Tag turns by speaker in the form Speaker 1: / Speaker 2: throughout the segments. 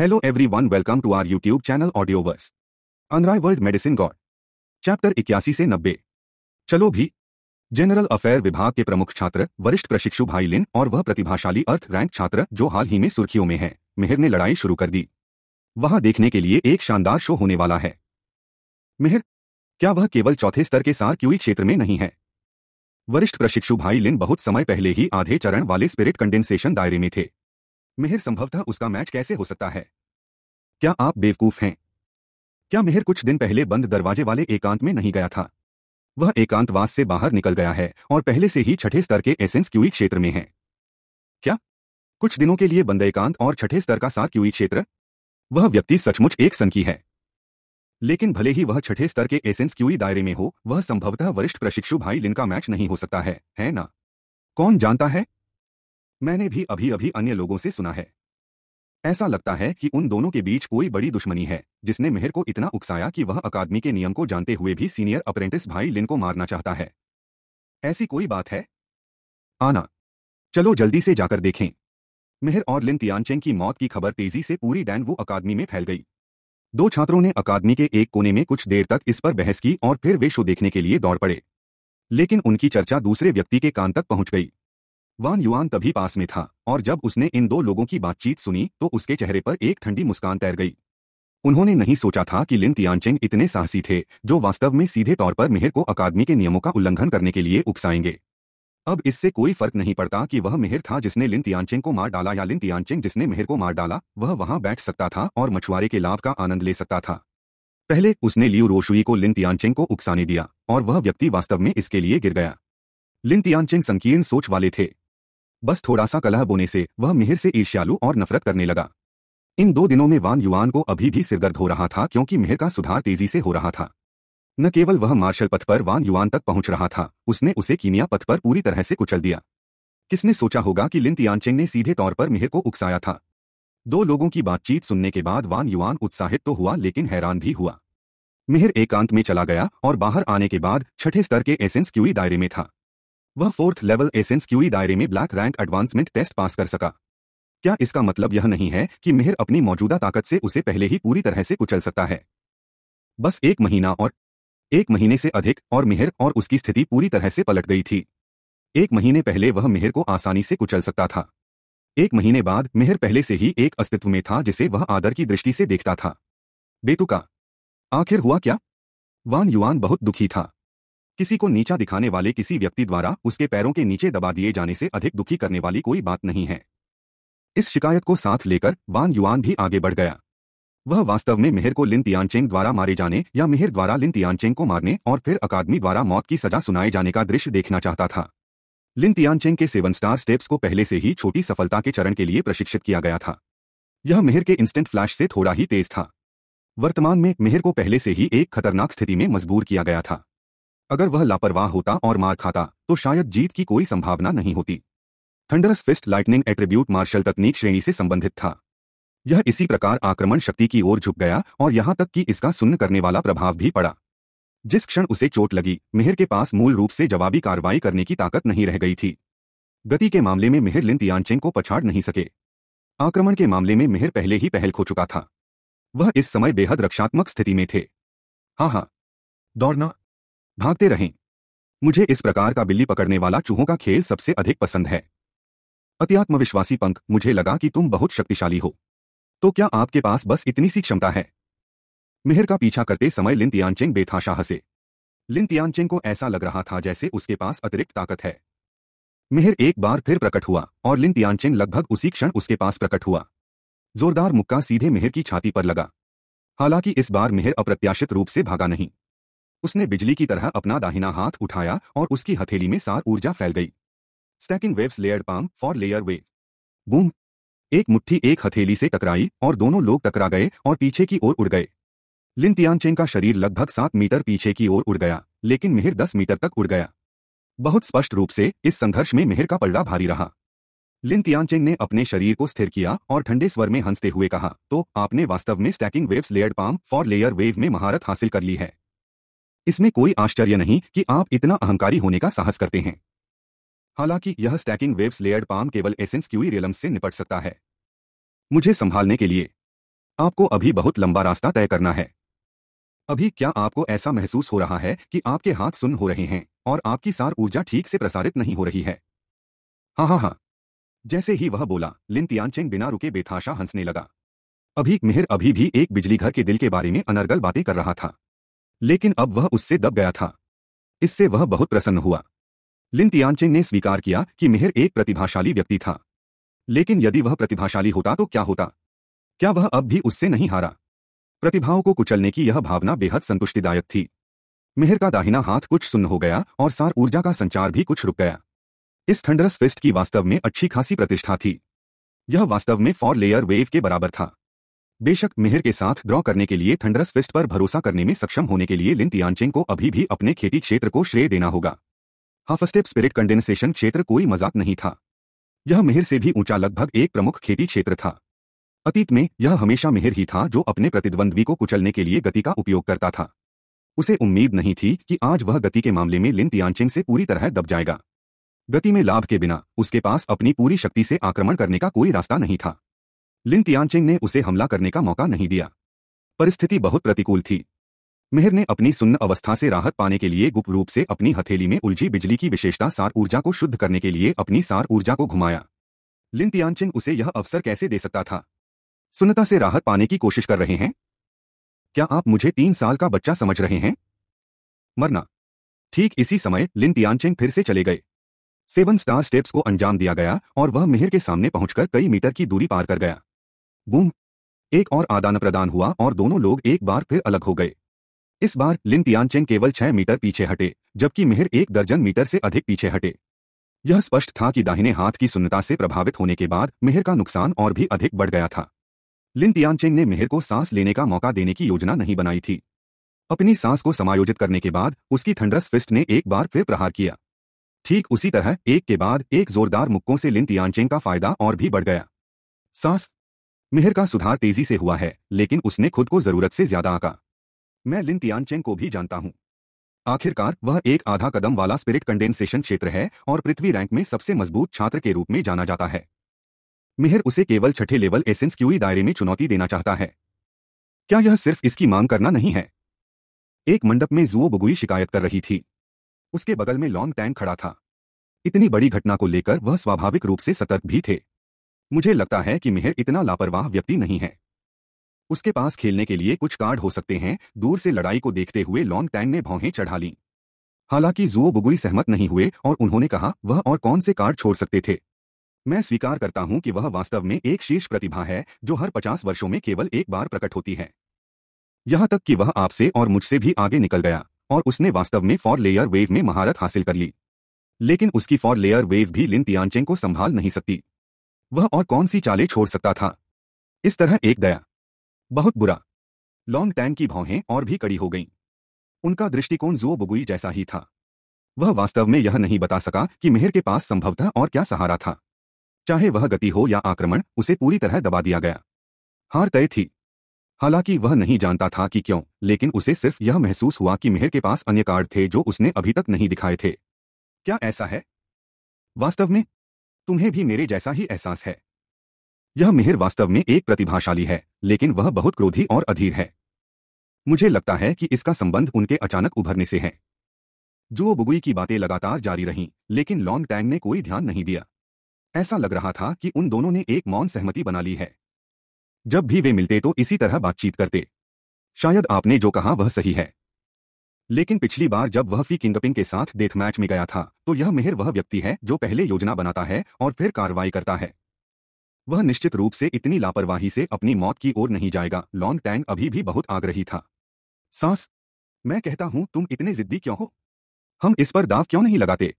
Speaker 1: Hello welcome to our YouTube channel audioverse अनराय world medicine god chapter इक्यासी से नब्बे चलो भी जनरल अफेयर विभाग के प्रमुख छात्र वरिष्ठ प्रशिक्षु भाई लिन और वह प्रतिभाशाली अर्थ रैंक छात्र जो हाल ही में सुर्खियों में है मेहर ने लड़ाई शुरू कर दी वहां देखने के लिए एक शानदार शो होने वाला है मेहर क्या वह केवल चौथे स्तर के सार क्यूई क्षेत्र में नहीं है वरिष्ठ प्रशिक्षु भाई लिन बहुत समय पहले ही आधे चरण वाले स्पिरिट कंडेंसेशन दायरे में थे मेहर संभवतः उसका मैच कैसे हो सकता है क्या आप बेवकूफ हैं क्या मेहर कुछ दिन पहले बंद दरवाजे वाले एकांत में नहीं गया था वह एकांतवास से बाहर निकल गया है और पहले से ही छठे स्तर के एसेंस क्यूई क्षेत्र में है क्या कुछ दिनों के लिए बंद एकांत और छठे स्तर का सात क्यूई क्षेत्र वह व्यक्ति सचमुच एक संखी है लेकिन भले ही वह छठे स्तर के एसेंस क्यूई दायरे में हो वह संभवतः वरिष्ठ प्रशिक्षु भाई लिन का मैच नहीं हो सकता है है ना कौन जानता है मैंने भी अभी अभी अन्य लोगों से सुना है ऐसा लगता है कि उन दोनों के बीच कोई बड़ी दुश्मनी है जिसने मेहर को इतना उकसाया कि वह अकादमी के नियम को जानते हुए भी सीनियर अप्रेंटिस भाई लिन को मारना चाहता है ऐसी कोई बात है आना चलो जल्दी से जाकर देखें मेहर और लिन तियानचेंग की मौत की खबर तेजी से पूरी डैन वो अकादमी में फैल गई दो छात्रों ने अकादमी के एक कोने में कुछ देर तक इस पर बहस की और फिर वे शो देखने के लिए दौड़ पड़े लेकिन उनकी चर्चा दूसरे व्यक्ति के कान तक पहुंच गई वान युआन तभी पास में था और जब उसने इन दो लोगों की बातचीत सुनी तो उसके चेहरे पर एक ठंडी मुस्कान तैर गई उन्होंने नहीं सोचा था कि लिन तियानचिंग इतने साहसी थे जो वास्तव में सीधे तौर पर मेहर को अकादमी के नियमों का उल्लंघन करने के लिए उकसाएंगे अब इससे कोई फर्क नहीं पड़ता कि वह मेहर था जिसने लिन तियानचिंग को मार डाला या लिन तियानचिंग जिसने मेहर को मार डाला वह वहां बैठ सकता था और मछुआरे के लाभ का आनंद ले सकता था पहले उसने लियू रोशुई को लिन तियानचिंग को उकसाने दिया और वह व्यक्ति वास्तव में इसके लिए गिर गया लिन तियानचिंग संकीर्ण सोच वाले थे बस थोड़ा सा कलह बोने से वह मिहिर से ईर्ष्यालु और नफरत करने लगा इन दो दिनों में वान युवान को अभी भी सिरदर्द हो रहा था क्योंकि मिहिर का सुधार तेजी से हो रहा था न केवल वह मार्शल पथ पर वान युवान तक पहुंच रहा था उसने उसे कीनिया पथ पर पूरी तरह से कुचल दिया किसने सोचा होगा कि लिन तियानचेंग ने सीधे तौर पर मिहिर को उकसाया था दो लोगों की बातचीत सुनने के बाद वान युवान उत्साहित तो हुआ लेकिन हैरान भी हुआ मिहिर एकांत में चला गया और बाहर आने के बाद छठे स्तर के एसेंस क्यूई दायरे में था वह फोर्थ लेवल एसेंस क्यूई दायरे में black rank advancement test pass कर सका क्या इसका मतलब यह नहीं है कि मेहर अपनी मौजूदा ताकत से उसे पहले ही पूरी तरह से कुचल सकता है बस एक महीना और एक महीने से अधिक और मेहर और उसकी स्थिति पूरी तरह से पलट गई थी एक महीने पहले वह मेहर को आसानी से कुचल सकता था एक महीने बाद मेहर पहले से ही एक अस्तित्व में था जिसे वह आदर की दृष्टि से देखता था बेतुका आखिर हुआ क्या वान युवान बहुत दुखी था किसी को नीचा दिखाने वाले किसी व्यक्ति द्वारा उसके पैरों के नीचे दबा दिए जाने से अधिक दुखी करने वाली कोई बात नहीं है इस शिकायत को साथ लेकर वान युआन भी आगे बढ़ गया वह वास्तव में मेहर को लिन तियानचेंग द्वारा मारे जाने या मेहर द्वारा लिन तियानचेंग को मारने और फिर अकादमी द्वारा मौत की सजा सुनाए जाने का दृश्य देखना चाहता था लिन तियानचेंग के सेवन स्टार स्टेप्स को पहले से ही छोटी सफलता के चरण के लिए प्रशिक्षित किया गया था यह मेहर के इंस्टेंट फ्लैश से थोड़ा ही तेज था वर्तमान में मेहर को पहले से ही एक खतरनाक स्थिति में मजबूर किया गया था अगर वह लापरवाह होता और मार खाता तो शायद जीत की कोई संभावना नहीं होती thunderous fist lightning attribute martial तकनीक श्रेणी से संबंधित था यह इसी प्रकार आक्रमण शक्ति की ओर झुक गया और यहां तक कि इसका सुन्न करने वाला प्रभाव भी पड़ा जिस क्षण उसे चोट लगी मेहर के पास मूल रूप से जवाबी कार्रवाई करने की ताकत नहीं रह गई थी गति के मामले में मेहर लिन तियानचेन को पछाड़ नहीं सके आक्रमण के मामले में मेहर पहले ही पहल खो चुका था वह इस समय बेहद रक्षात्मक स्थिति में थे हाँ हाँ दौड़ना भागते रहें मुझे इस प्रकार का बिल्ली पकड़ने वाला चूहों का खेल सबसे अधिक पसंद है अत्यात्मविश्वासी पंख मुझे लगा कि तुम बहुत शक्तिशाली हो तो क्या आपके पास बस इतनी सी क्षमता है मेहर का पीछा करते समय लिन बेथाशाह बेथाशा हंसे लिन को ऐसा लग रहा था जैसे उसके पास अतिरिक्त ताकत है मेहर एक बार फिर प्रकट हुआ और लिन लगभग उसी क्षण उसके पास प्रकट हुआ जोरदार मुक्का सीधे मेहर की छाती पर लगा हालांकि इस बार मेहर अप्रत्याशित रूप से भागा नहीं उसने बिजली की तरह अपना दाहिना हाथ उठाया और उसकी हथेली में सार ऊर्जा फैल गई stacking waves layer palm four layer wave boom एक मुट्ठी एक हथेली से टकराई और दोनों लोग टकरा गए और पीछे की ओर उड़ गए लिन का शरीर लगभग सात मीटर पीछे की ओर उड़ गया लेकिन मिहिर दस मीटर तक उड़ गया बहुत स्पष्ट रूप से इस संघर्ष में मिहिर का पलड़ा भारी रहा लिन ने अपने शरीर को स्थिर किया और ठंडे स्वर में हंसते हुए कहा तो आपने वास्तव में stacking waves layer palm four layer wave में महारत हासिल कर ली है इसमें कोई आश्चर्य नहीं कि आप इतना अहंकारी होने का साहस करते हैं हालांकि यह स्टैकिंग वेव्स लेयर्ड पाम केवल एसेंस क्यूई रियलम्स से निपट सकता है मुझे संभालने के लिए आपको अभी बहुत लंबा रास्ता तय करना है अभी क्या आपको ऐसा महसूस हो रहा है कि आपके हाथ सुन्न हो रहे हैं और आपकी सार ऊर्जा ठीक से प्रसारित नहीं हो रही है हाँ हाँ हाँ जैसे ही वह बोला लिन तियानचेंग बिना रुके बेथाशा हंसने लगा अभी मेहर अभी भी एक बिजली घर के दिल के बारे में अनर्गल बातें कर रहा था लेकिन अब वह उससे दब गया था इससे वह बहुत प्रसन्न हुआ लिन तियानचेन ने स्वीकार किया कि मेहर एक प्रतिभाशाली व्यक्ति था लेकिन यदि वह प्रतिभाशाली होता तो क्या होता क्या वह अब भी उससे नहीं हारा प्रतिभाओं को कुचलने की यह भावना बेहद संतुष्टिदायक थी मेहर का दाहिना हाथ कुछ सुन्न हो गया और सार ऊर्जा का संचार भी कुछ रुक गया इस थंडरस फिस्ट की वास्तव में अच्छी खासी प्रतिष्ठा थी यह वास्तव में फॉर लेयर वेव के बराबर था बेशक मेहर के साथ ड्रॉ करने के लिए थंडरस फिस्ट पर भरोसा करने में सक्षम होने के लिए लिन तियानचिंग को अभी भी अपने खेती क्षेत्र को श्रेय देना होगा हाफ स्टेप स्पिरिट कंडेंसेशन क्षेत्र कोई मजाक नहीं था यह मेहर से भी ऊंचा लगभग एक प्रमुख खेती क्षेत्र था अतीत में यह हमेशा मेहर ही था जो अपने प्रतिद्वंद्वी को कुचलने के लिए गति का उपयोग करता था उसे उम्मीद नहीं थी कि आज वह गति के मामले में लिन तियानचिंग से पूरी तरह दब जाएगा गति में लाभ के बिना उसके पास अपनी पूरी शक्ति से आक्रमण करने का कोई रास्ता नहीं था लिन तियानचेंग ने उसे हमला करने का मौका नहीं दिया परिस्थिति बहुत प्रतिकूल थी मेहर ने अपनी सुन्न अवस्था से राहत पाने के लिए गुप्त रूप से अपनी हथेली में उलझी बिजली की विशेषता सार ऊर्जा को शुद्ध करने के लिए अपनी सार ऊर्जा को घुमाया लिन तियानचिन उसे यह अवसर कैसे दे सकता था सुन्नता से राहत पाने की कोशिश कर रहे हैं क्या आप मुझे तीन साल का बच्चा समझ रहे हैं मरना ठीक इसी समय लिन तियानचेंग फिर से चले गए सेवन स्टार स्टेप्स को अंजाम दिया गया और वह मिहिर के सामने पहुंचकर कई मीटर की दूरी पार कर गया बूम एक और आदान प्रदान हुआ और दोनों लोग एक बार फिर अलग हो गए इस बार लिन तियानचेंग केवल छह मीटर पीछे हटे जबकि मिहिर एक दर्जन मीटर से अधिक पीछे हटे यह स्पष्ट था कि दाहिने हाथ की सुन्नता से प्रभावित होने के बाद मिहिर का नुकसान और भी अधिक बढ़ गया था लिन तियानचेंग ने मिहिर को सांस लेने का मौका देने की योजना नहीं बनाई थी अपनी सांस को समायोजित करने के बाद उसकी थंडरस फिस्ट ने एक बार फिर प्रहार किया ठीक उसी तरह एक के बाद एक जोरदार मुक्कों से लिन तियानचेंग का फायदा और भी बढ़ गया सांस मेहर का सुधार तेजी से हुआ है लेकिन उसने खुद को जरूरत से ज्यादा आका मैं लिन तियानचेंग को भी जानता हूं आखिरकार वह एक आधा कदम वाला स्पिरिट कंडेंसेशन क्षेत्र है और पृथ्वी रैंक में सबसे मजबूत छात्र के रूप में जाना जाता है मिहिर उसे केवल छठे लेवल एसेंस क्यूई दायरे में चुनौती देना चाहता है क्या यह सिर्फ इसकी मांग करना नहीं है एक मंडप में जुओ बगुई शिकायत कर रही थी उसके बगल में लॉन्ग टैंक खड़ा था इतनी बड़ी घटना को लेकर वह स्वाभाविक रूप से सतर्क भी थे मुझे लगता है कि मेहर इतना लापरवाह व्यक्ति नहीं है उसके पास खेलने के लिए कुछ कार्ड हो सकते हैं दूर से लड़ाई को देखते हुए लॉन्ग टैन ने भौहें चढ़ा ली हालांकि जुओ बुगुई सहमत नहीं हुए और उन्होंने कहा वह और कौन से कार्ड छोड़ सकते थे मैं स्वीकार करता हूं कि वह वास्तव में एक शीर्ष प्रतिभा है जो हर पचास वर्षों में केवल एक बार प्रकट होती है यहां तक कि वह आपसे और मुझसे भी आगे निकल गया और उसने वास्तव में फॉर लेयर वेव में महारत हासिल कर ली लेकिन उसकी फॉर लेयर वेव भी लिन तियांचेंग को संभाल नहीं सकती वह और कौन सी चालें छोड़ सकता था इस तरह एक दया बहुत बुरा लॉन्ग टैंग की भौहें और भी कड़ी हो गईं उनका दृष्टिकोण जो बुगुई जैसा ही था वह वास्तव में यह नहीं बता सका कि मेहर के पास संभवतः और क्या सहारा था चाहे वह गति हो या आक्रमण उसे पूरी तरह दबा दिया गया हार तय थी हालांकि वह नहीं जानता था कि क्यों लेकिन उसे सिर्फ यह महसूस हुआ कि मेहर के पास अन्य कार्ड थे जो उसने अभी तक नहीं दिखाए थे क्या ऐसा है वास्तव में तुम्हें भी मेरे जैसा ही एहसास है यह मिहिर वास्तव में एक प्रतिभाशाली है लेकिन वह बहुत क्रोधी और अधीर है मुझे लगता है कि इसका संबंध उनके अचानक उभरने से है जो बुगुई की बातें लगातार जारी रहीं लेकिन लॉन्ग टैंग ने कोई ध्यान नहीं दिया ऐसा लग रहा था कि उन दोनों ने एक मौन सहमति बना ली है जब भी वे मिलते तो इसी तरह बातचीत करते शायद आपने जो कहा वह सही है लेकिन पिछली बार जब वह फी किंगपिंग के साथ डेथ मैच में गया था तो यह मेहर वह व्यक्ति है जो पहले योजना बनाता है और फिर कार्रवाई करता है वह निश्चित रूप से इतनी लापरवाही से अपनी मौत की ओर नहीं जाएगा लॉन्ग टैंग अभी भी बहुत आग्रही था सांस मैं कहता हूं तुम इतने जिद्दी क्यों हो हम इस पर दाव क्यों नहीं लगाते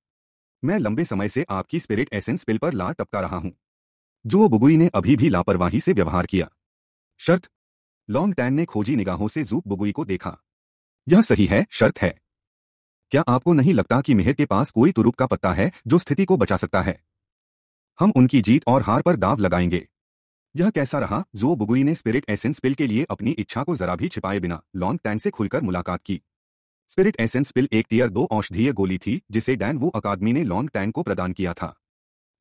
Speaker 1: मैं लंबे समय से आपकी स्पिरिट एसेंस पिल पर ला टपका रहा हूं जो बुगुई ने अभी भी लापरवाही से व्यवहार किया शर्त लॉन्ग टैंग ने खोजी निगाहों से जूप बुगुई को देखा यह सही है शर्त है क्या आपको नहीं लगता कि मेहर के पास कोई तुरुप का पत्ता है जो स्थिति को बचा सकता है हम उनकी जीत और हार पर दाव लगाएंगे यह कैसा रहा जो बुगुई ने स्पिरिट एसेंस पिल के लिए अपनी इच्छा को जरा भी छिपाए बिना लॉन्ग टैन से खुलकर मुलाकात की स्पिरिट एसेंस पिल एक टीयर दो औषधीय गोली थी जिसे डैन वो अकादमी ने लॉन्ग टैन को प्रदान किया था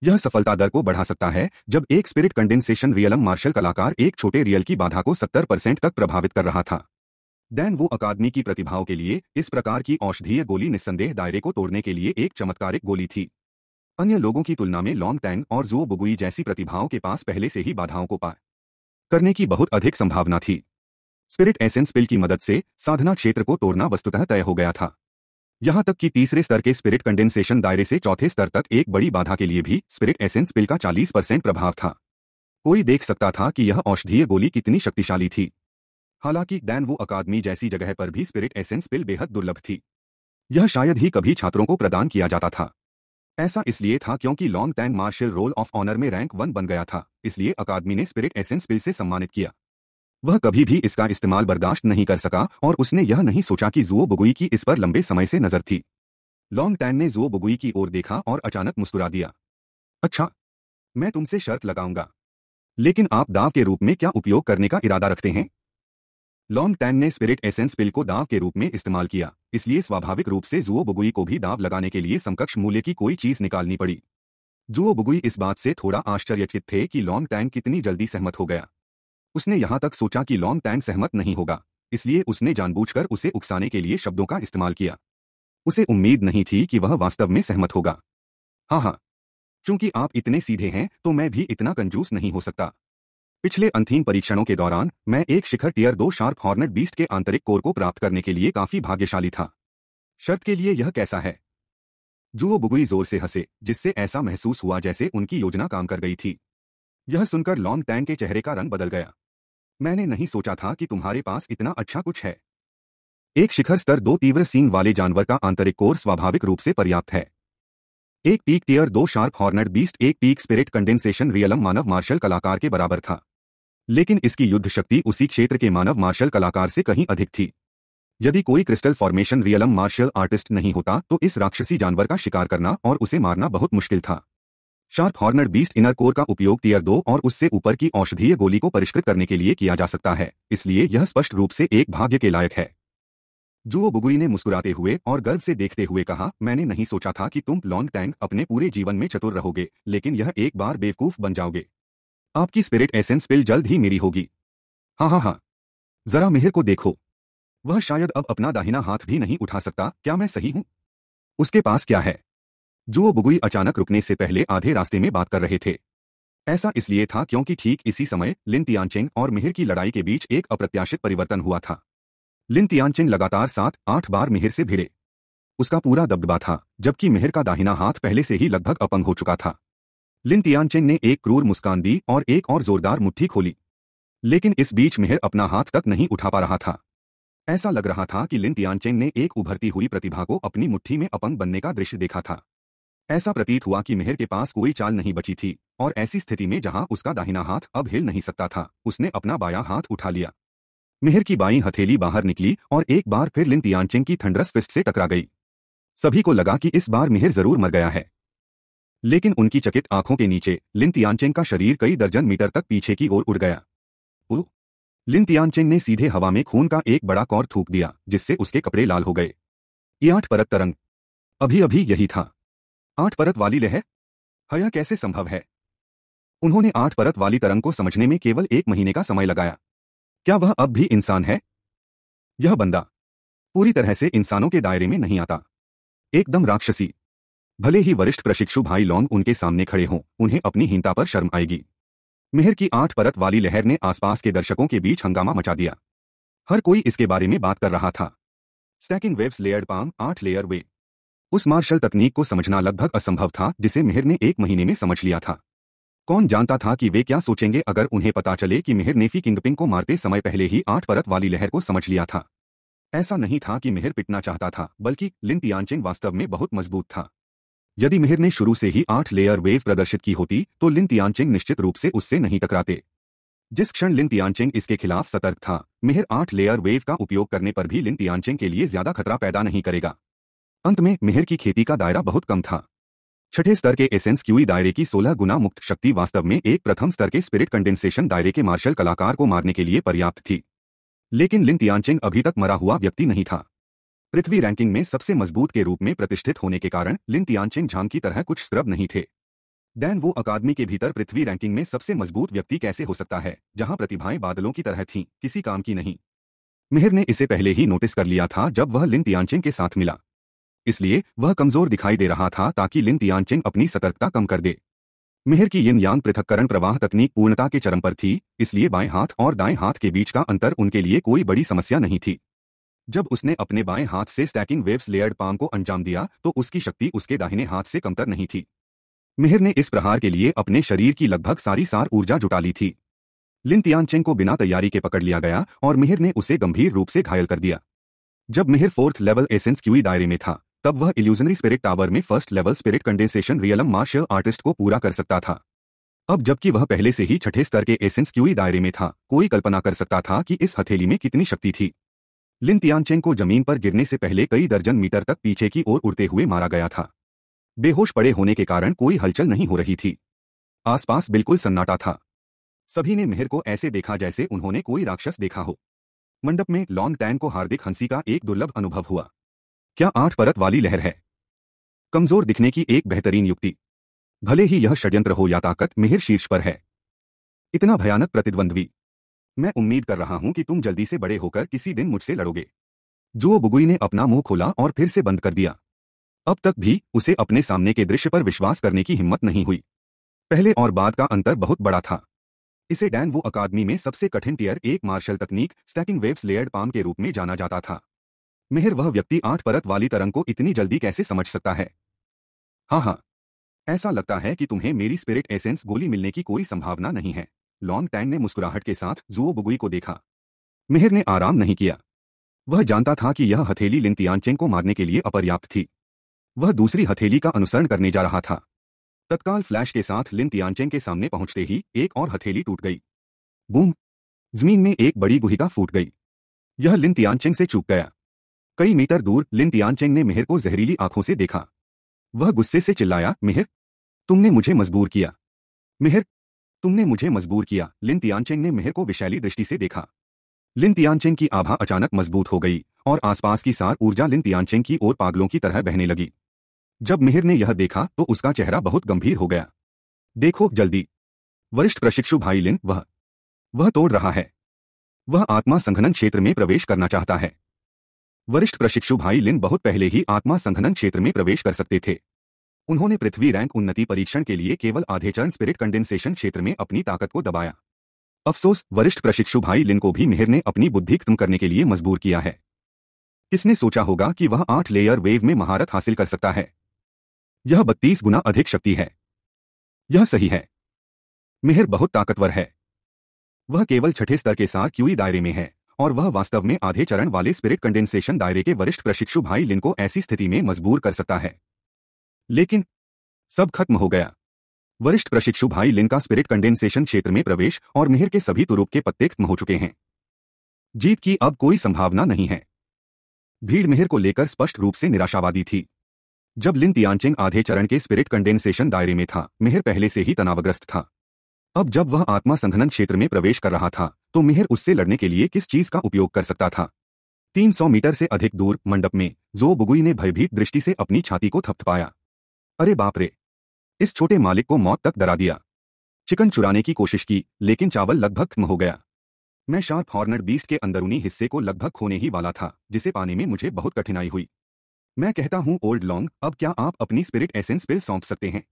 Speaker 1: यह सफलता दर को बढ़ा सकता है जब एक स्पिरिट कंडेंसेशन रियलम मार्शल कलाकार एक छोटे रियल की बाधा को 70 परसेंट तक प्रभावित कर रहा था दैन वो अकादमी की प्रतिभाओं के लिए इस प्रकार की औषधीय गोली निस्संदेह दायरे को तोड़ने के लिए एक चमत्कारिक गोली थी अन्य लोगों की तुलना में लॉन्ग टैंग और जुओ बुगुई जैसी प्रतिभाओं के पास पहले से ही बाधाओं को पार करने की बहुत अधिक संभावना थी स्पिरिट एसेंस पिल की मदद से साधना क्षेत्र को तोड़ना वस्तुतः तय हो गया था यहां तक कि तीसरे स्तर के स्पिरिट कंडेंसेशन दायरे से चौथे स्तर तक एक बड़ी बाधा के लिए भी स्पिरिट एसेंस पिल का 40 परसेंट प्रभाव था कोई देख सकता था कि यह औषधीय गोली कितनी शक्तिशाली थी हालांकि वो अकादमी जैसी जगह पर भी स्पिरिट एसेंस पिल बेहद दुर्लभ थी यह शायद ही कभी छात्रों को प्रदान किया जाता था ऐसा इसलिए था क्योंकि Long Tang martial roll of honour में रैंक वन बन गया था इसलिए अकादमी ने स्पिरिट एसेंस पिल से सम्मानित किया वह कभी भी इसका इस्तेमाल बर्दाश्त नहीं कर सका और उसने यह नहीं सोचा कि जुओ बगुई की इस पर लंबे समय से नजर थी लॉन्ग टैन ने जुओ बगुई की ओर देखा और अचानक मुस्कुरा दिया अच्छा मैं तुमसे शर्त लगाऊंगा लेकिन आप दाव के रूप में क्या उपयोग करने का इरादा रखते हैं लॉन्ग टैंग ने स्पिरिट एसेंस पिल को दाव के रूप में इस्तेमाल किया इसलिए स्वाभाविक रूप से जुओ बुगुई को भी दाव लगाने के लिए समकक्ष मूल्य की कोई चीज निकालनी पड़ी जुओ बुगुई इस बात से थोड़ा आश्चर्यचित थे कि लॉन्ग टैंग कितनी जल्दी सहमत हो गया उसने यहां तक सोचा कि लॉन्ग टैंग सहमत नहीं होगा इसलिए उसने जानबूझकर उसे उकसाने के लिए शब्दों का इस्तेमाल किया उसे उम्मीद नहीं थी कि वह वास्तव में सहमत होगा हाँ हाँ चूंकि आप इतने सीधे हैं तो मैं भी इतना कंजूस नहीं हो सकता पिछले अंतिम परीक्षणों के दौरान मैं एक शिखर टीयर दो शार्प हॉर्नेट बीस्ट के आंतरिक कोर को प्राप्त करने के लिए काफी भाग्यशाली था शर्त के लिए यह कैसा है जुओ बुगुई जोर से हंसे जिससे ऐसा महसूस हुआ जैसे उनकी योजना काम कर गई थी यह सुनकर लॉन्ग टैंग के चेहरे का रंग बदल गया मैंने नहीं सोचा था कि तुम्हारे पास इतना अच्छा कुछ है एक शिखर स्तर दो तीव्र सींग वाले जानवर का आंतरिक कोर स्वाभाविक रूप से पर्याप्त है एक पीक टीयर दो शार्प हॉर्नेट बीस्ट एक पीक स्पिरिट कंडेंसेशन रियलम मानव मार्शल कलाकार के बराबर था लेकिन इसकी युद्ध शक्ति उसी क्षेत्र के मानव मार्शल कलाकार से कहीं अधिक थी यदि कोई crystal formation realm martial artist नहीं होता तो इस राक्षसी जानवर का शिकार करना और उसे मारना बहुत मुश्किल था sharp hornet beast inner core का उपयोग टीयर दो और उससे ऊपर की औषधीय गोली को परिष्कृत करने के लिए किया जा सकता है इसलिए यह स्पष्ट रूप से एक भाग्य के लायक है जुओ बुगुरी ने मुस्कुराते हुए और गर्व से देखते हुए कहा मैंने नहीं सोचा था कि तुम लॉन्ग टैंग अपने पूरे जीवन में चतुर रहोगे लेकिन यह एक बार बेवकूफ बन जाओगे आपकी स्पिरिट एसेंस बिल जल्द ही मेरी होगी हाँ हाँ हाँ जरा मेहर को देखो वह शायद अब अपना दाहिना हाथ भी नहीं उठा सकता क्या मैं सही हूं उसके पास क्या है जो बुगुई अचानक रुकने से पहले आधे रास्ते में बात कर रहे थे ऐसा इसलिए था क्योंकि ठीक इसी समय लिन तियानचेंग और मिहिर की लड़ाई के बीच एक अप्रत्याशित परिवर्तन हुआ था लिन तियानचेंग लगातार सात आठ बार मिहिर से भिड़े उसका पूरा दबदबा था जबकि मिहिर का दाहिना हाथ पहले से ही लगभग अपंग हो चुका था लिन तियानचेन ने एक क्रूर मुस्कान दी और एक और जोरदार मुट्ठी खोली लेकिन इस बीच मेहर अपना हाथ तक नहीं उठा पा रहा था ऐसा लग रहा था कि लिन तियानचेन ने एक उभरती हुई प्रतिभा को अपनी मुट्ठी में अपंग बनने का दृश्य देखा था ऐसा प्रतीत हुआ कि मेहर के पास कोई चाल नहीं बची थी और ऐसी स्थिति में जहां उसका दाहिना हाथ अब हिल नहीं सकता था उसने अपना बायां हाथ उठा लिया मेहर की बाई हथेली बाहर निकली और एक बार फिर लिन तियानचेन की थंडरस फिस्ट से टकरा गई सभी को लगा कि इस बार मेहर जरूर मर गया है लेकिन उनकी चकित आंखों के नीचे लिन तियानचेंग का शरीर कई दर्जन मीटर तक पीछे की ओर उड़ गया ओ लिन तियानचेंग ने सीधे हवा में खून का एक बड़ा कौर थूक दिया जिससे उसके कपड़े लाल हो गए ये आठ परत तरंग अभी अभी यही था आठ परत वाली लहर हया हाँ, कैसे संभव है उन्होंने आठ परत वाली तरंग को समझने में केवल एक महीने का समय लगाया क्या वह अब भी इंसान है यह बंदा पूरी तरह से इंसानों के दायरे में नहीं आता एकदम राक्षसी भले ही वरिष्ठ प्रशिक्षु भाई लोंग उनके सामने खड़े हों उन्हें अपनी हिंता पर शर्म आएगी मेहर की आठ परत वाली लहर ने आसपास के दर्शकों के बीच हंगामा मचा दिया हर कोई इसके बारे में बात कर रहा था स्टैकिंग वेव्स लेयर्ड पाम आठ लेयर वे उस मार्शल तकनीक को समझना लगभग असंभव था जिसे मेहर ने एक महीने में समझ लिया था कौन जानता था कि वे क्या सोचेंगे अगर उन्हें पता चले कि मेहर नेफी किंगपिंग को मारते समय पहले ही आठ परत वाली लहर को समझ लिया था ऐसा नहीं था कि मेहर पिटना चाहता था बल्कि लिंतियांचिंग वास्तव में बहुत मजबूत था यदि मिहिर ने शुरू से ही आठ लेयर वेव प्रदर्शित की होती तो लिन तियानचिंग निश्चित रूप से उससे नहीं टकराते जिस क्षण लिन तियानचिंग इसके खिलाफ सतर्क था मिहिर आठ लेयर वेव का उपयोग करने पर भी लिन तियानचिंग के लिए ज्यादा खतरा पैदा नहीं करेगा अंत में मिहिर की खेती का दायरा बहुत कम था छठे स्तर के एसेंस क्यूई दायरे की 16 गुना मुक्त शक्ति वास्तव में एक प्रथम स्तर के स्पिरिट कंडेंसेशन दायरे के मार्शल कलाकार को मारने के लिए पर्याप्त थी लेकिन लिन तियानचिंग अभी तक मरा हुआ व्यक्ति नहीं था पृथ्वी रैंकिंग में सबसे मजबूत के रूप में प्रतिष्ठित होने के कारण लिन तियानचेन झांग की तरह कुछ स्क्रब नहीं थे दैन वो अकादमी के भीतर पृथ्वी रैंकिंग में सबसे मजबूत व्यक्ति कैसे हो सकता है जहां प्रतिभाएं बादलों की तरह थीं किसी काम की नहीं मिहिर ने इसे पहले ही नोटिस कर लिया था जब वह लिन तियानचेन के साथ मिला इसलिए वह कमजोर दिखाई दे रहा था ताकि लिन तियानचेन अपनी सतर्कता कम कर दे मिहिर की यिन यांग पृथककरण प्रवाह तकनीक पूर्णता के चरम पर थी इसलिए बाएं हाथ और दाएं हाथ के बीच का अंतर उनके लिए कोई बड़ी समस्या नहीं थी जब उसने अपने बाएं हाथ से स्टैकिंग वेव्स लेयर्ड पाम को अंजाम दिया तो उसकी शक्ति उसके दाहिने हाथ से कमतर नहीं थी मिहिर ने इस प्रहार के लिए अपने शरीर की लगभग सारी सार ऊर्जा जुटा ली थी लिन तियानचेन को बिना तैयारी के पकड़ लिया गया और मिहिर ने उसे गंभीर रूप से घायल कर दिया जब Mihir fourth level essence qi दायरे में था तब वह इल्यूजनरी स्पिरिट टावर में first level spirit condensation realm martial artist को पूरा कर सकता था अब जबकि वह पहले से ही छठे स्तर के एसेंस क्यूई e दायरे में था कोई कल्पना कर सकता था कि इस हथेली में कितनी शक्ति थी लिन तियानचेंग को जमीन पर गिरने से पहले कई दर्जन मीटर तक पीछे की ओर उड़ते हुए मारा गया था बेहोश पड़े होने के कारण कोई हलचल नहीं हो रही थी आसपास बिल्कुल सन्नाटा था सभी ने मेहर को ऐसे देखा जैसे उन्होंने कोई राक्षस देखा हो मंडप में लॉन्ग टैन को हार्दिक हंसी का एक दुर्लभ अनुभव हुआ क्या आठ परत वाली लहर है कमजोर दिखने की एक बेहतरीन युक्ति भले ही यह षड्यंत्र हो या ताकत मिहिर शीर्ष पर है इतना भयानक प्रतिद्वंद्वी मैं उम्मीद कर रहा हूं कि तुम जल्दी से बड़े होकर किसी दिन मुझसे लड़ोगे जो बुगुई ने अपना मुंह खोला और फिर से बंद कर दिया अब तक भी उसे अपने सामने के दृश्य पर विश्वास करने की हिम्मत नहीं हुई पहले और बाद का अंतर बहुत बड़ा था इसे डैन वो अकादमी में सबसे कठिन टीयर एक मार्शल तकनीक स्टैकिंग वेव्स लेयर्ड पाम के रूप में जाना जाता था मेहर वह व्यक्ति आठ परत वाली तरंग को इतनी जल्दी कैसे समझ सकता है हाँ हाँ ऐसा लगता है कि तुम्हें मेरी स्पिरिट एसेंस गोली मिलने की कोई संभावना नहीं है लॉन्ग टैन ने मुस्कुराहट के साथ जुओ बुगुई को देखा मेहर ने आराम नहीं किया वह जानता था कि यह हथेली लिंतियानचेंग को मारने के लिए अपर्याप्त थी वह दूसरी हथेली का अनुसरण करने जा रहा था तत्काल फ्लैश के साथ लिंतियानचेंग के सामने पहुंचते ही एक और हथेली टूट गई बूम जमीन में एक बड़ी गुहिका फूट गई यह लिन से चूक गया कई मीटर दूर लिंतियानचेंग ने मेहर को जहरीली आंखों से देखा वह गुस्से से चिल्लाया मेहर तुमने मुझे मजबूर किया मेहर तुमने मुझे मजबूर किया लिन तियानचेंग ने मेहर को विशैली दृष्टि से देखा लिन तियानचेंग की आभा अचानक मजबूत हो गई और आसपास की सार ऊर्जा लिन तियानचेंग की ओर पागलों की तरह बहने लगी जब मिहिर ने यह देखा तो उसका चेहरा बहुत गंभीर हो गया देखो जल्दी वरिष्ठ प्रशिक्षु भाई लिन वह वह तोड़ रहा है वह आत्मा संघनन क्षेत्र में प्रवेश करना चाहता है वरिष्ठ प्रशिक्षु भाई लिन बहुत पहले ही आत्मा संघनन क्षेत्र में प्रवेश कर सकते थे उन्होंने पृथ्वी रैंक उन्नति परीक्षण के लिए केवल आधे चरण स्पिरिट कंडेंसेशन क्षेत्र में अपनी ताकत को दबाया अफसोस वरिष्ठ प्रशिक्षु भाई लिन को भी मिहिर ने अपनी बुद्धि खत्म करने के लिए मजबूर किया है किसने सोचा होगा कि वह आठ लेयर वेव में महारत हासिल कर सकता है यह बत्तीस गुना अधिक शक्ति है यह सही है मिहिर बहुत ताकतवर है वह केवल छठे स्तर के साथ क्यूई दायरे में है और वह वास्तव में आधे चरण वाले स्पिरिट कंडेंसेशन दायरे के वरिष्ठ प्रशिक्षु भाई लिन को ऐसी स्थिति में मजबूर कर सकता है लेकिन सब खत्म हो गया वरिष्ठ प्रशिक्षु भाई लिन का स्पिरिट कंडेंसेशन क्षेत्र में प्रवेश और मिहिर के सभी तुरुप के पत्ते खत्म हो चुके हैं जीत की अब कोई संभावना नहीं है भीड़ मिहिर को लेकर स्पष्ट रूप से निराशावादी थी जब लिन तियांचिंग आधे चरण के स्पिरिट कंडेंसेशन दायरे में था मिहिर पहले से ही तनावग्रस्त था अब जब वह आत्मा संघनन क्षेत्र में प्रवेश कर रहा था तो मिहिर उससे लड़ने के लिए किस चीज का उपयोग कर सकता था 300 मीटर से अधिक दूर मंडप में जो बुगुई ने भयभीत दृष्टि से अपनी छाती को थपथपाया अरे बाप रे इस छोटे मालिक को मौत तक डरा दिया चिकन चुराने की कोशिश की लेकिन चावल लगभग खत्म हो गया मैं शार्प हॉर्नर बीस के अंदरूनी हिस्से को लगभग खोने ही वाला था जिसे पाने में मुझे बहुत कठिनाई हुई मैं कहता हूं ओल्ड लॉन्ग अब क्या आप अपनी स्पिरिट एसेंस पिल सौंप सकते हैं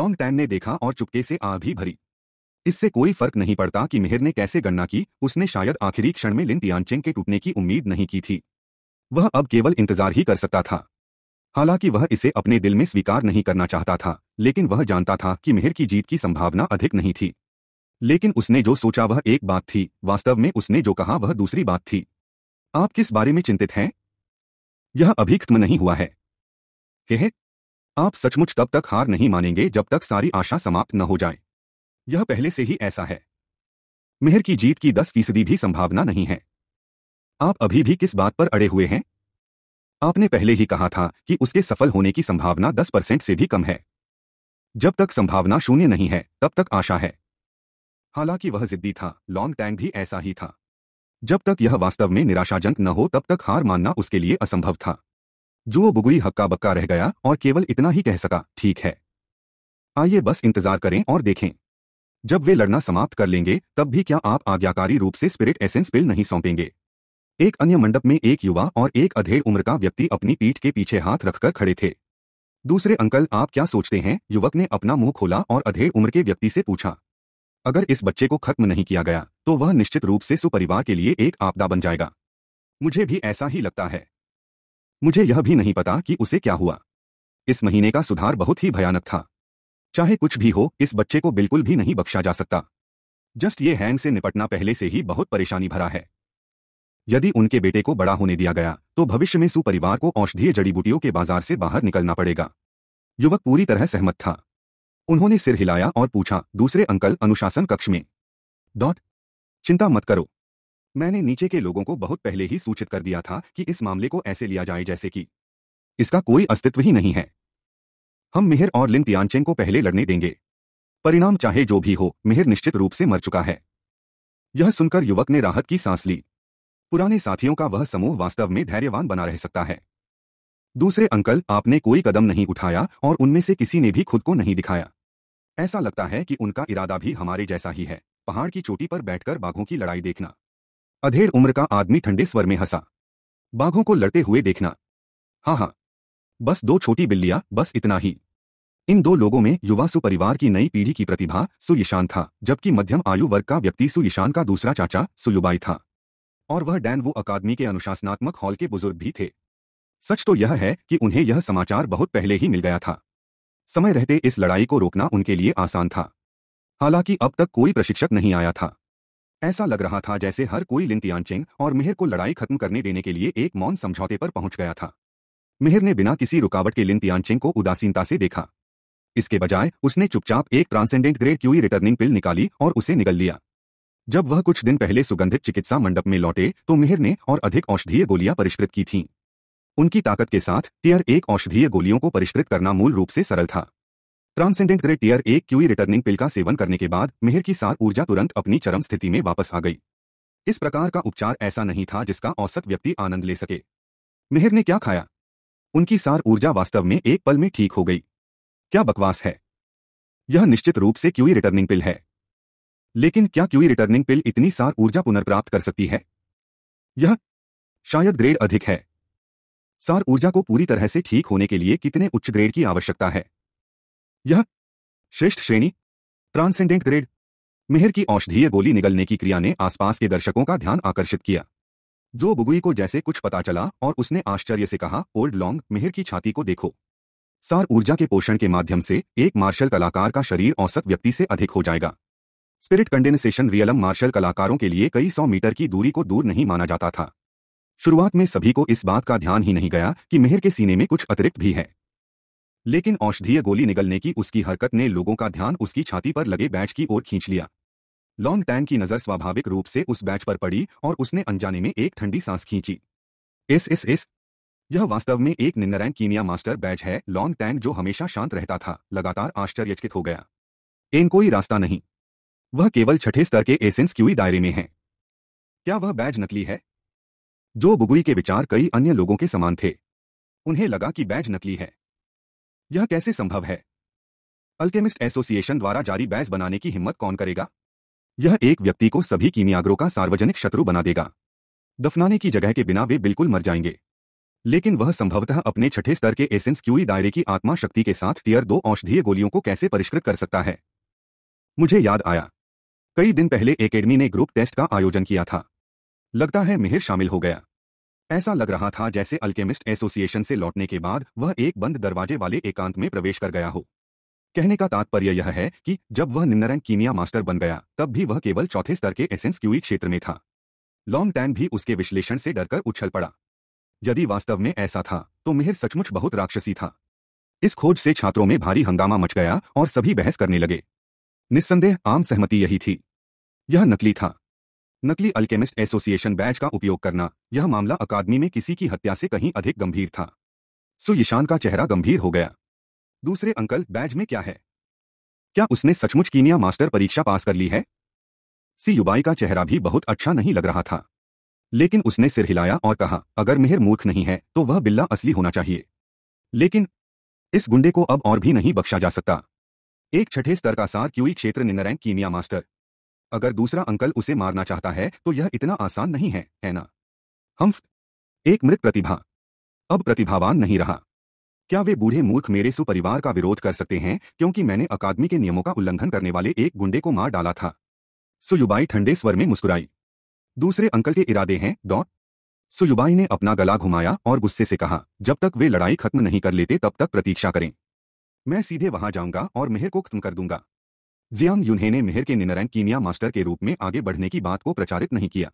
Speaker 1: लॉन्ग टैन ने देखा और चुपके से आ भी भरी इससे कोई फर्क नहीं पड़ता कि मिहिर ने कैसे गणना की उसने शायद आखिरी क्षण में लिन तियानचिंग के टूटने की उम्मीद नहीं की थी वह अब केवल इंतजार ही कर सकता था हालांकि वह इसे अपने दिल में स्वीकार नहीं करना चाहता था लेकिन वह जानता था कि मेहर की जीत की संभावना अधिक नहीं थी लेकिन उसने जो सोचा वह एक बात थी वास्तव में उसने जो कहा वह दूसरी बात थी आप किस बारे में चिंतित हैं यह अभी खत्म नहीं हुआ है कहे आप सचमुच तब तक हार नहीं मानेंगे जब तक सारी आशा समाप्त न हो जाए यह पहले से ही ऐसा है मेहर की जीत की दस फीसदी भी संभावना नहीं है आप अभी भी किस बात पर अड़े हुए हैं आपने पहले ही कहा था कि उसके सफल होने की संभावना 10 परसेंट से भी कम है जब तक संभावना शून्य नहीं है तब तक आशा है हालांकि वह जिद्दी था लॉन्ग टैंग भी ऐसा ही था जब तक यह वास्तव में निराशाजनक न हो तब तक हार मानना उसके लिए असंभव था जो बुगुई हक्का बक्का रह गया और केवल इतना ही कह सका ठीक है आइए बस इंतजार करें और देखें जब वे लड़ना समाप्त कर लेंगे तब भी क्या आप आज्ञाकारी रूप से स्पिरिट एसेंस बिल नहीं सौंपेंगे एक अन्य मंडप में एक युवा और एक अधेड़ उम्र का व्यक्ति अपनी पीठ के पीछे हाथ रखकर खड़े थे दूसरे अंकल आप क्या सोचते हैं युवक ने अपना मुंह खोला और अधेड़ उम्र के व्यक्ति से पूछा अगर इस बच्चे को खत्म नहीं किया गया तो वह निश्चित रूप से सुपरिवार के लिए एक आपदा बन जाएगा मुझे भी ऐसा ही लगता है मुझे यह भी नहीं पता कि उसे क्या हुआ इस महीने का सुधार बहुत ही भयानक था चाहे कुछ भी हो इस बच्चे को बिल्कुल भी नहीं बख्शा जा सकता जस्ट ये हैंग से निपटना पहले से ही बहुत परेशानी भरा है यदि उनके बेटे को बड़ा होने दिया गया तो भविष्य में सुपरिवार को औषधीय जड़ी बूटियों के बाजार से बाहर निकलना पड़ेगा युवक पूरी तरह सहमत था उन्होंने सिर हिलाया और पूछा दूसरे अंकल अनुशासन कक्ष में डॉट चिंता मत करो मैंने नीचे के लोगों को बहुत पहले ही सूचित कर दिया था कि इस मामले को ऐसे लिया जाए जैसे कि इसका कोई अस्तित्व ही नहीं है हम मिहिर और लिन तियानचेन को पहले लड़ने देंगे परिणाम चाहे जो भी हो मिहिर निश्चित रूप से मर चुका है यह सुनकर युवक ने राहत की सांस ली पुराने साथियों का वह समूह वास्तव में धैर्यवान बना रह सकता है दूसरे अंकल आपने कोई कदम नहीं उठाया और उनमें से किसी ने भी खुद को नहीं दिखाया ऐसा लगता है कि उनका इरादा भी हमारे जैसा ही है पहाड़ की चोटी पर बैठकर बाघों की लड़ाई देखना अधेड़ उम्र का आदमी ठंडे स्वर में हंसा बाघों को लड़ते हुए देखना हाँ हाँ बस दो छोटी बिल्लियां बस इतना ही इन दो लोगों में युवा सुपरिवार की नई पीढ़ी की प्रतिभा सुयशान था जबकि मध्यम आयु वर्ग का व्यक्ति सुयशान का दूसरा चाचा सुयुबाई था और वह डैन वो अकादमी के अनुशासनात्मक हॉल के बुजुर्ग भी थे सच तो यह है कि उन्हें यह समाचार बहुत पहले ही मिल गया था समय रहते इस लड़ाई को रोकना उनके लिए आसान था हालांकि अब तक कोई प्रशिक्षक नहीं आया था ऐसा लग रहा था जैसे हर कोई लिंतियानचेंग और मेहर को लड़ाई खत्म करने देने के लिए एक मौन समझौते पर पहुंच गया था मेहर ने बिना किसी रुकावट के लिंतियानचेंग को उदासीनता से देखा इसके बजाय उसने चुपचाप एक transcendent grade qi returning pill निकाली और उसे निगल लिया जब वह कुछ दिन पहले सुगंधित चिकित्सा मंडप में लौटे तो मिहिर ने और अधिक औषधीय गोलियां परिष्कृत की थीं उनकी ताकत के साथ टीयर एक औषधीय गोलियों को परिष्कृत करना मूल रूप से सरल था ट्रांसेंडेंट ग्रेड टीयर एक क्यूई रिटर्निंग पिल का सेवन करने के बाद मिहिर की सार ऊर्जा तुरंत अपनी चरम स्थिति में वापस आ गई इस प्रकार का उपचार ऐसा नहीं था जिसका औसत व्यक्ति आनंद ले सके मिहिर ने क्या खाया उनकी सार ऊर्जा वास्तव में एक पल में ठीक हो गई क्या बकवास है यह निश्चित रूप से क्यूई रिटर्निंग पिल है लेकिन क्या क्यूई रिटर्निंग पिल इतनी सार ऊर्जा पुनर्प्राप्त कर सकती है यह शायद ग्रेड अधिक है सार ऊर्जा को पूरी तरह से ठीक होने के लिए कितने उच्च ग्रेड की आवश्यकता है यह श्रेष्ठ श्रेणी ट्रांसेंडेंट ग्रेड मेहर की औषधीय गोली निगलने की क्रिया ने आसपास के दर्शकों का ध्यान आकर्षित किया जो बुगुई को जैसे कुछ पता चला और उसने आश्चर्य से कहा ओल्ड लॉन्ग मेहर की छाती को देखो सार ऊर्जा के पोषण के माध्यम से एक मार्शल कलाकार का शरीर औसत व्यक्ति से अधिक हो जाएगा स्पिरिट कंडेंसेशन रियलम मार्शल कलाकारों के लिए कई सौ मीटर की दूरी को दूर नहीं माना जाता था शुरुआत में सभी को इस बात का ध्यान ही नहीं गया कि मेहर के सीने में कुछ अतिरिक्त भी है लेकिन औषधीय गोली निगलने की उसकी हरकत ने लोगों का ध्यान उसकी छाती पर लगे बैच की ओर खींच लिया लॉन्ग टैंग की नजर स्वाभाविक रूप से उस बैच पर पड़ी और उसने अनजाने में एक ठंडी सांस खींची इस इस इस यह वास्तव में एक निन्नरैंग कीमिया मास्टर बैच है लॉन्ग टैंग जो हमेशा शांत रहता था लगातार आश्चर्यचकित हो गया एन कोई रास्ता नहीं वह केवल छठे स्तर के एसेंस क्यूई दायरे में है क्या वह बैज नकली है जो बुगुई के विचार कई अन्य लोगों के समान थे उन्हें लगा कि बैज नकली है यह कैसे संभव है अल्केमिस्ट एसोसिएशन द्वारा जारी बैज बनाने की हिम्मत कौन करेगा यह एक व्यक्ति को सभी कीमियाग्रों का सार्वजनिक शत्रु बना देगा दफनाने की जगह के बिना वे बिल्कुल मर जाएंगे लेकिन वह संभवतः अपने छठे स्तर के एसेंस क्यूई दायरे की आत्मा शक्ति के साथ टीयर दो औषधीय गोलियों को कैसे परिष्कृत कर सकता है मुझे याद आया कई दिन पहले एकेडमी ने ग्रुप टेस्ट का आयोजन किया था लगता है मिहिर शामिल हो गया ऐसा लग रहा था जैसे अल्केमिस्ट एसोसिएशन से लौटने के बाद वह एक बंद दरवाजे वाले एकांत में प्रवेश कर गया हो कहने का तात्पर्य यह है कि जब वह निम्नरंग कीमिया मास्टर बन गया तब भी वह केवल चौथे स्तर के एसेंस क्यूई क्षेत्र में था लॉन्ग टैन भी उसके विश्लेषण से डरकर उछल पड़ा यदि वास्तव में ऐसा था तो मिहिर सचमुच बहुत राक्षसी था इस खोज से छात्रों में भारी हंगामा मच गया और सभी बहस करने लगे निस्संदेह आम सहमति यही थी यह नकली था नकली अल्केमिस्ट एसोसिएशन बैच का उपयोग करना यह मामला अकादमी में किसी की हत्या से कहीं अधिक गंभीर था सुयशान का चेहरा गंभीर हो गया दूसरे अंकल बैज में क्या है क्या उसने सचमुच कीनिया मास्टर परीक्षा पास कर ली है सी युबाई का चेहरा भी बहुत अच्छा नहीं लग रहा था लेकिन उसने सिर हिलाया और कहा अगर मेहर मूर्ख नहीं है तो वह बिल्ला असली होना चाहिए लेकिन इस गुंडे को अब और भी नहीं बख्शा जा सकता एक छठे स्तर का सार क्यूई क्षेत्र निर्णय कीनिया मास्टर अगर दूसरा अंकल उसे मारना चाहता है तो यह इतना आसान नहीं है है ना हम एक मृत प्रतिभा अब प्रतिभावान नहीं रहा क्या वे बूढ़े मूर्ख मेरे सुपरिवार का विरोध कर सकते हैं क्योंकि मैंने अकादमी के नियमों का उल्लंघन करने वाले एक गुंडे को मार डाला था सुयुबाई ठंडे स्वर में मुस्कुराई दूसरे अंकल के इरादे हैं डॉट सुयुबाई ने अपना गला घुमाया और गुस्से से कहा जब तक वे लड़ाई खत्म नहीं कर लेते तब तक प्रतीक्षा करें मैं सीधे वहां जाऊंगा और मेहर को खत्म कर दूंगा जियांग युन्हे ने मेहर के निनरैन कीमिया मास्टर के रूप में आगे बढ़ने की बात को प्रचारित नहीं किया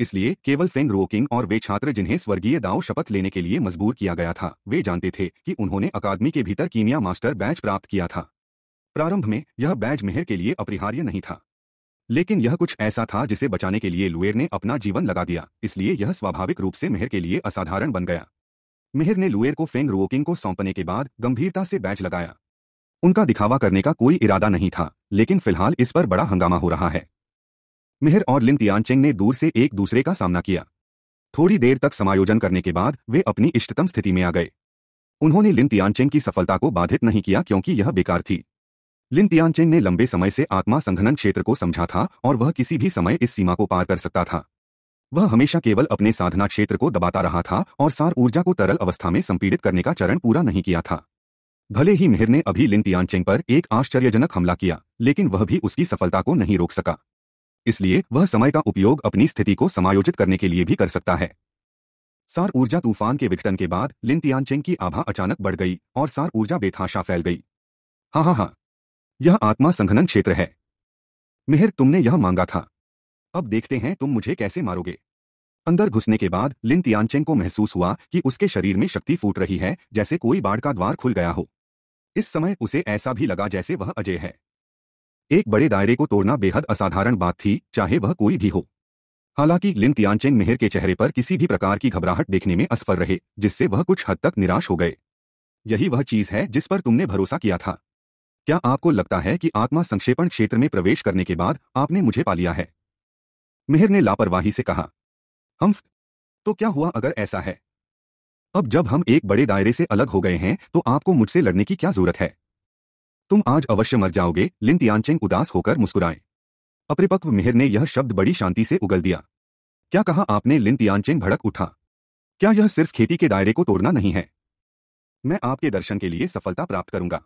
Speaker 1: इसलिए केवल फेंग रोकिंग और वे छात्र जिन्हें स्वर्गीय दाव शपथ लेने के लिए मजबूर किया गया था वे जानते थे कि उन्होंने अकादमी के भीतर कीमिया मास्टर बैच प्राप्त किया था प्रारंभ में यह बैच मेहर के लिए अपरिहार्य नहीं था लेकिन यह कुछ ऐसा था जिसे बचाने के लिए लुएर ने अपना जीवन लगा दिया इसलिए यह स्वाभाविक रूप से मेहर के लिए असाधारण बन गया मेहर ने लुएर को फेंग रोकिंग को सौंपने के बाद गंभीरता से बैच लगाया उनका दिखावा करने का कोई इरादा नहीं था लेकिन फिलहाल इस पर बड़ा हंगामा हो रहा है मिहिर और लिन तियानचेंग ने दूर से एक दूसरे का सामना किया थोड़ी देर तक समायोजन करने के बाद वे अपनी इष्टतम स्थिति में आ गए उन्होंने लिन तियानचेंग की सफलता को बाधित नहीं किया क्योंकि यह बेकार थी लिन तियानचेंग ने लंबे समय से आत्मा संघनन क्षेत्र को समझा था और वह किसी भी समय इस सीमा को पार कर सकता था वह हमेशा केवल अपने साधना क्षेत्र को दबाता रहा था और सार ऊर्जा को तरल अवस्था में संपीड़ित करने का चरण पूरा नहीं किया था भले ही मेहर ने अभी लिन टियानचेंग पर एक आश्चर्यजनक हमला किया लेकिन वह भी उसकी सफलता को नहीं रोक सका इसलिए वह समय का उपयोग अपनी स्थिति को समायोजित करने के लिए भी कर सकता है सार ऊर्जा तूफान के विघटन के बाद लिन टियानचेंग की आभा अचानक बढ़ गई और सार ऊर्जा बेथाशा फैल गई हाँ हाँ हाँ यह आत्मा संघनन क्षेत्र है मेहर तुमने यह मांगा था अब देखते हैं तुम मुझे कैसे मारोगे अंदर घुसने के बाद लिन तियानचेंग को महसूस हुआ कि उसके शरीर में शक्ति फूट रही है जैसे कोई बाढ़ का द्वार खुल गया हो इस समय उसे ऐसा भी लगा जैसे वह अजय है एक बड़े दायरे को तोड़ना बेहद असाधारण बात थी चाहे वह कोई भी हो हालांकि लिन तियानचेन मेहर के चेहरे पर किसी भी प्रकार की घबराहट देखने में असफल रहे जिससे वह कुछ हद तक निराश हो गए यही वह चीज है जिस पर तुमने भरोसा किया था क्या आपको लगता है कि आत्मा संक्षेपण क्षेत्र में प्रवेश करने के बाद आपने मुझे पा लिया है मेहर ने लापरवाही से कहा हम्फ तो क्या हुआ अगर ऐसा है अब जब हम एक बड़े दायरे से अलग हो गए हैं तो आपको मुझसे लड़ने की क्या जरूरत है तुम आज अवश्य मर जाओगे लिन तियानचेंग उदास होकर मुस्कुराए अपरिपक्व मिहिर ने यह शब्द बड़ी शांति से उगल दिया क्या कहा आपने लिन तियानचेंग भड़क उठा क्या यह सिर्फ खेती के दायरे को तोड़ना नहीं है मैं आपके दर्शन के लिए सफलता प्राप्त करूंगा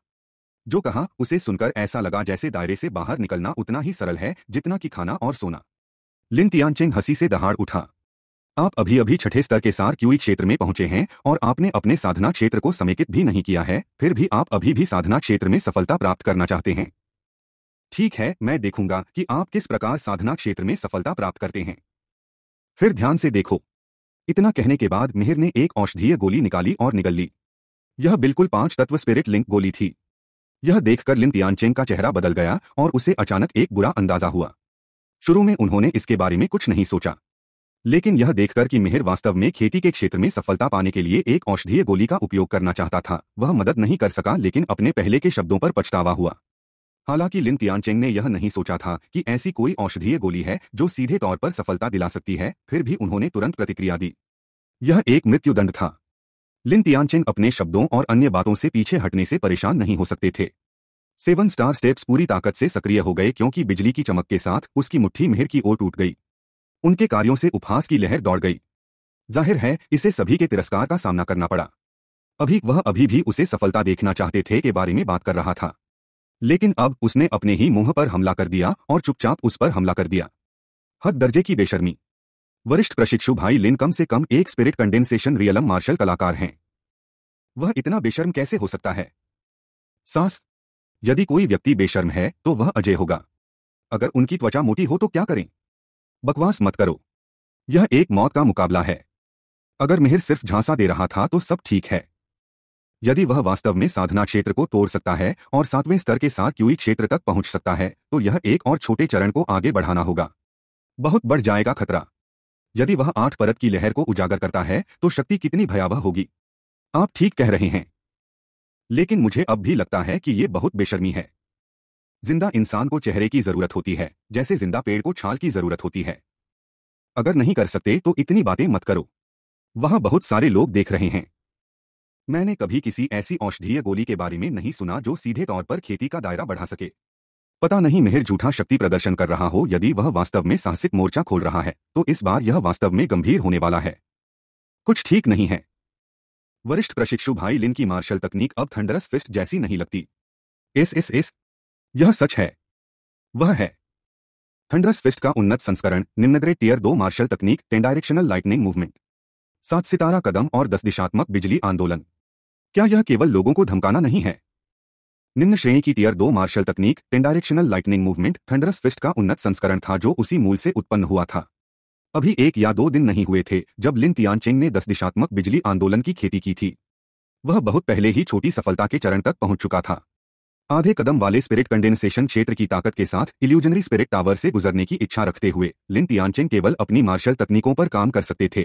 Speaker 1: जो कहा उसे सुनकर ऐसा लगा जैसे दायरे से बाहर निकलना उतना ही सरल है जितना कि खाना और सोना लिन तियानचेंग हंसी से दहाड़ उठा आप अभी अभी छठे स्तर के सार क्यूई क्षेत्र में पहुंचे हैं और आपने अपने साधना क्षेत्र को समेकित भी नहीं किया है फिर भी आप अभी भी साधना क्षेत्र में सफलता प्राप्त करना चाहते हैं ठीक है मैं देखूंगा कि आप किस प्रकार साधना क्षेत्र में सफलता प्राप्त करते हैं फिर ध्यान से देखो इतना कहने के बाद मिहिर ने एक औषधीय गोली निकाली और निकल ली यह बिल्कुल पांच तत्व स्पिरिट लिंक गोली थी यह देखकर लिन तियानचेंग का चेहरा बदल गया और उसे अचानक एक बुरा अंदाजा हुआ शुरू में उन्होंने इसके बारे में कुछ नहीं सोचा लेकिन यह देखकर कि मेहर वास्तव में खेती के क्षेत्र में सफलता पाने के लिए एक औषधीय गोली का उपयोग करना चाहता था वह मदद नहीं कर सका लेकिन अपने पहले के शब्दों पर पछतावा हुआ हालांकि लिन तियानचेंग ने यह नहीं सोचा था कि ऐसी कोई औषधीय गोली है जो सीधे तौर पर सफलता दिला सकती है फिर भी उन्होंने तुरंत प्रतिक्रिया दी यह एक मृत्युदंड था लिन तियानचेंग अपने शब्दों और अन्य बातों से पीछे हटने से परेशान नहीं हो सकते थे सेवन स्टार स्टेप्स पूरी ताकत से सक्रिय हो गए क्योंकि बिजली की चमक के साथ उसकी मुट्ठी मेहर की ओर टूट गई उनके कार्यों से उपहास की लहर दौड़ गई जाहिर है इसे सभी के तिरस्कार का सामना करना पड़ा अभी वह अभी भी उसे सफलता देखना चाहते थे के बारे में बात कर रहा था लेकिन अब उसने अपने ही मुंह पर हमला कर दिया और चुपचाप उस पर हमला कर दिया हद दर्जे की बेशर्मी वरिष्ठ प्रशिक्षु भाई लिन कम से कम एक स्पिरिट कंडेंसेशन रियलम मार्शल कलाकार हैं वह इतना बेशर्म कैसे हो सकता है सांस यदि कोई व्यक्ति बेशर्म है तो वह अजय होगा अगर उनकी त्वचा मोटी हो तो क्या करें बकवास मत करो यह एक मौत का मुकाबला है अगर मिहिर सिर्फ झांसा दे रहा था तो सब ठीक है यदि वह वास्तव में साधना क्षेत्र को तोड़ सकता है और सातवें स्तर के साथ क्यूई क्षेत्र तक पहुंच सकता है तो यह एक और छोटे चरण को आगे बढ़ाना होगा बहुत बढ़ जाएगा खतरा यदि वह आठ परत की लहर को उजागर करता है तो शक्ति कितनी भयावह होगी आप ठीक कह रहे हैं लेकिन मुझे अब भी लगता है कि ये बहुत बेशर्मी है जिंदा इंसान को चेहरे की जरूरत होती है जैसे जिंदा पेड़ को छाल की जरूरत होती है अगर नहीं कर सकते तो इतनी बातें मत करो वहां बहुत सारे लोग देख रहे हैं मैंने कभी किसी ऐसी औषधीय गोली के बारे में नहीं सुना जो सीधे तौर पर खेती का दायरा बढ़ा सके पता नहीं मेहर झूठा शक्ति प्रदर्शन कर रहा हो यदि वह वास्तव में साहसिक मोर्चा खोल रहा है तो इस बार यह वास्तव में गंभीर होने वाला है कुछ ठीक नहीं है वरिष्ठ प्रशिक्षु भाई लिन की मार्शल तकनीक अब थंडरस फिस्ट जैसी नहीं लगती इस इस इस यह सच है वह है थंडरस फिस्ट का उन्नत संस्करण निम्नग्रे टीयर दो मार्शल तकनीक टेन डायरेक्शनल लाइटनिंग मूवमेंट सात सितारा कदम और दस दिशात्मक बिजली आंदोलन क्या यह केवल लोगों को धमकाना नहीं है निम्न श्रेणी की टीयर दो मार्शल तकनीक ten directional lightning movement thunderous fist का उन्नत संस्करण था जो उसी मूल से उत्पन्न हुआ था अभी एक या दो दिन नहीं हुए थे जब लिन तियानचिंग ने दस दिशात्मक बिजली आंदोलन की खेती की थी वह बहुत पहले ही छोटी सफलता के चरण तक पहुंच चुका था आधे कदम वाले स्पिरिट कंडेंसेशन क्षेत्र की ताकत के साथ इल्यूजनरी स्पिरिट टावर से गुजरने की इच्छा रखते हुए लिन तियानचेन केवल अपनी मार्शल तकनीकों पर काम कर सकते थे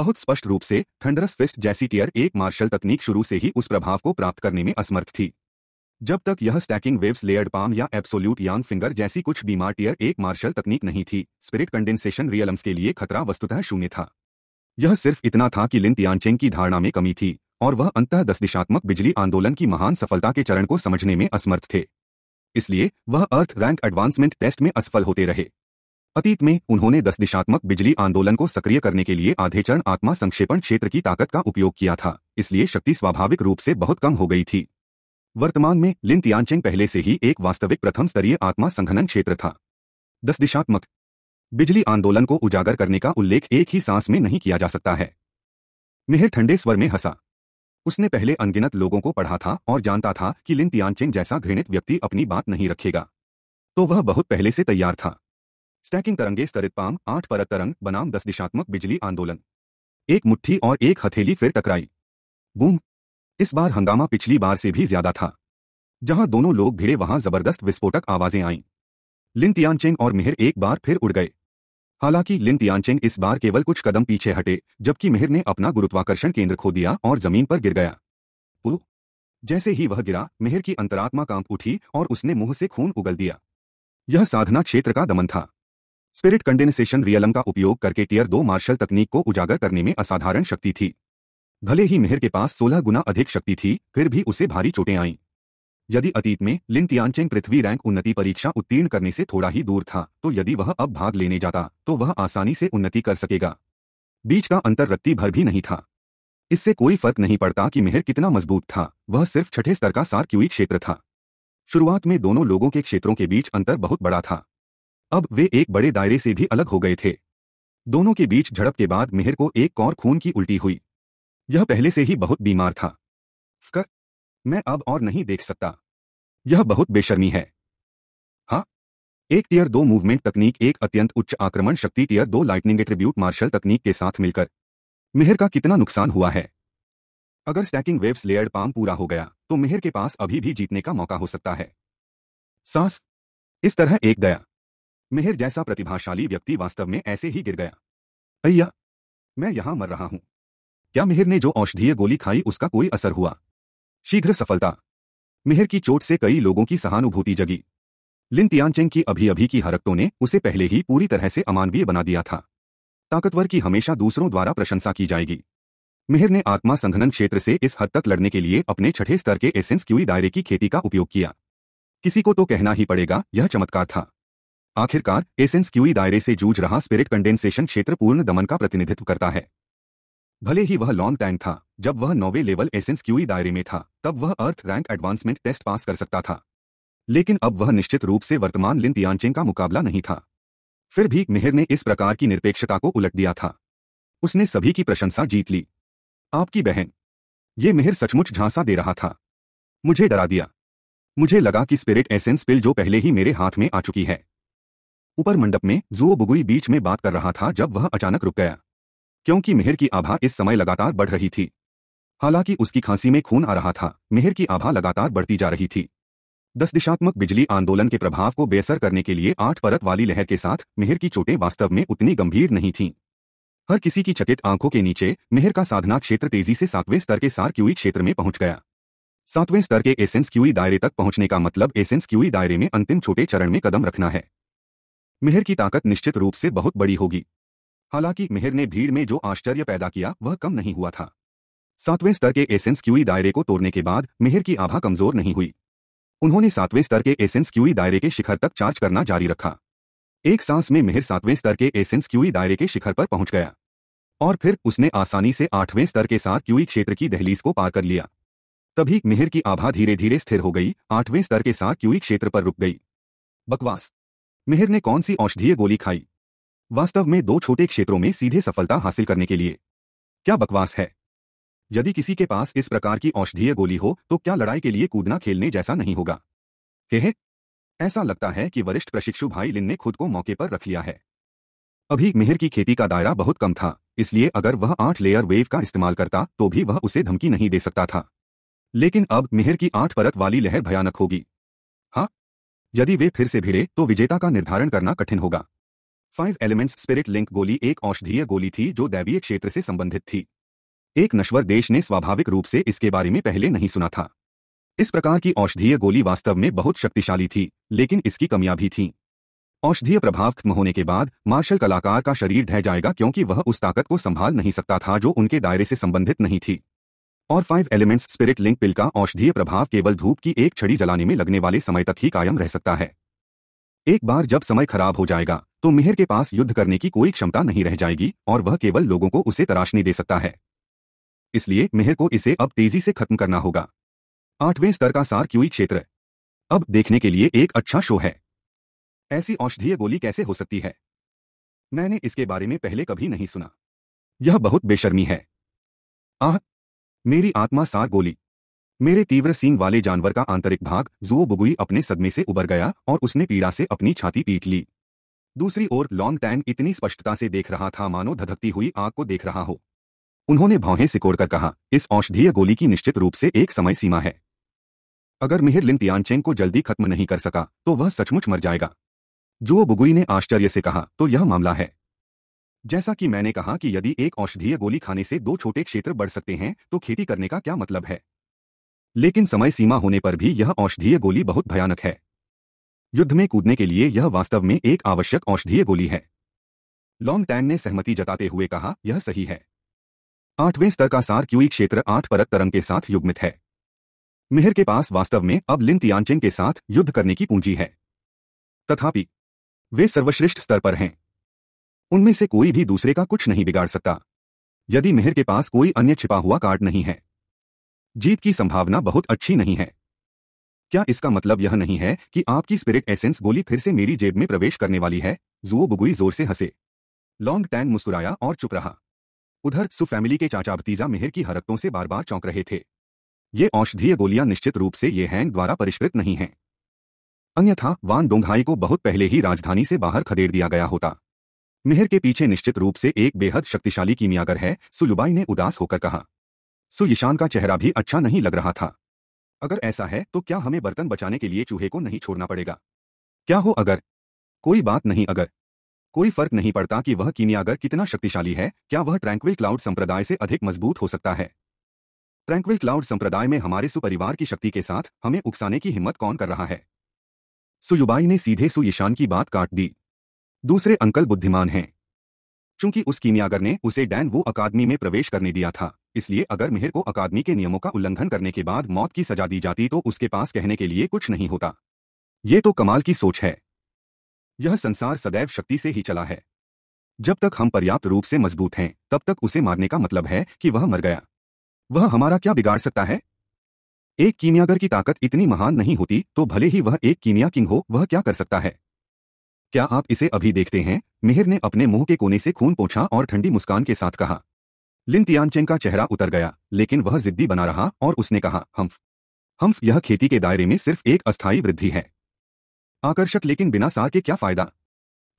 Speaker 1: बहुत स्पष्ट रूप से थंडरस फिस्ट जैसी टीयर एक मार्शल तकनीक शुरू से ही उस प्रभाव को प्राप्त करने में असमर्थ थी जब तक यह स्टैकिंग वेव्स लेयर्ड पाम या एब्सोल्यूट यांग फिंगर जैसी कुछ बीमार टीयर एक मार्शल तकनीक नहीं थी स्पिरिट कंडेंसेशन रियलम्स के लिए खतरा वस्तुतः शून्य था यह सिर्फ इतना था कि लिन तियानचेंग की धारणा में कमी थी और वह अंतः दशदिशात्मक बिजली आंदोलन की महान सफलता के चरण को समझने में असमर्थ थे इसलिए वह अर्थ रैंक एडवांसमेंट टेस्ट में असफल होते रहे अतीत में उन्होंने दस दिशात्मक बिजली आंदोलन को सक्रिय करने के लिए आधे चरण आत्मा संक्षेपण क्षेत्र की ताकत का उपयोग किया था इसलिए शक्ति स्वाभाविक रूप से बहुत कम हो गई थी वर्तमान में लिन तियांचिंग पहले से ही एक वास्तविक प्रथम स्तरीय आत्मा संघनन क्षेत्र था दस दिशात्मक बिजली आंदोलन को उजागर करने का उल्लेख एक ही सांस में नहीं किया जा सकता है मेहर ठंडे स्वर में हंसा उसने पहले अनगिनत लोगों को पढ़ा था और जानता था कि लिन तियानचिंग जैसा घृणित व्यक्ति अपनी बात नहीं रखेगा तो वह बहुत पहले से तैयार था स्टैकिंग तरंगे स्तरित पाम आठ परत तरंग बनाम दस दिशात्मक बिजली आंदोलन एक मुट्ठी और एक हथेली फिर टकराई बूम इस बार हंगामा पिछली बार से भी ज्यादा था जहां दोनों लोग भिड़े वहां जबरदस्त विस्फोटक आवाजें आईं लिन तियानचिंग और मिहिर एक बार फिर उड़ गए हालांकि लिन तियानचेंग इस बार केवल कुछ कदम पीछे हटे जबकि मिहिर ने अपना गुरुत्वाकर्षण केंद्र खो दिया और जमीन पर गिर गया जैसे ही वह गिरा मेहर की अंतरात्मा कांप उठी और उसने मुंह से खून उगल दिया यह साधना क्षेत्र का दमन था स्पिरिट कंडेंसेशन रियलम का उपयोग करके टीयर दो मार्शल तकनीक को उजागर करने में असाधारण शक्ति थी भले ही मेहर के पास सोलह गुना अधिक शक्ति थी फिर भी उसे भारी चोटें आईं यदि अतीत में लिन तियानचेंग पृथ्वी रैंक उन्नति परीक्षा उत्तीर्ण करने से थोड़ा ही दूर था तो यदि वह अब भाग लेने जाता तो वह आसानी से उन्नति कर सकेगा बीच का अंतर रत्ती भर भी नहीं था इससे कोई फर्क नहीं पड़ता कि मेहर कितना मजबूत था वह सिर्फ छठे स्तर का सार क्यूई क्षेत्र था शुरुआत में दोनों लोगों के क्षेत्रों के बीच अंतर बहुत बड़ा था अब वे एक बड़े दायरे से भी अलग हो गए थे दोनों के बीच झड़प के बाद मेहर को एक और खून की उल्टी हुई यह पहले से ही बहुत बीमार था मैं अब और नहीं देख सकता यह बहुत बेशर्मी है हाँ एक टीयर दो मूवमेंट तकनीक एक अत्यंत उच्च आक्रमण शक्ति टीयर दो लाइटनिंग एट्रीब्यूट मार्शल तकनीक के साथ मिलकर मेहर का कितना नुकसान हुआ है अगर स्टैकिंग वेव्स लेयर्ड पाम पूरा हो गया तो मेहर के पास अभी भी जीतने का मौका हो सकता है सांस इस तरह एक गया मेहर जैसा प्रतिभाशाली व्यक्ति वास्तव में ऐसे ही गिर गया अय्या मैं यहां मर रहा हूं क्या मेहर ने जो औषधीय गोली खाई उसका कोई असर हुआ शीघ्र सफलता मेहर की चोट से कई लोगों की सहानुभूति जगी लिन तियानचेंग की अभी अभी की हरकतों ने उसे पहले ही पूरी तरह से अमानवीय बना दिया था ताकतवर की हमेशा दूसरों द्वारा प्रशंसा की जाएगी मिहिर ने आत्मा संघनन क्षेत्र से इस हद तक लड़ने के लिए अपने छठे स्तर के एसेंस क्यूई दायरे की खेती का उपयोग किया किसी को तो कहना ही पड़ेगा यह चमत्कार था आखिरकार एसेंस क्यूई दायरे से जूझ रहा स्पिरिट कंडेंसेशन क्षेत्र पूर्ण दमन का प्रतिनिधित्व करता है भले ही वह लॉन्ग टैंक था जब वह नौवे लेवल एसेंस क्यूई दायरे में था तब वह earth rank advancement test pass कर सकता था लेकिन अब वह निश्चित रूप से वर्तमान लिन तियांचिंग का मुकाबला नहीं था फिर भी मेहर ने इस प्रकार की निरपेक्षता को उलट दिया था उसने सभी की प्रशंसा जीत ली आपकी बहन ये मेहर सचमुच झांसा दे रहा था मुझे डरा दिया मुझे लगा कि स्पिरिट एसेंस पिल जो पहले ही मेरे हाथ में आ चुकी है ऊपर मंडप में जुओ बुगुई बीच में बात कर रहा था जब वह अचानक रुक गया क्योंकि मेहर की आभा इस समय लगातार बढ़ रही थी हालांकि उसकी खांसी में खून आ रहा था मेहर की आभा लगातार बढ़ती जा रही थी दस दिशात्मक बिजली आंदोलन के प्रभाव को बेअसर करने के लिए आठ परत वाली लहर के साथ मेहर की चोटें वास्तव में उतनी गंभीर नहीं थीं। हर किसी की चकित आंखों के नीचे मेहर का साधना क्षेत्र तेजी से सातवें स्तर के सार क्यूई क्षेत्र में पहुंच गया सातवें स्तर के एसेंस क्यूई दायरे तक पहुंचने का मतलब एसेंस क्यूई दायरे में अंतिम छोटे चरण में कदम रखना है मेहर की ताकत निश्चित रूप से बहुत बड़ी होगी हालांकि मेहर ने भीड़ में जो आश्चर्य पैदा किया वह कम नहीं हुआ था सातवें स्तर के एसेंस क्यूई दायरे को तोड़ने के बाद मेहर की आभा कमजोर नहीं हुई उन्होंने सातवें स्तर के एसेंस क्यूई दायरे के शिखर तक चार्ज करना जारी रखा एक सांस में मेहर सातवें स्तर के एसेंस क्यूई दायरे के शिखर पर पहुंच गया और फिर उसने आसानी से आठवें स्तर के साथ क्यूई क्षेत्र की दहलीज को पार कर लिया तभी मेहर की आभा धीरे धीरे स्थिर हो गई आठवें स्तर के साथ क्यूई क्षेत्र पर रुक गई बकवास मेहर ने कौन सी औषधीय गोली खाई वास्तव में दो छोटे क्षेत्रों में सीधे सफलता हासिल करने के लिए क्या बकवास है यदि किसी के पास इस प्रकार की औषधीय गोली हो तो क्या लड़ाई के लिए कूदना खेलने जैसा नहीं होगा हे हे ऐसा लगता है कि वरिष्ठ प्रशिक्षु भाई लिन ने खुद को मौके पर रख लिया है अभी मेहर की खेती का दायरा बहुत कम था इसलिए अगर वह आठ लेयर वेव का इस्तेमाल करता तो भी वह उसे धमकी नहीं दे सकता था लेकिन अब मेहर की आठ परत वाली लहर भयानक होगी हाँ यदि वे फिर से भिड़े तो विजेता का निर्धारण करना कठिन होगा फाइव एलिमेंट्स स्पिरिट लिंक गोली एक औषधीय गोली थी जो दैवीय क्षेत्र से संबंधित थी एक नश्वर देश ने स्वाभाविक रूप से इसके बारे में पहले नहीं सुना था इस प्रकार की औषधीय गोली वास्तव में बहुत शक्तिशाली थी लेकिन इसकी कमियां भी थीं औषधीय प्रभाव खत्म होने के बाद मार्शल कलाकार का शरीर ढह जाएगा क्योंकि वह उस ताकत को संभाल नहीं सकता था जो उनके दायरे से संबंधित नहीं थी और five elements spirit link pill का औषधीय प्रभाव केवल धूप की एक छड़ी जलाने में लगने वाले समय तक ही कायम रह सकता है एक बार जब समय खराब हो जाएगा तो मिहिर के पास युद्ध करने की कोई क्षमता नहीं रह जाएगी और वह केवल लोगों को उसे तराशने दे सकता है इसलिए मिहिर को इसे अब तेजी से खत्म करना होगा आठवें स्तर का सार क्यूई क्षेत्र अब देखने के लिए एक अच्छा शो है ऐसी औषधीय गोली कैसे हो सकती है मैंने इसके बारे में पहले कभी नहीं सुना यह बहुत बेशर्मी है आह मेरी आत्मा सार गोली मेरे तीव्र सींग वाले जानवर का आंतरिक भाग जुओ बुगुई अपने सदमे से उबर गया और उसने पीड़ा से अपनी छाती पीट ली दूसरी ओर लॉन्ग टैन इतनी स्पष्टता से देख रहा था मानो धधकती हुई आंख को देख रहा हो उन्होंने भौहें सिकोड़कर कहा इस औषधीय गोली की निश्चित रूप से एक समय सीमा है अगर मिहिर लिन तियानचेन को जल्दी खत्म नहीं कर सका तो वह सचमुच मर जाएगा जो बुगुई ने आश्चर्य से कहा तो यह मामला है जैसा कि मैंने कहा कि यदि एक औषधीय गोली खाने से दो छोटे क्षेत्र बढ़ सकते हैं तो खेती करने का क्या मतलब है लेकिन समय सीमा होने पर भी यह औषधीय गोली बहुत भयानक है युद्ध में कूदने के लिए यह वास्तव में एक आवश्यक औषधीय गोली है लॉन्ग टैन ने सहमति जताते हुए कहा यह सही है आठवें स्तर का सार क्यूई क्षेत्र आठ परत तरंग के साथ युग्मित है मिहिर के पास वास्तव में अब लिन तियांचिन के साथ युद्ध करने की पूंजी है तथापि वे सर्वश्रेष्ठ स्तर पर हैं उनमें से कोई भी दूसरे का कुछ नहीं बिगाड़ सकता यदि मिहिर के पास कोई अन्य छिपा हुआ कार्ड नहीं है जीत की संभावना बहुत अच्छी नहीं है क्या इसका मतलब यह नहीं है कि आपकी स्पिरिट एसेंस गोली फिर से मेरी जेब में प्रवेश करने वाली है जुओ बुगुई जोर से हंसे लॉन्ग टैंग मुस्कुराया और चुप रहा उधर सु फैमिली के चाचा भतीजा मेहर की हरकतों से बार बार चौंक रहे थे ये औषधीय गोलियां निश्चित रूप से ये हैंग द्वारा परिष्कृत नहीं हैं अन्यथा वान डोंघाई को बहुत पहले ही राजधानी से बाहर खदेड़ दिया गया होता मेहर के पीछे निश्चित रूप से एक बेहद शक्तिशाली कीमियागर है सुलुबाई ने उदास होकर कहा सुशान का चेहरा भी अच्छा नहीं लग रहा था अगर ऐसा है तो क्या हमें बर्तन बचाने के लिए चूहे को नहीं छोड़ना पड़ेगा क्या हो अगर कोई बात नहीं अगर कोई फर्क नहीं पड़ता कि वह कीमियागर कितना शक्तिशाली है क्या वह ट्रैंक्विल क्लाउड संप्रदाय से अधिक मजबूत हो सकता है ट्रैंक्विल क्लाउड संप्रदाय में हमारे सुपरिवार की शक्ति के साथ हमें उकसाने की हिम्मत कौन कर रहा है सुयुबाई ने सीधे सुईशान की बात काट दी दूसरे अंकल बुद्धिमान हैं चूंकि उस कीमियागर ने उसे डैन वो अकादमी में प्रवेश करने दिया था इसलिए अगर मेहर को अकादमी के नियमों का उल्लंघन करने के बाद मौत की सजा दी जाती तो उसके पास कहने के लिए कुछ नहीं होता ये तो कमाल की सोच है यह संसार सदैव शक्ति से ही चला है जब तक हम पर्याप्त रूप से मजबूत हैं तब तक उसे मारने का मतलब है कि वह मर गया वह हमारा क्या बिगाड़ सकता है एक कीमियागर की ताकत इतनी महान नहीं होती तो भले ही वह एक कीमिया किंग हो वह क्या कर सकता है क्या आप इसे अभी देखते हैं मिहिर ने अपने मुंह के कोने से खून पोछा और ठंडी मुस्कान के साथ कहा लिन तियानचेंग का चेहरा उतर गया लेकिन वह जिद्दी बना रहा और उसने कहा हम्फ हम्फ यह खेती के दायरे में सिर्फ एक अस्थायी वृद्धि है आकर्षक लेकिन बिना सार के क्या फायदा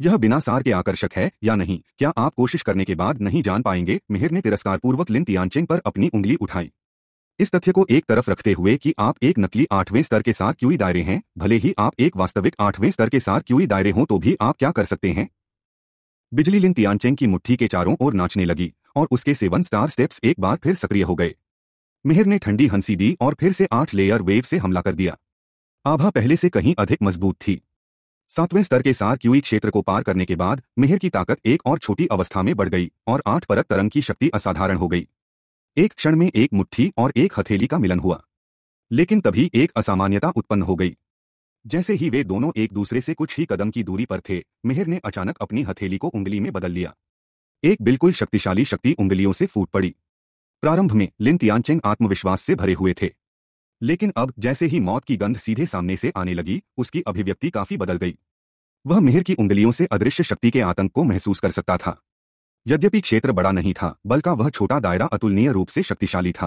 Speaker 1: यह बिना सार के आकर्षक है या नहीं क्या आप कोशिश करने के बाद नहीं जान पाएंगे मिहिर ने तिरस्कारपूर्वक लिन तियानचेंग पर अपनी उंगली उठाई इस तथ्य को एक तरफ रखते हुए कि आप एक नकली आठवें स्तर के साथ क्यूई दायरे हैं भले ही आप एक वास्तविक आठवें स्तर के साथ क्यूई दायरे हों तो भी आप क्या कर सकते हैं बिजली लिन तियानचेंग की मुट्ठी के चारों ओर नाचने लगी और उसके सेवन स्टार स्टेप्स एक बार फिर सक्रिय हो गए मेहर ने ठंडी हंसी दी और फिर से आठ लेयर वेव से हमला कर दिया आभा पहले से कहीं अधिक मजबूत थी सातवें स्तर के सार क्यूई क्षेत्र को पार करने के बाद मेहर की ताकत एक और छोटी अवस्था में बढ़ गई और आठ परत तरंग की शक्ति असाधारण हो गई एक क्षण में एक मुट्ठी और एक हथेली का मिलन हुआ लेकिन तभी एक असामान्यता उत्पन्न हो गई जैसे ही वे दोनों एक दूसरे से कुछ ही कदम की दूरी पर थे मेहर ने अचानक अपनी हथेली को उंगली में बदल लिया एक बिल्कुल शक्तिशाली शक्ति उंगलियों से फूट पड़ी प्रारंभ में लिन तियानचेंग आत्मविश्वास से भरे हुए थे लेकिन अब जैसे ही मौत की गंध सीधे सामने से आने लगी उसकी अभिव्यक्ति काफी बदल गई वह मेहर की उंगलियों से अदृश्य शक्ति के आतंक को महसूस कर सकता था यद्यपि क्षेत्र बड़ा नहीं था बल्कि वह छोटा दायरा अतुलनीय रूप से शक्तिशाली था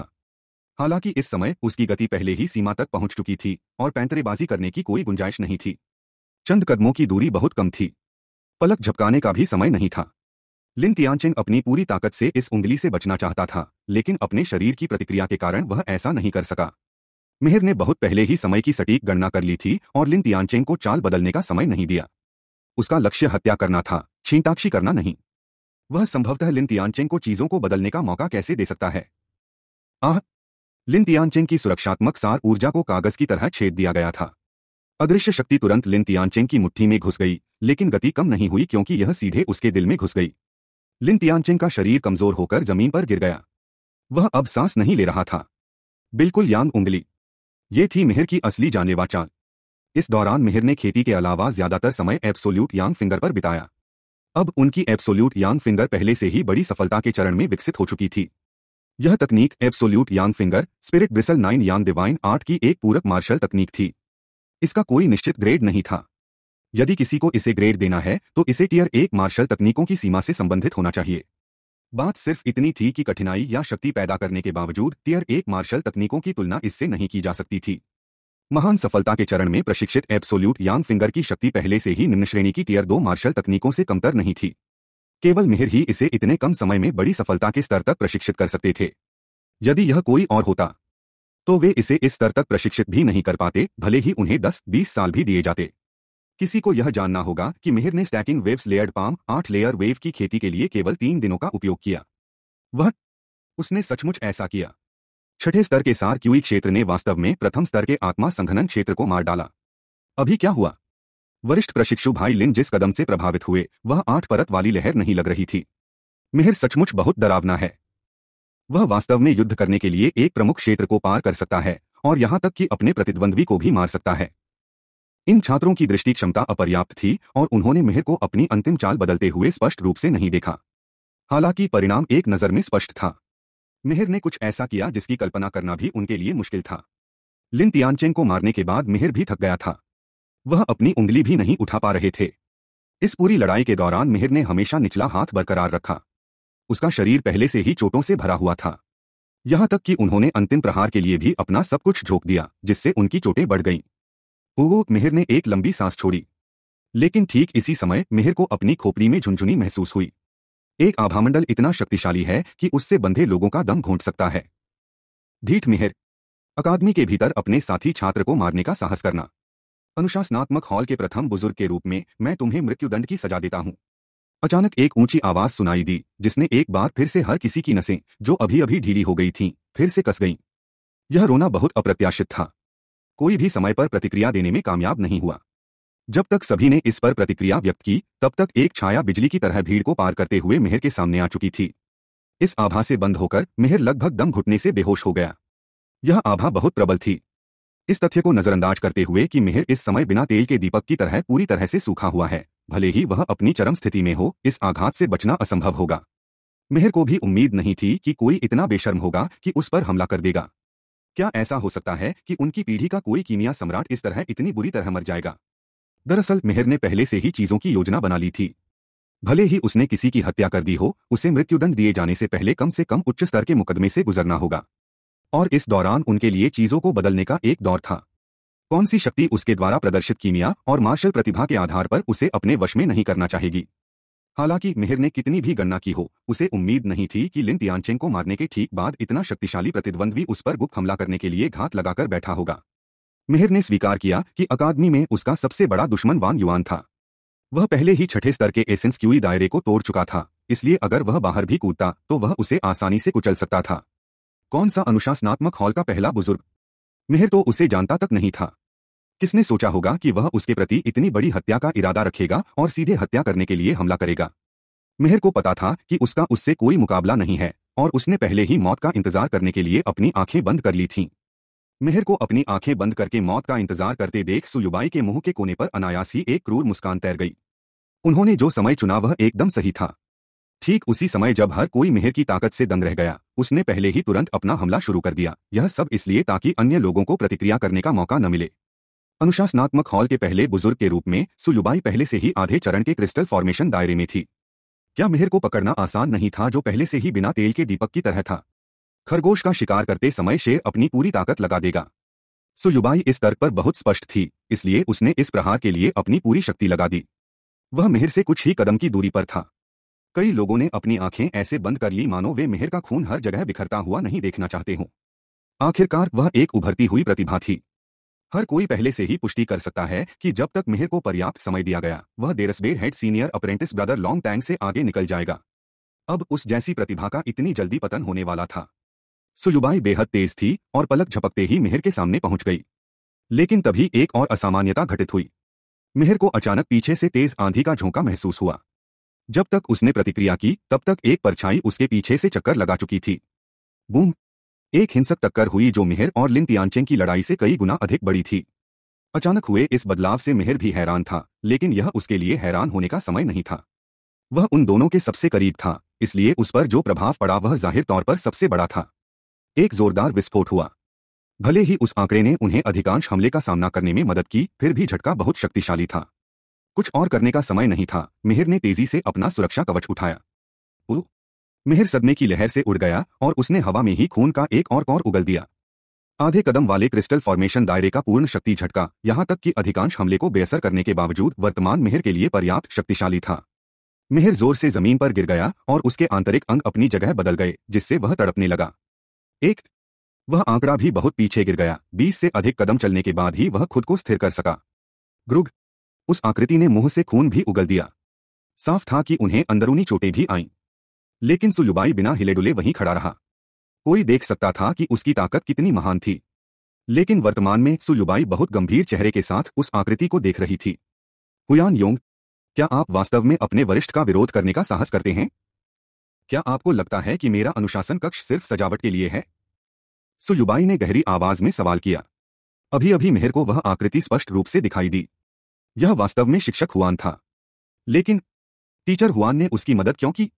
Speaker 1: हालांकि इस समय उसकी गति पहले ही सीमा तक पहुंच चुकी थी और पैंतरेबाजी करने की कोई गुंजाइश नहीं थी चंद कदमों की दूरी बहुत कम थी पलक झपकाने का भी समय नहीं था लिन तियांचेन अपनी पूरी ताकत से इस उंगली से बचना चाहता था लेकिन अपने शरीर की प्रतिक्रिया के कारण वह ऐसा नहीं कर सका मिहिर ने बहुत पहले ही समय की सटीक गणना कर ली थी और लिन तियांचेन को चाल बदलने का समय नहीं दिया उसका लक्ष्य हत्या करना था छींटाक्षी करना नहीं वह संभवतः लिन तियानचेंग को चीजों को बदलने का मौका कैसे दे सकता है आह लिन तियानचेंग की सुरक्षात्मक सार ऊर्जा को कागज की तरह छेद दिया गया था अदृश्य शक्ति तुरंत लिन तियानचेंग की मुट्ठी में घुस गई लेकिन गति कम नहीं हुई क्योंकि यह सीधे उसके दिल में घुस गई लिन तियानचेंग का शरीर कमजोर होकर जमीन पर गिर गया वह अब सांस नहीं ले रहा था बिल्कुल यांग उंगली ये थी मेहर की असली जानलेवा चाल इस दौरान मेहर ने खेती के अलावा ज्यादातर समय एब्सोल्यूट यांग फिंगर पर बिताया अब उनकी एब्सोल्यूट यांग फिंगर पहले से ही बड़ी सफलता के चरण में विकसित हो चुकी थी यह तकनीक absolute yang finger spirit bristle nine yang divine art की एक पूरक मार्शल तकनीक थी इसका कोई निश्चित ग्रेड नहीं था यदि किसी को इसे ग्रेड देना है तो इसे टीयर एक मार्शल तकनीकों की सीमा से संबंधित होना चाहिए बात सिर्फ इतनी थी कि कठिनाई या शक्ति पैदा करने के बावजूद टीयर एक मार्शल तकनीकों की तुलना इससे नहीं की जा सकती थी महान सफलता के चरण में प्रशिक्षित एब्सोल्यूट यांग फिंगर की शक्ति पहले से ही निम्न श्रेणी की टीयर दो मार्शल तकनीकों से कमतर नहीं थी केवल मिहिर ही इसे इतने कम समय में बड़ी सफलता के स्तर तक प्रशिक्षित कर सकते थे यदि यह कोई और होता तो वे इसे इस स्तर तक प्रशिक्षित भी नहीं कर पाते भले ही उन्हें 10-20 साल भी दिए जाते किसी को यह जानना होगा कि मिहिर ने स्टैकिंग वेव्स लेयर्ड पाम आठ लेयर वेव की खेती के लिए केवल तीन दिनों का उपयोग किया वह उसने सचमुच ऐसा किया छठे स्तर के सार क्यूई क्षेत्र ने वास्तव में प्रथम स्तर के आत्मा संघनन क्षेत्र को मार डाला अभी क्या हुआ वरिष्ठ प्रशिक्षु भाई लिन जिस कदम से प्रभावित हुए वह आठ परत वाली लहर नहीं लग रही थी मिहिर सचमुच बहुत डरावना है वह वास्तव में युद्ध करने के लिए एक प्रमुख क्षेत्र को पार कर सकता है और यहां तक कि अपने प्रतिद्वंद्वी को भी मार सकता है इन छात्रों की दृष्टि क्षमता अपर्याप्त थी और उन्होंने मेहर को अपनी अंतिम चाल बदलते हुए स्पष्ट रूप से नहीं देखा हालांकि परिणाम एक नजर में स्पष्ट था मिहिर ने कुछ ऐसा किया जिसकी कल्पना करना भी उनके लिए मुश्किल था लिन तियानचेंग को मारने के बाद मिहिर भी थक गया था वह अपनी उंगली भी नहीं उठा पा रहे थे इस पूरी लड़ाई के दौरान मिहिर ने हमेशा निचला हाथ बरकरार रखा उसका शरीर पहले से ही चोटों से भरा हुआ था यहां तक कि उन्होंने अंतिम प्रहार के लिए भी अपना सब कुछ झोंक दिया जिससे उनकी चोटें बढ़ गईं। ओह मिहिर ने एक लंबी सांस छोड़ी लेकिन ठीक इसी समय मिहिर को अपनी खोपड़ी में झुंझुनी महसूस हुई एक आभामंडल इतना शक्तिशाली है कि उससे बंधे लोगों का दम घोंट सकता है धीट मिहिर अकादमी के भीतर अपने साथी छात्र को मारने का साहस करना अनुशासनात्मक हॉल के प्रथम बुजुर्ग के रूप में मैं तुम्हें मृत्युदंड की सजा देता हूं अचानक एक ऊंची आवाज सुनाई दी जिसने एक बार फिर से हर किसी की नसें जो अभी अभी ढीली हो गई थीं, फिर से कस गईं। यह रोना बहुत अप्रत्याशित था कोई भी समय पर प्रतिक्रिया देने में कामयाब नहीं हुआ जब तक सभी ने इस पर प्रतिक्रिया व्यक्त की तब तक एक छाया बिजली की तरह भीड़ को पार करते हुए मेहर के सामने आ चुकी थी इस आभा से बंद होकर मेहर लगभग दम घुटने से बेहोश हो गया यह आभा बहुत प्रबल थी इस तथ्य को नजरअंदाज करते हुए कि मेहर इस समय बिना तेल के दीपक की तरह पूरी तरह से सूखा हुआ है भले ही वह अपनी चरम स्थिति में हो इस आघात से बचना असंभव होगा मेहर को भी उम्मीद नहीं थी कि कोई इतना बेशर्म होगा कि उस पर हमला कर देगा क्या ऐसा हो सकता है कि उनकी पीढ़ी का कोई कीमिया सम्राट इस तरह इतनी बुरी तरह मर जाएगा दरअसल मेहर ने पहले से ही चीजों की योजना बना ली थी भले ही उसने किसी की हत्या कर दी हो उसे मृत्युदंड दिए जाने से पहले कम से कम उच्च स्तर के मुकदमे से गुजरना होगा और इस दौरान उनके लिए चीजों को बदलने का एक दौर था कौन सी शक्ति उसके द्वारा प्रदर्शित कीमिया और मार्शल प्रतिभा के आधार पर उसे अपने वश में नहीं करना चाहेगी हालांकि मेहर ने कितनी भी गणना की हो उसे उम्मीद नहीं थी कि लिन तियानचेंग को मारने के ठीक बाद इतना शक्तिशाली प्रतिद्वंद्वी उस पर गुप्त हमला करने के लिए घात लगाकर बैठा होगा मेहर ने स्वीकार किया कि अकादमी में उसका सबसे बड़ा दुश्मन वान युवान था वह पहले ही छठे स्तर के एसेंस क्यूई दायरे को तोड़ चुका था इसलिए अगर वह बाहर भी कूदता तो वह उसे आसानी से कुचल सकता था कौन सा अनुशासनात्मक हॉल का पहला बुजुर्ग मेहर तो उसे जानता तक नहीं था किसने सोचा होगा कि वह उसके प्रति इतनी बड़ी हत्या का इरादा रखेगा और सीधे हत्या करने के लिए हमला करेगा मेहर को पता था कि उसका उससे कोई मुकाबला नहीं है और उसने पहले ही मौत का इंतजार करने के लिए अपनी आंखें बंद कर ली थीं। मेहर को अपनी आंखें बंद करके मौत का इंतजार करते देख सुयुबाई के मुंह के कोने पर अनायास ही एक क्रूर मुस्कान तैर गई उन्होंने जो समय चुना वह एकदम सही था ठीक उसी समय जब हर कोई मेहर की ताकत से दंग रह गया उसने पहले ही तुरंत अपना हमला शुरू कर दिया यह सब इसलिए ताकि अन्य लोगों को प्रतिक्रिया करने का मौका न मिले अनुशासनात्मक हॉल के पहले बुजुर्ग के रूप में सुयुबाई पहले से ही आधे चरण के क्रिस्टल फॉर्मेशन दायरे में थी क्या मेहर को पकड़ना आसान नहीं था जो पहले से ही बिना तेल के दीपक की तरह था खरगोश का शिकार करते समय शेर अपनी पूरी ताकत लगा देगा सुयुबाई इस तर्क पर बहुत स्पष्ट थी इसलिए उसने इस प्रहार के लिए अपनी पूरी शक्ति लगा दी वह मेहर से कुछ ही कदम की दूरी पर था कई लोगों ने अपनी आंखें ऐसे बंद कर ली मानो वे मेहर का खून हर जगह बिखरता हुआ नहीं देखना चाहते हों आखिरकार वह एक उभरती हुई प्रतिभा थी हर कोई पहले से ही पुष्टि कर सकता है कि जब तक मेहर को पर्याप्त समय दिया गया वह देरसबेर head senior apprentice brother Long Tang से आगे निकल जाएगा अब उस जैसी प्रतिभा का इतनी जल्दी पतन होने वाला था सुयुबाई बेहद तेज थी और पलक झपकते ही मेहर के सामने पहुंच गई लेकिन तभी एक और असामान्यता घटित हुई मिहिर को अचानक पीछे से तेज आंधी का झोंका महसूस हुआ जब तक उसने प्रतिक्रिया की तब तक एक परछाई उसके पीछे से चक्कर लगा चुकी थी बूम एक हिंसक टक्कर हुई जो मिहिर और लिन की लड़ाई से कई गुना अधिक बड़ी थी अचानक हुए इस बदलाव से मिहिर भी हैरान था लेकिन यह उसके लिए हैरान होने का समय नहीं था वह उन दोनों के सबसे करीब था इसलिए उस पर जो प्रभाव पड़ा वह जाहिर तौर पर सबसे बड़ा था एक जोरदार विस्फोट हुआ भले ही उस आंकड़े ने उन्हें अधिकांश हमले का सामना करने में मदद की फिर भी झटका बहुत शक्तिशाली था कुछ और करने का समय नहीं था मिहिर ने तेजी से अपना सुरक्षा कवच उठाया मिहिर सदमे की लहर से उड़ गया और उसने हवा में ही खून का एक और कौर उगल दिया आधे कदम वाले क्रिस्टल फॉर्मेशन दायरे का पूर्ण शक्ति झटका यहां तक कि अधिकांश हमले को बेअसर करने के बावजूद वर्तमान मिहिर के लिए पर्याप्त शक्तिशाली था मिहिर जोर से जमीन पर गिर गया और उसके आंतरिक अंग अपनी जगह बदल गए जिससे वह तड़पने लगा एक वह आंकड़ा भी बहुत पीछे गिर गया बीस से अधिक कदम चलने के बाद ही वह खुद को स्थिर कर सका ग्रुग उस आकृति ने मुंह से खून भी उगल दिया साफ था कि उन्हें अंदरूनी चोटें भी आईं लेकिन सुलुबाई बिना हिले डुले वहीं खड़ा रहा कोई देख सकता था कि उसकी ताकत कितनी महान थी लेकिन वर्तमान में सुलुबाई बहुत गंभीर चेहरे के साथ उस आकृति को देख रही थी हुयान योंग क्या आप वास्तव में अपने वरिष्ठ का विरोध करने का साहस करते हैं क्या आपको लगता है कि मेरा अनुशासन कक्ष सिर्फ सजावट के लिए है सुयुबाई ने गहरी आवाज में सवाल किया अभी अभी मेहर को वह आकृति स्पष्ट रूप से दिखाई दी यह वास्तव में शिक्षक हुआन था लेकिन टीचर हुआन ने उसकी मदद क्यों की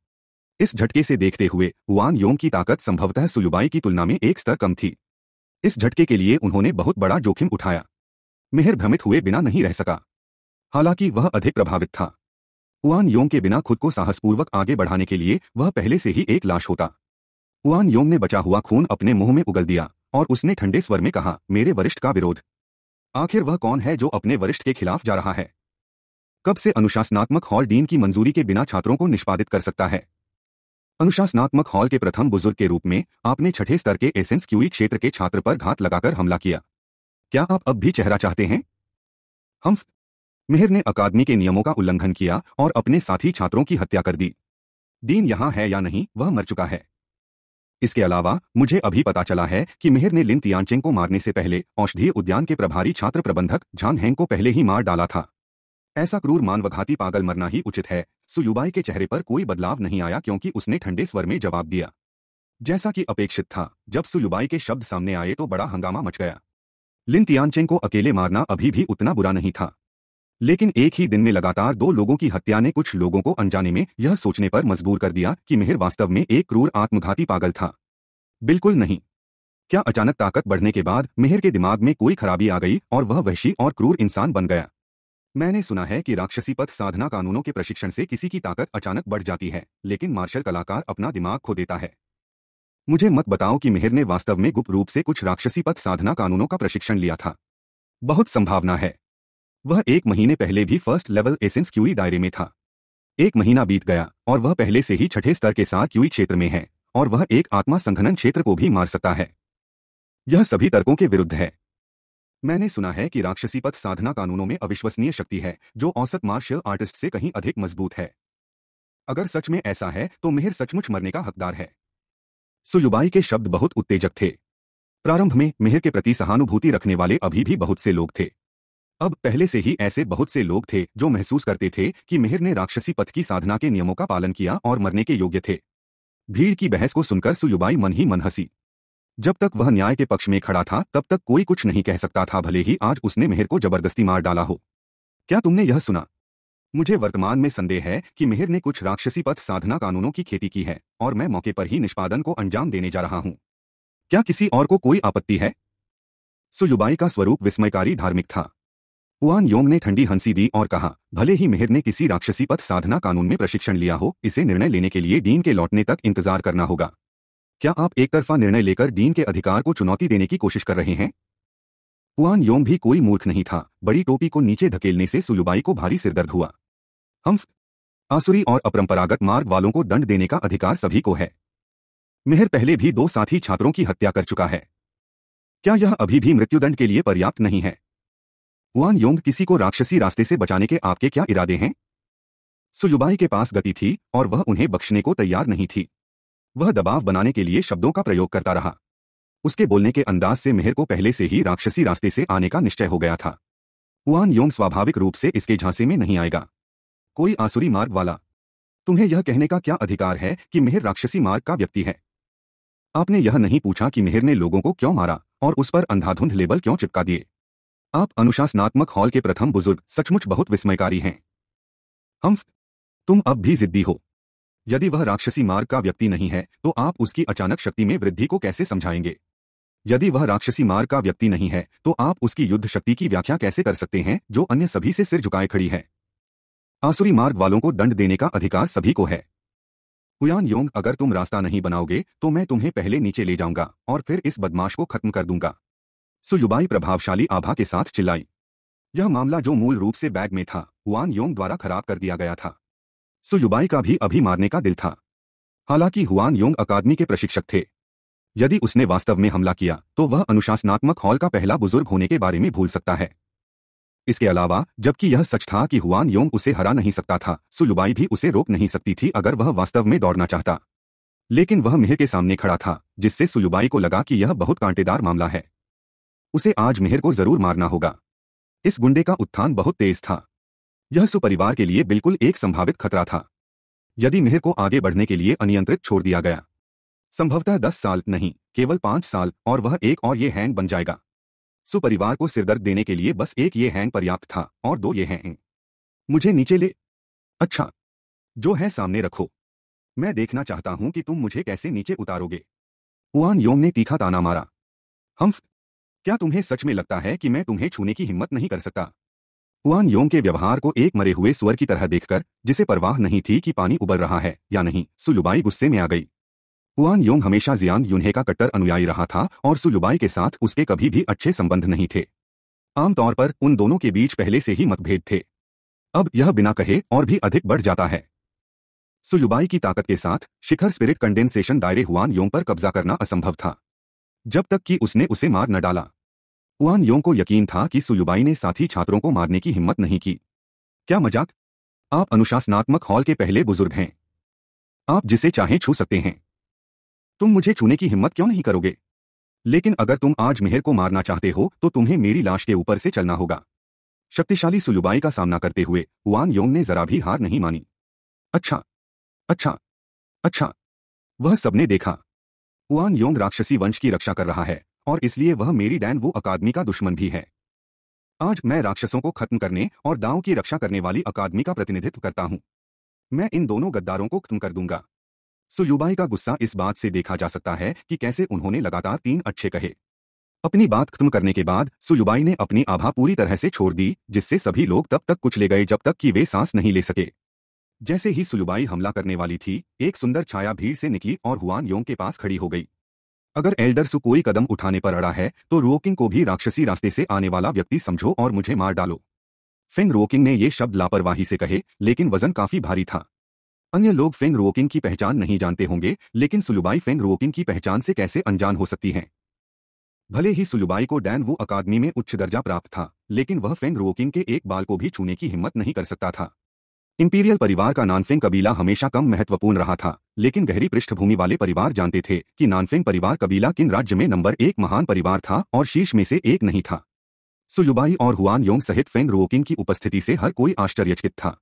Speaker 1: इस झटके से देखते हुए हुआन योंग की ताकत संभवतः सुयुबाई की तुलना में एक स्तर कम थी इस झटके के लिए उन्होंने बहुत बड़ा जोखिम उठाया मेहर भ्रमित हुए बिना नहीं रह सका हालांकि वह अधिक प्रभावित था उआन योंग के बिना खुद को साहसपूर्वक आगे बढ़ाने के लिए वह पहले से ही एक लाश होता उआन योंग ने बचा हुआ खून अपने मुंह में उगल दिया और उसने ठंडे स्वर में कहा मेरे वरिष्ठ का विरोध आखिर वह कौन है जो अपने वरिष्ठ के खिलाफ जा रहा है कब से अनुशासनात्मक हॉल डीन की मंजूरी के बिना छात्रों को निष्पादित कर सकता है अनुशासनात्मक हॉल के प्रथम बुजुर्ग के रूप में आपने छठे स्तर के एसेंस क्यूई क्षेत्र के छात्र पर घात लगाकर हमला किया क्या आप अब भी चेहरा चाहते हैं हम मिहिर ने अकादमी के नियमों का उल्लंघन किया और अपने साथी छात्रों की हत्या कर दी दीन यहां है या नहीं वह मर चुका है इसके अलावा मुझे अभी पता चला है कि मिहिर ने लिन तियांचिंग को मारने से पहले औषधीय उद्यान के प्रभारी छात्र प्रबंधक झांग हैंग को पहले ही मार डाला था ऐसा क्रूर मानवघाती पागल मरना ही उचित है सुयुबाई के चेहरे पर कोई बदलाव नहीं आया क्योंकि उसने ठंडे स्वर में जवाब दिया जैसा कि अपेक्षित था जब सुयुबाई के शब्द सामने आए तो बड़ा हंगामा मच गया लिन तियांचेंग को अकेले मारना अभी भी उतना बुरा नहीं था लेकिन एक ही दिन में लगातार दो लोगों की हत्या ने कुछ लोगों को अनजाने में यह सोचने पर मजबूर कर दिया कि मेहर वास्तव में एक क्रूर आत्मघाती पागल था बिल्कुल नहीं क्या अचानक ताकत बढ़ने के बाद मेहर के दिमाग में कोई खराबी आ गई और वह वहशी और क्रूर इंसान बन गया मैंने सुना है कि राक्षसी पथ साधना कानूनों के प्रशिक्षण से किसी की ताकत अचानक बढ़ जाती है लेकिन मार्शल कलाकार अपना दिमाग खो देता है मुझे मत बताओ कि मेहर ने वास्तव में गुप्त रूप से कुछ राक्षसी पथ साधना कानूनों का प्रशिक्षण लिया था बहुत संभावना है वह एक महीने पहले भी फर्स्ट लेवल एसेंस क्यूई दायरे में था एक महीना बीत गया और वह पहले से ही छठे स्तर के साथ क्यूई क्षेत्र में है और वह एक आत्मा संघनन क्षेत्र को भी मार सकता है यह सभी तर्कों के विरुद्ध है मैंने सुना है कि राक्षसी पथ साधना कानूनों में अविश्वसनीय शक्ति है जो औसत मार्शल आर्टिस्ट से कहीं अधिक मजबूत है अगर सच में ऐसा है तो मेहर सचमुच मरने का हकदार है सुयुबाई के शब्द बहुत उत्तेजक थे प्रारंभ में मेहर के प्रति सहानुभूति रखने वाले अभी भी बहुत से लोग थे अब पहले से ही ऐसे बहुत से लोग थे जो महसूस करते थे कि मेहर ने राक्षसी पथ की साधना के नियमों का पालन किया और मरने के योग्य थे भीड़ की बहस को सुनकर सुयुबाई मन ही मन हंसी जब तक वह न्याय के पक्ष में खड़ा था तब तक कोई कुछ नहीं कह सकता था भले ही आज उसने मेहर को जबरदस्ती मार डाला हो क्या तुमने यह सुना मुझे वर्तमान में संदेह है कि मेहर ने कुछ राक्षसी पथ साधना कानूनों की खेती की है और मैं मौके पर ही निष्पादन को अंजाम देने जा रहा हूं क्या किसी और को कोई आपत्ति है सुयुबाई का स्वरूप विस्मयकारी धार्मिक था हुआन योंग ने ठंडी हंसी दी और कहा भले ही मेहर ने किसी राक्षसी पथ साधना कानून में प्रशिक्षण लिया हो इसे निर्णय लेने के लिए डीन के लौटने तक इंतजार करना होगा क्या आप एक तरफा निर्णय लेकर डीन के अधिकार को चुनौती देने की कोशिश कर रहे हैं हुआन योंग भी कोई मूर्ख नहीं था बड़ी टोपी को नीचे धकेलने से सुलुबाई को भारी सिरदर्द हुआ हम आसुरी और अपरंपरागत मार्ग वालों को दंड देने का अधिकार सभी को है मेहर पहले भी दो साथी छात्रों की हत्या कर चुका है क्या यह अभी भी मृत्युदंड के लिए पर्याप्त नहीं है वन योंग किसी को राक्षसी रास्ते से बचाने के आपके क्या इरादे हैं सुयुबाई के पास गति थी और वह उन्हें बख्शने को तैयार नहीं थी वह दबाव बनाने के लिए शब्दों का प्रयोग करता रहा उसके बोलने के अंदाज से मेहर को पहले से ही राक्षसी रास्ते से आने का निश्चय हो गया था वुआन योंग स्वाभाविक रूप से इसके झांसे में नहीं आएगा कोई आसुरी मार्ग वाला तुम्हें यह कहने का क्या अधिकार है कि मेहर राक्षसी मार्ग का व्यक्ति है आपने यह नहीं पूछा कि मेहर ने लोगों को क्यों मारा और उस पर अंधाधुंध लेबल क्यों चिपका दिए आप अनुशासनात्मक हॉल के प्रथम बुजुर्ग सचमुच बहुत विस्मयकारी हैं हम तुम अब भी जिद्दी हो यदि वह राक्षसी मार्ग का व्यक्ति नहीं है तो आप उसकी अचानक शक्ति में वृद्धि को कैसे समझाएंगे यदि वह राक्षसी मार्ग का व्यक्ति नहीं है तो आप उसकी युद्ध शक्ति की व्याख्या कैसे कर सकते हैं जो अन्य सभी से सिर झुकाए खड़ी है आसुरी मार्ग वालों को दंड देने का अधिकार सभी को है हुयान योंग अगर तुम रास्ता नहीं बनाओगे तो मैं तुम्हें पहले नीचे ले जाऊंगा और फिर इस बदमाश को खत्म कर दूंगा सुयुबाई प्रभावशाली आभा के साथ चिल्लाई यह मामला जो मूल रूप से बैग में था हुआन योंग द्वारा खराब कर दिया गया था सुयुबाई का भी अभी मारने का दिल था हालांकि हुआन योंग अकादमी के प्रशिक्षक थे यदि उसने वास्तव में हमला किया तो वह अनुशासनात्मक हॉल का पहला बुजुर्ग होने के बारे में भूल सकता है इसके अलावा जबकि यह सच था कि हुआन योंग उसे हरा नहीं सकता था सुयुबाई भी उसे रोक नहीं सकती थी अगर वह वास्तव में दौड़ना चाहता लेकिन वह मेह के सामने खड़ा था जिससे सुयुबाई को लगा कि यह बहुत कांटेदार मामला है उसे आज मेहर को जरूर मारना होगा इस गुंडे का उत्थान बहुत तेज था यह सुपरिवार के लिए बिल्कुल एक संभावित खतरा था यदि मेहर को आगे बढ़ने के लिए अनियंत्रित छोड़ दिया गया संभवतः दस साल नहीं केवल पांच साल और वह एक और ये हैंग बन जाएगा सुपरिवार को सिरदर्द देने के लिए बस एक ये हैंग पर्याप्त था और दो ये हैं मुझे नीचे ले अच्छा जो है सामने रखो मैं देखना चाहता हूं कि तुम मुझे कैसे नीचे उतारोगे उन योंग ने तीखा ताना मारा हम्फ क्या तुम्हें सच में लगता है कि मैं तुम्हें छूने की हिम्मत नहीं कर सकता हुआन योंग के व्यवहार को एक मरे हुए स्वर की तरह देखकर जिसे परवाह नहीं थी कि पानी उबल रहा है या नहीं सुलुबाई गुस्से में आ गई हुआन योंग हमेशा जियांग युन्हे का कट्टर अनुयायी रहा था और सुलुबाई के साथ उसके कभी भी अच्छे संबंध नहीं थे आमतौर पर उन दोनों के बीच पहले से ही मतभेद थे अब यह बिना कहे और भी अधिक बढ़ जाता है सुलुबाई की ताकत के साथ शिखर स्पिरिट कंडेंसेशन दायरे हुआन योंग पर कब्जा करना असंभव था जब तक कि उसने उसे मार न डाला उन योंग को यकीन था कि सुयुबाई ने साथी छात्रों को मारने की हिम्मत नहीं की क्या मजाक आप अनुशासनात्मक हॉल के पहले बुजुर्ग हैं आप जिसे चाहें छू सकते हैं तुम मुझे छूने की हिम्मत क्यों नहीं करोगे लेकिन अगर तुम आज मेहर को मारना चाहते हो तो तुम्हें मेरी लाश के ऊपर से चलना होगा शक्तिशाली सुलुबाई का सामना करते हुए वान योंग ने जरा भी हार नहीं मानी अच्छा अच्छा अच्छा वह सबने देखा उआन योंग राक्षसी वंश की रक्षा कर रहा है और इसलिए वह मेरी डैन वो अकादमी का दुश्मन भी है आज मैं राक्षसों को खत्म करने और दाव की रक्षा करने वाली अकादमी का प्रतिनिधित्व करता हूँ मैं इन दोनों गद्दारों को खत्म कर दूंगा सुयुबाई का गुस्सा इस बात से देखा जा सकता है कि कैसे उन्होंने लगातार तीन अच्छे कहे अपनी बात खत्म करने के बाद सुयुबाई ने अपनी आभा पूरी तरह से छोड़ दी जिससे सभी लोग तब तक कुछ ले गए जब तक कि वे सांस नहीं ले सके जैसे ही सुलुबाई हमला करने वाली थी एक सुंदर छाया भीड़ से निकली और हुआन योंग के पास खड़ी हो गई अगर एल्डर सु कोई कदम उठाने पर अड़ा है तो रोकिंग को भी राक्षसी रास्ते से आने वाला व्यक्ति समझो और मुझे मार डालो फिंग रोकिंग ने ये शब्द लापरवाही से कहे लेकिन वजन काफी भारी था अन्य लोग फेंग रोकिंग की पहचान नहीं जानते होंगे लेकिन सुलुबाई फेंग रोकिंग की पहचान से कैसे अनजान हो सकती है भले ही सुलुबाई को डैन वो अकादमी में उच्च दर्जा प्राप्त था लेकिन वह फेंग रोकिंग के एक बाल को भी छूने की हिम्मत नहीं कर सकता था इंपीरियल परिवार का नानफेंग कबीला हमेशा कम महत्वपूर्ण रहा था लेकिन गहरी पृष्ठभूमि वाले परिवार जानते थे कि नानफेंग परिवार कबीला किन राज्य में नंबर एक महान परिवार था और शीर्ष में से एक नहीं था सुयुबाई और हुआन योंग सहित फेंग रोकिंग की उपस्थिति से हर कोई आश्चर्यचकित था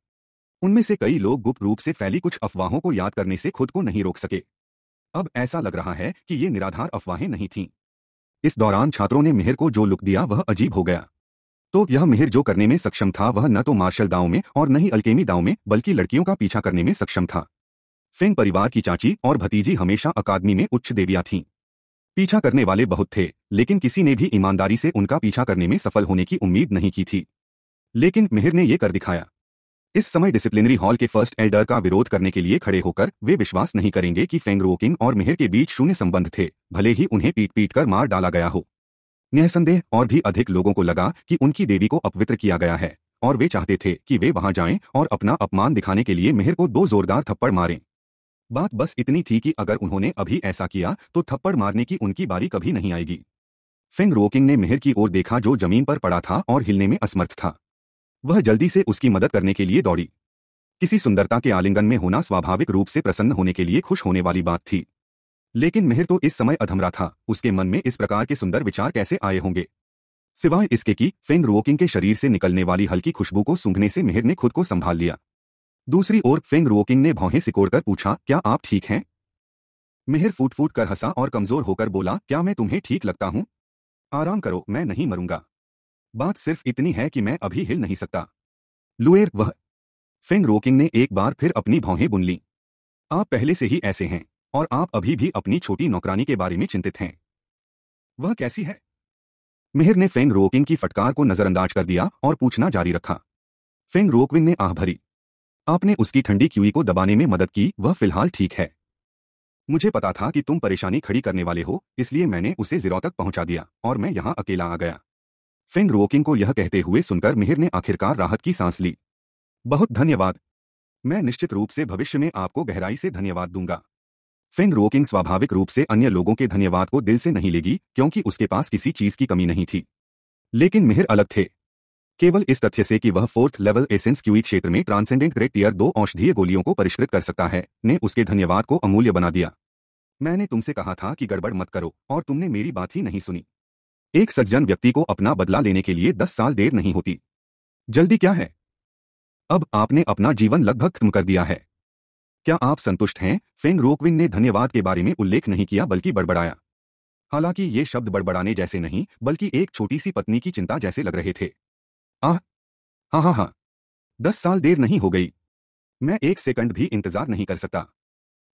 Speaker 1: उनमें से कई लोग गुप्त रूप से फैली कुछ अफवाहों को याद करने से खुद को नहीं रोक सके अब ऐसा लग रहा है कि ये निराधार अफवाहें नहीं थीं इस दौरान छात्रों ने मेहर को जो लुक दिया वह अजीब हो गया तो यह मिहिर जो करने में सक्षम था वह न तो मार्शल दाव में और न ही अल्केमी दाव में बल्कि लड़कियों का पीछा करने में सक्षम था फेंग परिवार की चाची और भतीजी हमेशा अकादमी में उच्च देवियां थीं पीछा करने वाले बहुत थे लेकिन किसी ने भी ईमानदारी से उनका पीछा करने में सफल होने की उम्मीद नहीं की थी लेकिन मिहिर ने यह कर दिखाया इस समय डिसिप्लिनरी हॉल के फर्स्ट एल्डर का विरोध करने के लिए खड़े होकर वे विश्वास नहीं करेंगे कि फेंग रोकिंग और मिहिर के बीच शून्य संबंध थे भले ही उन्हें पीट पीट कर मार डाला गया हो निःसंदेह और भी अधिक लोगों को लगा कि उनकी देवी को अपवित्र किया गया है और वे चाहते थे कि वे वहां जाएं और अपना अपमान दिखाने के लिए मेहर को दो जोरदार थप्पड़ मारें बात बस इतनी थी कि अगर उन्होंने अभी ऐसा किया तो थप्पड़ मारने की उनकी बारी कभी नहीं आएगी फिंग रोकिंग ने मेहर की ओर देखा जो जमीन पर पड़ा था और हिलने में असमर्थ था वह जल्दी से उसकी मदद करने के लिए दौड़ी किसी सुंदरता के आलिंगन में होना स्वाभाविक रूप से प्रसन्न होने के लिए खुश होने वाली बात थी लेकिन मेहर तो इस समय अधमरा था उसके मन में इस प्रकार के सुंदर विचार कैसे आए होंगे सिवाय इसके कि फेंग रोकिंग के शरीर से निकलने वाली हल्की खुशबू को सूंघने से मेहर ने खुद को संभाल लिया दूसरी ओर फेंग रोकिंग ने भौहें सिकोड़कर पूछा क्या आप ठीक हैं मेहर फूट फूट कर हंसा और कमजोर होकर बोला क्या मैं तुम्हें ठीक लगता हूं आराम करो मैं नहीं मरूंगा बात सिर्फ इतनी है कि मैं अभी हिल नहीं सकता लुएर वह फेंग रोकिंग ने एक बार फिर अपनी भौहें बुन ली आप पहले से ही ऐसे हैं और आप अभी भी अपनी छोटी नौकरानी के बारे में चिंतित हैं वह कैसी है मिहिर ने फेंग रोकिंग की फटकार को नजरअंदाज कर दिया और पूछना जारी रखा फेंग रोकविन ने आह भरी आपने उसकी ठंडी क्यूई को दबाने में मदद की वह फिलहाल ठीक है मुझे पता था कि तुम परेशानी खड़ी करने वाले हो इसलिए मैंने उसे जीरो तक पहुंचा दिया और मैं यहां अकेला आ गया फेंग रोकिंग को यह कहते हुए सुनकर मिहिर ने आखिरकार राहत की सांस ली बहुत धन्यवाद मैं निश्चित रूप से भविष्य में आपको गहराई से धन्यवाद दूंगा फिन रोकिंग स्वाभाविक रूप से अन्य लोगों के धन्यवाद को दिल से नहीं लेगी क्योंकि उसके पास किसी चीज की कमी नहीं थी लेकिन मिहिर अलग थे केवल इस तथ्य से कि वह फोर्थ लेवल एसेंस क्यूई क्षेत्र में ट्रांसेंडेंट ग्रेड टीयर दो औषधीय गोलियों को परिष्कृत कर सकता है ने उसके धन्यवाद को अमूल्य बना दिया मैंने तुमसे कहा था कि गड़बड़ मत करो और तुमने मेरी बात ही नहीं सुनी एक सज्जन व्यक्ति को अपना बदला लेने के लिए दस साल देर नहीं होती जल्दी क्या है अब आपने अपना जीवन लगभग खत्म कर दिया है क्या आप संतुष्ट हैं फेंग रोकविन ने धन्यवाद के बारे में उल्लेख नहीं किया बल्कि बड़बड़ाया हालांकि ये शब्द बड़बड़ाने जैसे नहीं बल्कि एक छोटी सी पत्नी की चिंता जैसे लग रहे थे आह हाँ हाँ हाँ दस साल देर नहीं हो गई मैं एक सेकंड भी इंतजार नहीं कर सकता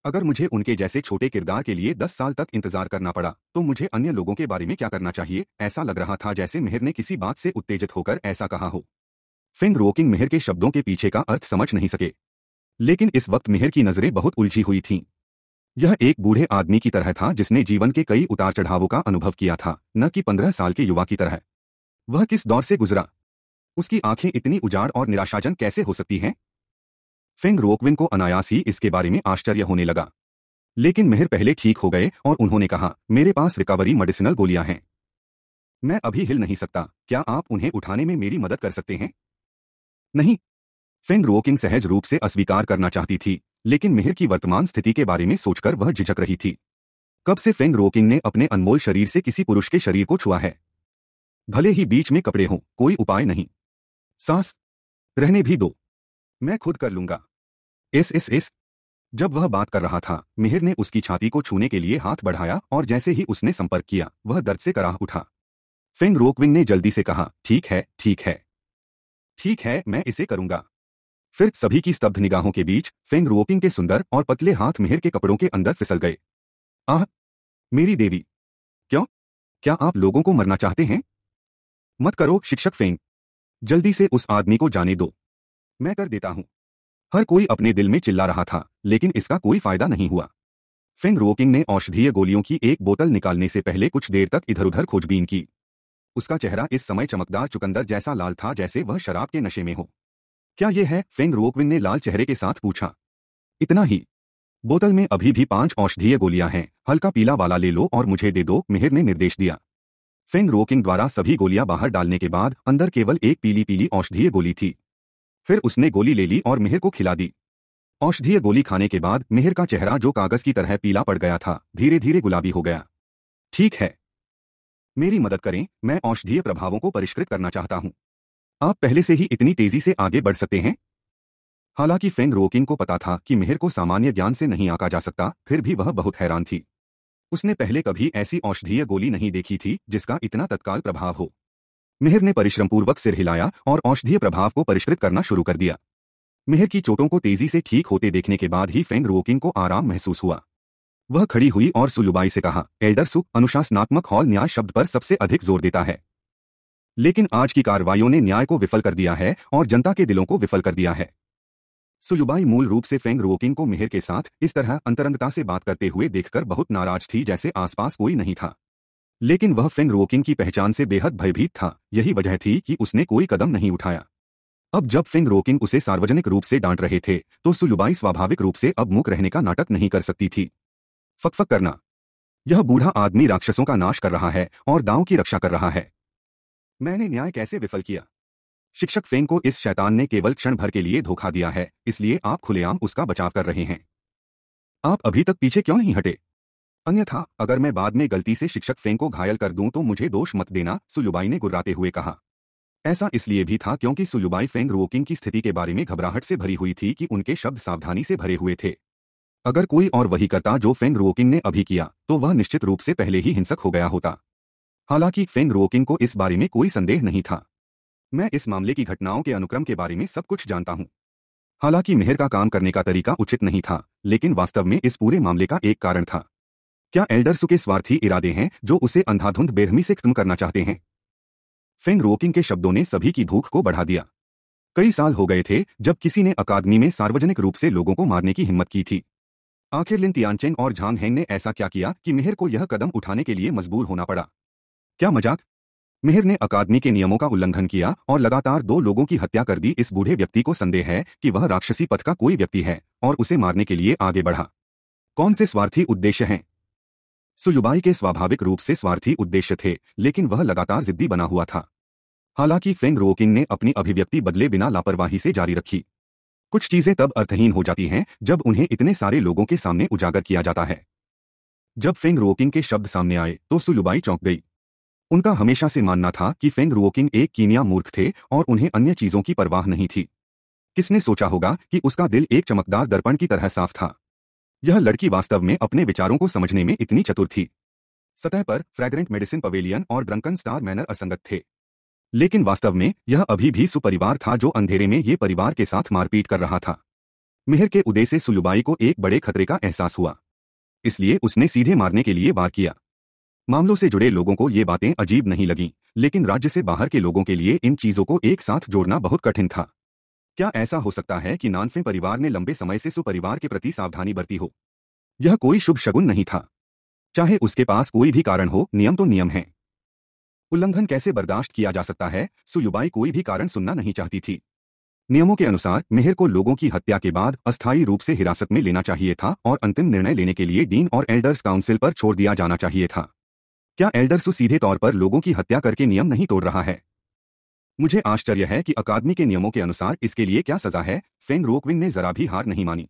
Speaker 1: अगर मुझे उनके जैसे छोटे किरदार के लिए दस साल तक इंतजार करना पड़ा तो मुझे अन्य लोगों के बारे में क्या करना चाहिए ऐसा लग रहा था जैसे मेहर ने किसी बात से उत्तेजित होकर ऐसा कहा हो फिंग रोकिंग मेहर के शब्दों के पीछे का अर्थ समझ नहीं सके लेकिन इस वक्त मिहिर की नजरें बहुत उलझी हुई थीं यह एक बूढ़े आदमी की तरह था जिसने जीवन के कई उतार चढ़ावों का अनुभव किया था न कि पंद्रह साल के युवा की तरह वह किस दौर से गुजरा उसकी आंखें इतनी उजाड़ और निराशाजन कैसे हो सकती हैं फेंग रोकविन को अनायास ही इसके बारे में आश्चर्य होने लगा लेकिन मेहर पहले ठीक हो गए और उन्होंने कहा मेरे पास रिकवरी मेडिसिनल गोलियां हैं मैं अभी हिल नहीं सकता क्या आप उन्हें उठाने में मेरी मदद कर सकते हैं नहीं फिन रोकिंग सहज रूप से अस्वीकार करना चाहती थी लेकिन मिहिर की वर्तमान स्थिति के बारे में सोचकर वह झिझक रही थी कब से फेंग रोकिंग ने अपने अनमोल शरीर से किसी पुरुष के शरीर को छुआ है भले ही बीच में कपड़े हों कोई उपाय नहीं सांस रहने भी दो मैं खुद कर लूंगा इस इस इस जब वह बात कर रहा था मिहिर ने उसकी छाती को छूने के लिए हाथ बढ़ाया और जैसे ही उसने संपर्क किया वह दर्द से कराह उठा फेंग रोकविंग ने जल्दी से कहा ठीक है ठीक है ठीक है मैं इसे करूंगा फिर सभी की स्तब्ध निगाहों के बीच फेंग रुओपिंग के सुंदर और पतले हाथ मेहर के कपड़ों के अंदर फिसल गए आह मेरी देवी क्यों क्या आप लोगों को मरना चाहते हैं मत करो शिक्षक फेंग जल्दी से उस आदमी को जाने दो मैं कर देता हूं हर कोई अपने दिल में चिल्ला रहा था लेकिन इसका कोई फायदा नहीं हुआ फेंग रोकिंग ने औषधीय गोलियों की एक बोतल निकालने से पहले कुछ देर तक इधर उधर खोजबीन की उसका चेहरा इस समय चमकदार चुकंदर जैसा लाल था जैसे वह शराब के नशे में हो क्या ये है फेंग रोकविन ने लाल चेहरे के साथ पूछा इतना ही बोतल में अभी भी पांच औषधीय गोलियां हैं हल्का पीला वाला ले लो और मुझे दे दो मिहिर ने निर्देश दिया फेंग रोकिंग द्वारा सभी गोलियां बाहर डालने के बाद अंदर केवल एक पीली पीली औषधीय गोली थी फिर उसने गोली ले ली और मिहिर को खिला दी औषधीय गोली खाने के बाद मिहिर का चेहरा जो कागज की तरह पीला पड़ गया था धीरे धीरे गुलाबी हो गया ठीक है मेरी मदद करें मैं औषधीय प्रभावों को परिष्कृत करना चाहता हूं आप पहले से ही इतनी तेजी से आगे बढ़ सकते हैं हालांकि फेंग रोकिंग को पता था कि मेहर को सामान्य ज्ञान से नहीं आका जा सकता फिर भी वह बहुत हैरान थी उसने पहले कभी ऐसी औषधीय गोली नहीं देखी थी जिसका इतना तत्काल प्रभाव हो मेहर ने परिश्रमपूर्वक सिर हिलाया और औषधीय प्रभाव को परिष्कृत करना शुरू कर दिया मेहर की चोटों को तेजी से ठीक होते देखने के बाद ही फेंग रोकिंग को आराम महसूस हुआ वह खड़ी हुई और सुलुबाई से कहा एल्डर सुख अनुशासनात्मक हॉल न्याय शब्द पर सबसे अधिक जोर देता है लेकिन आज की कार्रवाईओं ने न्याय को विफल कर दिया है और जनता के दिलों को विफल कर दिया है सुयुबाई मूल रूप से फेंग रोकिंग को मेहर के साथ इस तरह अंतरंगता से बात करते हुए देखकर बहुत नाराज थी जैसे आसपास कोई नहीं था लेकिन वह फेंग रोकिंग की पहचान से बेहद भयभीत था यही वजह थी कि उसने कोई कदम नहीं उठाया अब जब फेंग रोकिंग उसे सार्वजनिक रूप से डांट रहे थे तो सुयुबाई स्वाभाविक रूप से अब मुख रहने का नाटक नहीं कर सकती थी फकफक करना यह बूढ़ा आदमी राक्षसों का नाश कर रहा है और दांव की रक्षा कर रहा है मैंने न्याय कैसे विफल किया शिक्षक फेंग को इस शैतान ने केवल क्षण भर के लिए धोखा दिया है इसलिए आप खुलेआम उसका बचाव कर रहे हैं आप अभी तक पीछे क्यों नहीं हटे अन्यथा अगर मैं बाद में गलती से शिक्षक फेंग को घायल कर दूं तो मुझे दोष मत देना सुयुबाई ने गुर्राते हुए कहा ऐसा इसलिए भी था क्योंकि सुयुबाई फेंग रोकिंग की स्थिति के बारे में घबराहट से भरी हुई थी कि उनके शब्द सावधानी से भरे हुए थे अगर कोई और वही करता जो फेंग रोकिंग ने अभी किया तो वह निश्चित रूप से पहले ही हिंसक हो गया होता हालांकि फेंग रोकिंग को इस बारे में कोई संदेह नहीं था मैं इस मामले की घटनाओं के अनुक्रम के बारे में सब कुछ जानता हूं हालांकि मेहर का काम करने का तरीका उचित नहीं था लेकिन वास्तव में इस पूरे मामले का एक कारण था क्या एल्डर्स के स्वार्थी इरादे हैं जो उसे अंधाधुंध बेरहमी से खत्म करना चाहते हैं फेंग रोकिंग के शब्दों ने सभी की भूख को बढ़ा दिया कई साल हो गए थे जब किसी ने अकादमी में सार्वजनिक रूप से लोगों को मारने की हिम्मत की थी आखिर लिन तियानचेंग और झांग हेंग ने ऐसा क्या किया कि मेहर को यह कदम उठाने के लिए मजबूर होना पड़ा क्या मजाक मेहर ने अकादमी के नियमों का उल्लंघन किया और लगातार दो लोगों की हत्या कर दी इस बूढ़े व्यक्ति को संदेह है कि वह राक्षसी पथ का कोई व्यक्ति है और उसे मारने के लिए आगे बढ़ा कौन से स्वार्थी उद्देश्य हैं सुयुबाई के स्वाभाविक रूप से स्वार्थी उद्देश्य थे लेकिन वह लगातार जिद्दी बना हुआ था हालांकि फेंग रोकिंग ने अपनी अभिव्यक्ति बदले बिना लापरवाही से जारी रखी कुछ चीजें तब अर्थहीन हो जाती हैं जब उन्हें इतने सारे लोगों के सामने उजागर किया जाता है जब फेंग रोकिंग के शब्द सामने आए तो सुलुबाई चौंक गई उनका हमेशा से मानना था कि फेंग रुओकिंग एक कीनिया मूर्ख थे और उन्हें अन्य चीजों की परवाह नहीं थी किसने सोचा होगा कि उसका दिल एक चमकदार दर्पण की तरह साफ था यह लड़की वास्तव में अपने विचारों को समझने में इतनी चतुर थी सतह पर फ्रैग्रेंट मेडिसिन पवेलियन और ड्रंकन स्टार मैनर असंगत थे लेकिन वास्तव में यह अभी भी सुपरिवार था जो अंधेरे में ये परिवार के साथ मारपीट कर रहा था मिहर के उदय से सुलुबाई को एक बड़े खतरे का एहसास हुआ इसलिए उसने सीधे मारने के लिए वार किया मामलों से जुड़े लोगों को ये बातें अजीब नहीं लगीं लेकिन राज्य से बाहर के लोगों के लिए इन चीजों को एक साथ जोड़ना बहुत कठिन था क्या ऐसा हो सकता है कि नानफे परिवार ने लंबे समय से सुपरिवार के प्रति सावधानी बरती हो यह कोई शुभ शगुन नहीं था चाहे उसके पास कोई भी कारण हो नियम तो नियम है उल्लंघन कैसे बर्दाश्त किया जा सकता है सुयुबाई कोई भी कारण सुनना नहीं चाहती थी नियमों के अनुसार मेहर को लोगों की हत्या के बाद अस्थायी रूप से हिरासत में लेना चाहिए था और अंतिम निर्णय लेने के लिए डीन और एल्डर्स काउंसिल पर छोड़ दिया जाना चाहिए था क्या एल्डरसु सीधे तौर पर लोगों की हत्या करके नियम नहीं तोड़ रहा है मुझे आश्चर्य है कि अकादमी के नियमों के अनुसार इसके लिए क्या सजा है फेंग रोकविंग ने जरा भी हार नहीं मानी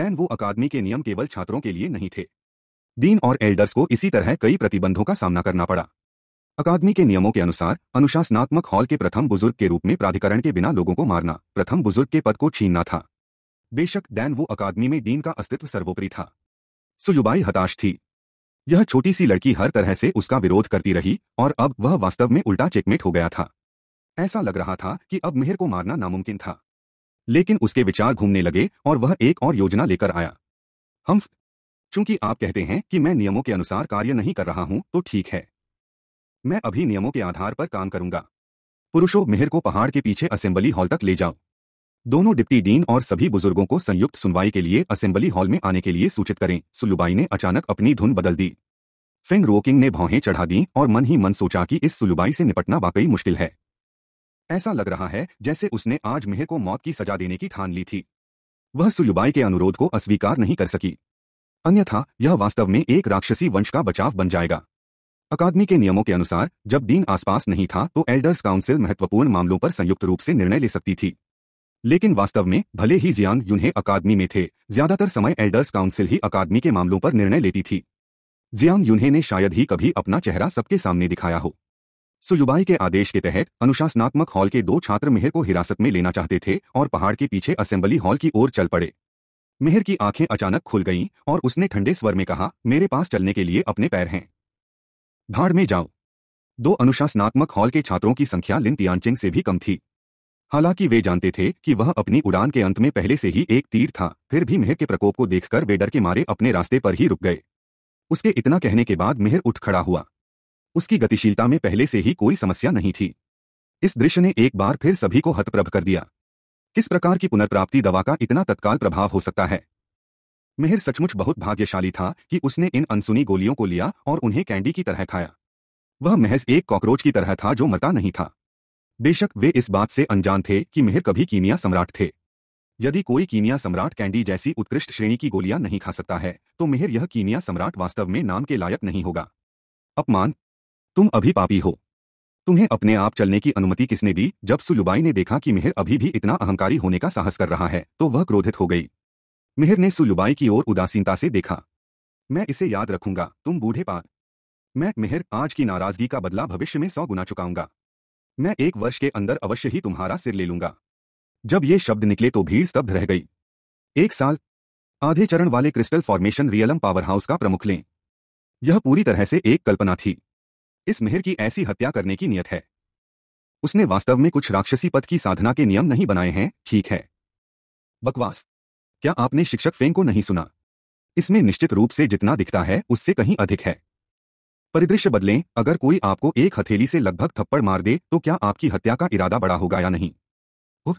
Speaker 1: देन वो अकादमी के नियम केवल छात्रों के लिए नहीं थे दीन और एल्डर्स को इसी तरह कई प्रतिबंधों का सामना करना पड़ा अकादमी के नियमों के अनुसार अनुशासनात्मक हॉल के प्रथम बुजुर्ग के रूप में प्राधिकरण के बिना लोगों को मारना प्रथम बुजुर्ग के पद को छीनना था बेशक डैन वो अकादमी में डीन का अस्तित्व सर्वोपरि था सुयुबाई हताश थी यह छोटी सी लड़की हर तरह से उसका विरोध करती रही और अब वह वास्तव में उल्टा चेकमेट हो गया था ऐसा लग रहा था कि अब मेहर को मारना नामुमकिन था लेकिन उसके विचार घूमने लगे और वह एक और योजना लेकर आया हम चूंकि आप कहते हैं कि मैं नियमों के अनुसार कार्य नहीं कर रहा हूं तो ठीक है मैं अभी नियमों के आधार पर काम करूंगा पुरुषों मेहर को पहाड़ के पीछे असेंबली हॉल तक ले जाओ दोनों डिप्टी डीन और सभी बुजुर्गों को संयुक्त सुनवाई के लिए असेंबली हॉल में आने के लिए सूचित करें सुलुबाई ने अचानक अपनी धुन बदल दी फिंग रोकिंग ने भौहें चढ़ा दी और मन ही मन सोचा कि इस सुलुबाई से निपटना वाकई मुश्किल है ऐसा लग रहा है जैसे उसने आज मेह को मौत की सजा देने की ठान ली थी वह सुलुबाई के अनुरोध को अस्वीकार नहीं कर सकी अन्यथा यह वास्तव में एक राक्षसी वंश का बचाव बन जाएगा अकादमी के नियमों के अनुसार जब दीन आसपास नहीं था तो एल्डर्स काउंसिल महत्वपूर्ण मामलों पर संयुक्त रूप से निर्णय ले सकती थी लेकिन वास्तव में भले ही जियांग युन्हे अकादमी में थे ज्यादातर समय एल्डर्स काउंसिल ही अकादमी के मामलों पर निर्णय लेती थी जियांग यूनहे ने शायद ही कभी अपना चेहरा सबके सामने दिखाया हो सुयुबाई के आदेश के तहत अनुशासनात्मक हॉल के दो छात्र मेहर को हिरासत में लेना चाहते थे और पहाड़ के पीछे असेंबली हॉल की ओर चल पड़े मेहर की आंखें अचानक खुल गईं और उसने ठंडे स्वर में कहा मेरे पास चलने के लिए अपने पैर हैं भाड़ में जाओ दो अनुशासनात्मक हॉल के छात्रों की संख्या लिन तियांचिंग से भी कम थी हालांकि वे जानते थे कि वह अपनी उड़ान के अंत में पहले से ही एक तीर था फिर भी मेहर के प्रकोप को देखकर वे डर के मारे अपने रास्ते पर ही रुक गए उसके इतना कहने के बाद मेहर उठ खड़ा हुआ उसकी गतिशीलता में पहले से ही कोई समस्या नहीं थी इस दृश्य ने एक बार फिर सभी को हतप्रभ कर दिया किस प्रकार की पुनर्प्राप्ति दवा का इतना तत्काल प्रभाव हो सकता है मेहर सचमुच बहुत भाग्यशाली था कि उसने इन अनसुनी गोलियों को लिया और उन्हें कैंडी की तरह खाया वह महज एक कॉकरोच की तरह था जो मरता नहीं था बेशक वे इस बात से अनजान थे कि मेहर कभी कीनिया सम्राट थे यदि कोई कीनिया सम्राट कैंडी जैसी उत्कृष्ट श्रेणी की गोलियां नहीं खा सकता है तो मेहर यह कीनिया सम्राट वास्तव में नाम के लायक नहीं होगा अपमान तुम अभी पापी हो तुम्हें अपने आप चलने की अनुमति किसने दी जब सुलुबाई ने देखा कि मेहर अभी भी इतना अहंकारी होने का साहस कर रहा है तो वह क्रोधित हो गई मेहर ने सुलुबाई की ओर उदासीनता से देखा मैं इसे याद रखूंगा तुम बूढ़े पा मैं मेहर आज की नाराजगी का बदला भविष्य में सौ गुना चुकाऊंगा मैं एक वर्ष के अंदर अवश्य ही तुम्हारा सिर ले लूंगा जब ये शब्द निकले तो भीड़ स्तब्ध रह गई एक साल आधे चरण वाले crystal formation realm powerhouse का प्रमुख लें यह पूरी तरह से एक कल्पना थी इस मेहर की ऐसी हत्या करने की नियत है उसने वास्तव में कुछ राक्षसी पद की साधना के नियम नहीं बनाए हैं ठीक है बकवास क्या आपने शिक्षक फेंग को नहीं सुना इसमें निश्चित रूप से जितना दिखता है उससे कहीं अधिक है परिदृश्य बदलें अगर कोई आपको एक हथेली से लगभग थप्पड़ मार दे तो क्या आपकी हत्या का इरादा बड़ा होगा या नहीं उह,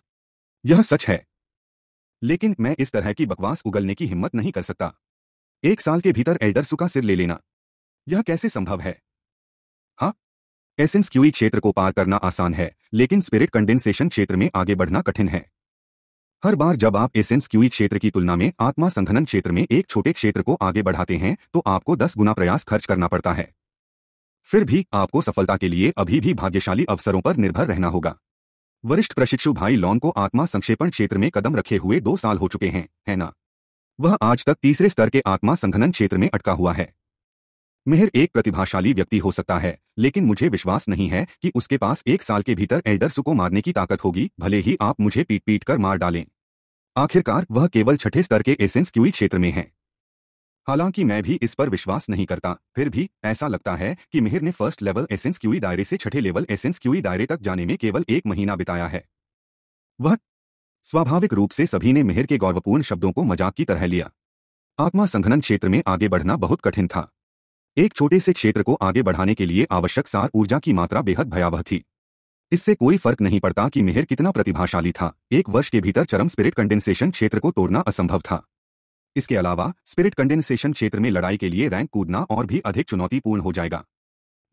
Speaker 1: यह सच है लेकिन मैं इस तरह की बकवास उगलने की हिम्मत नहीं कर सकता एक साल के भीतर एल्डरसु का सिर ले लेना यह कैसे संभव है हाँ एसेंस क्यूई क्षेत्र को पार करना आसान है लेकिन स्पिरिट कंडेंसेशन क्षेत्र में आगे बढ़ना कठिन है हर बार जब आप एसेंस क्यूई क्षेत्र की तुलना में आत्मा संघनन क्षेत्र में एक छोटे क्षेत्र को आगे बढ़ाते हैं तो आपको दस गुना प्रयास खर्च करना पड़ता है फिर भी आपको सफलता के लिए अभी भी भाग्यशाली अवसरों पर निर्भर रहना होगा वरिष्ठ प्रशिक्षु भाई लॉन को आत्मा संक्षेपण क्षेत्र में कदम रखे हुए दो साल हो चुके हैं है ना वह आज तक तीसरे स्तर के आत्मा संघनन क्षेत्र में अटका हुआ है मेहर एक प्रतिभाशाली व्यक्ति हो सकता है लेकिन मुझे विश्वास नहीं है कि उसके पास एक साल के भीतर एल्डर्सु को मारने की ताकत होगी भले ही आप मुझे पीट पीट कर मार डालें आखिरकार वह केवल छठे स्तर के एसेंस क्यूई क्षेत्र में है हालांकि मैं भी इस पर विश्वास नहीं करता फिर भी ऐसा लगता है कि मिहिर ने फर्स्ट लेवल एसेंस क्यूई दायरे से छठे लेवल एसेंस क्यूई दायरे तक जाने में केवल एक महीना बिताया है वह स्वाभाविक रूप से सभी ने मिहिर के गौरवपूर्ण शब्दों को मजाक की तरह लिया आत्मा संघनन क्षेत्र में आगे बढ़ना बहुत कठिन था एक छोटे से क्षेत्र को आगे बढ़ाने के लिए आवश्यक सार ऊर्जा की मात्रा बेहद भयावह थी इससे कोई फर्क नहीं पड़ता कि मिहिर कितना प्रतिभाशाली था एक वर्ष के भीतर चरम स्पिरिट कंडेंसेशन क्षेत्र को तोड़ना असंभव था इसके अलावा स्पिरिट कंडेंसेशन क्षेत्र में लड़ाई के लिए रैंक कूदना और भी अधिक चुनौतीपूर्ण हो जाएगा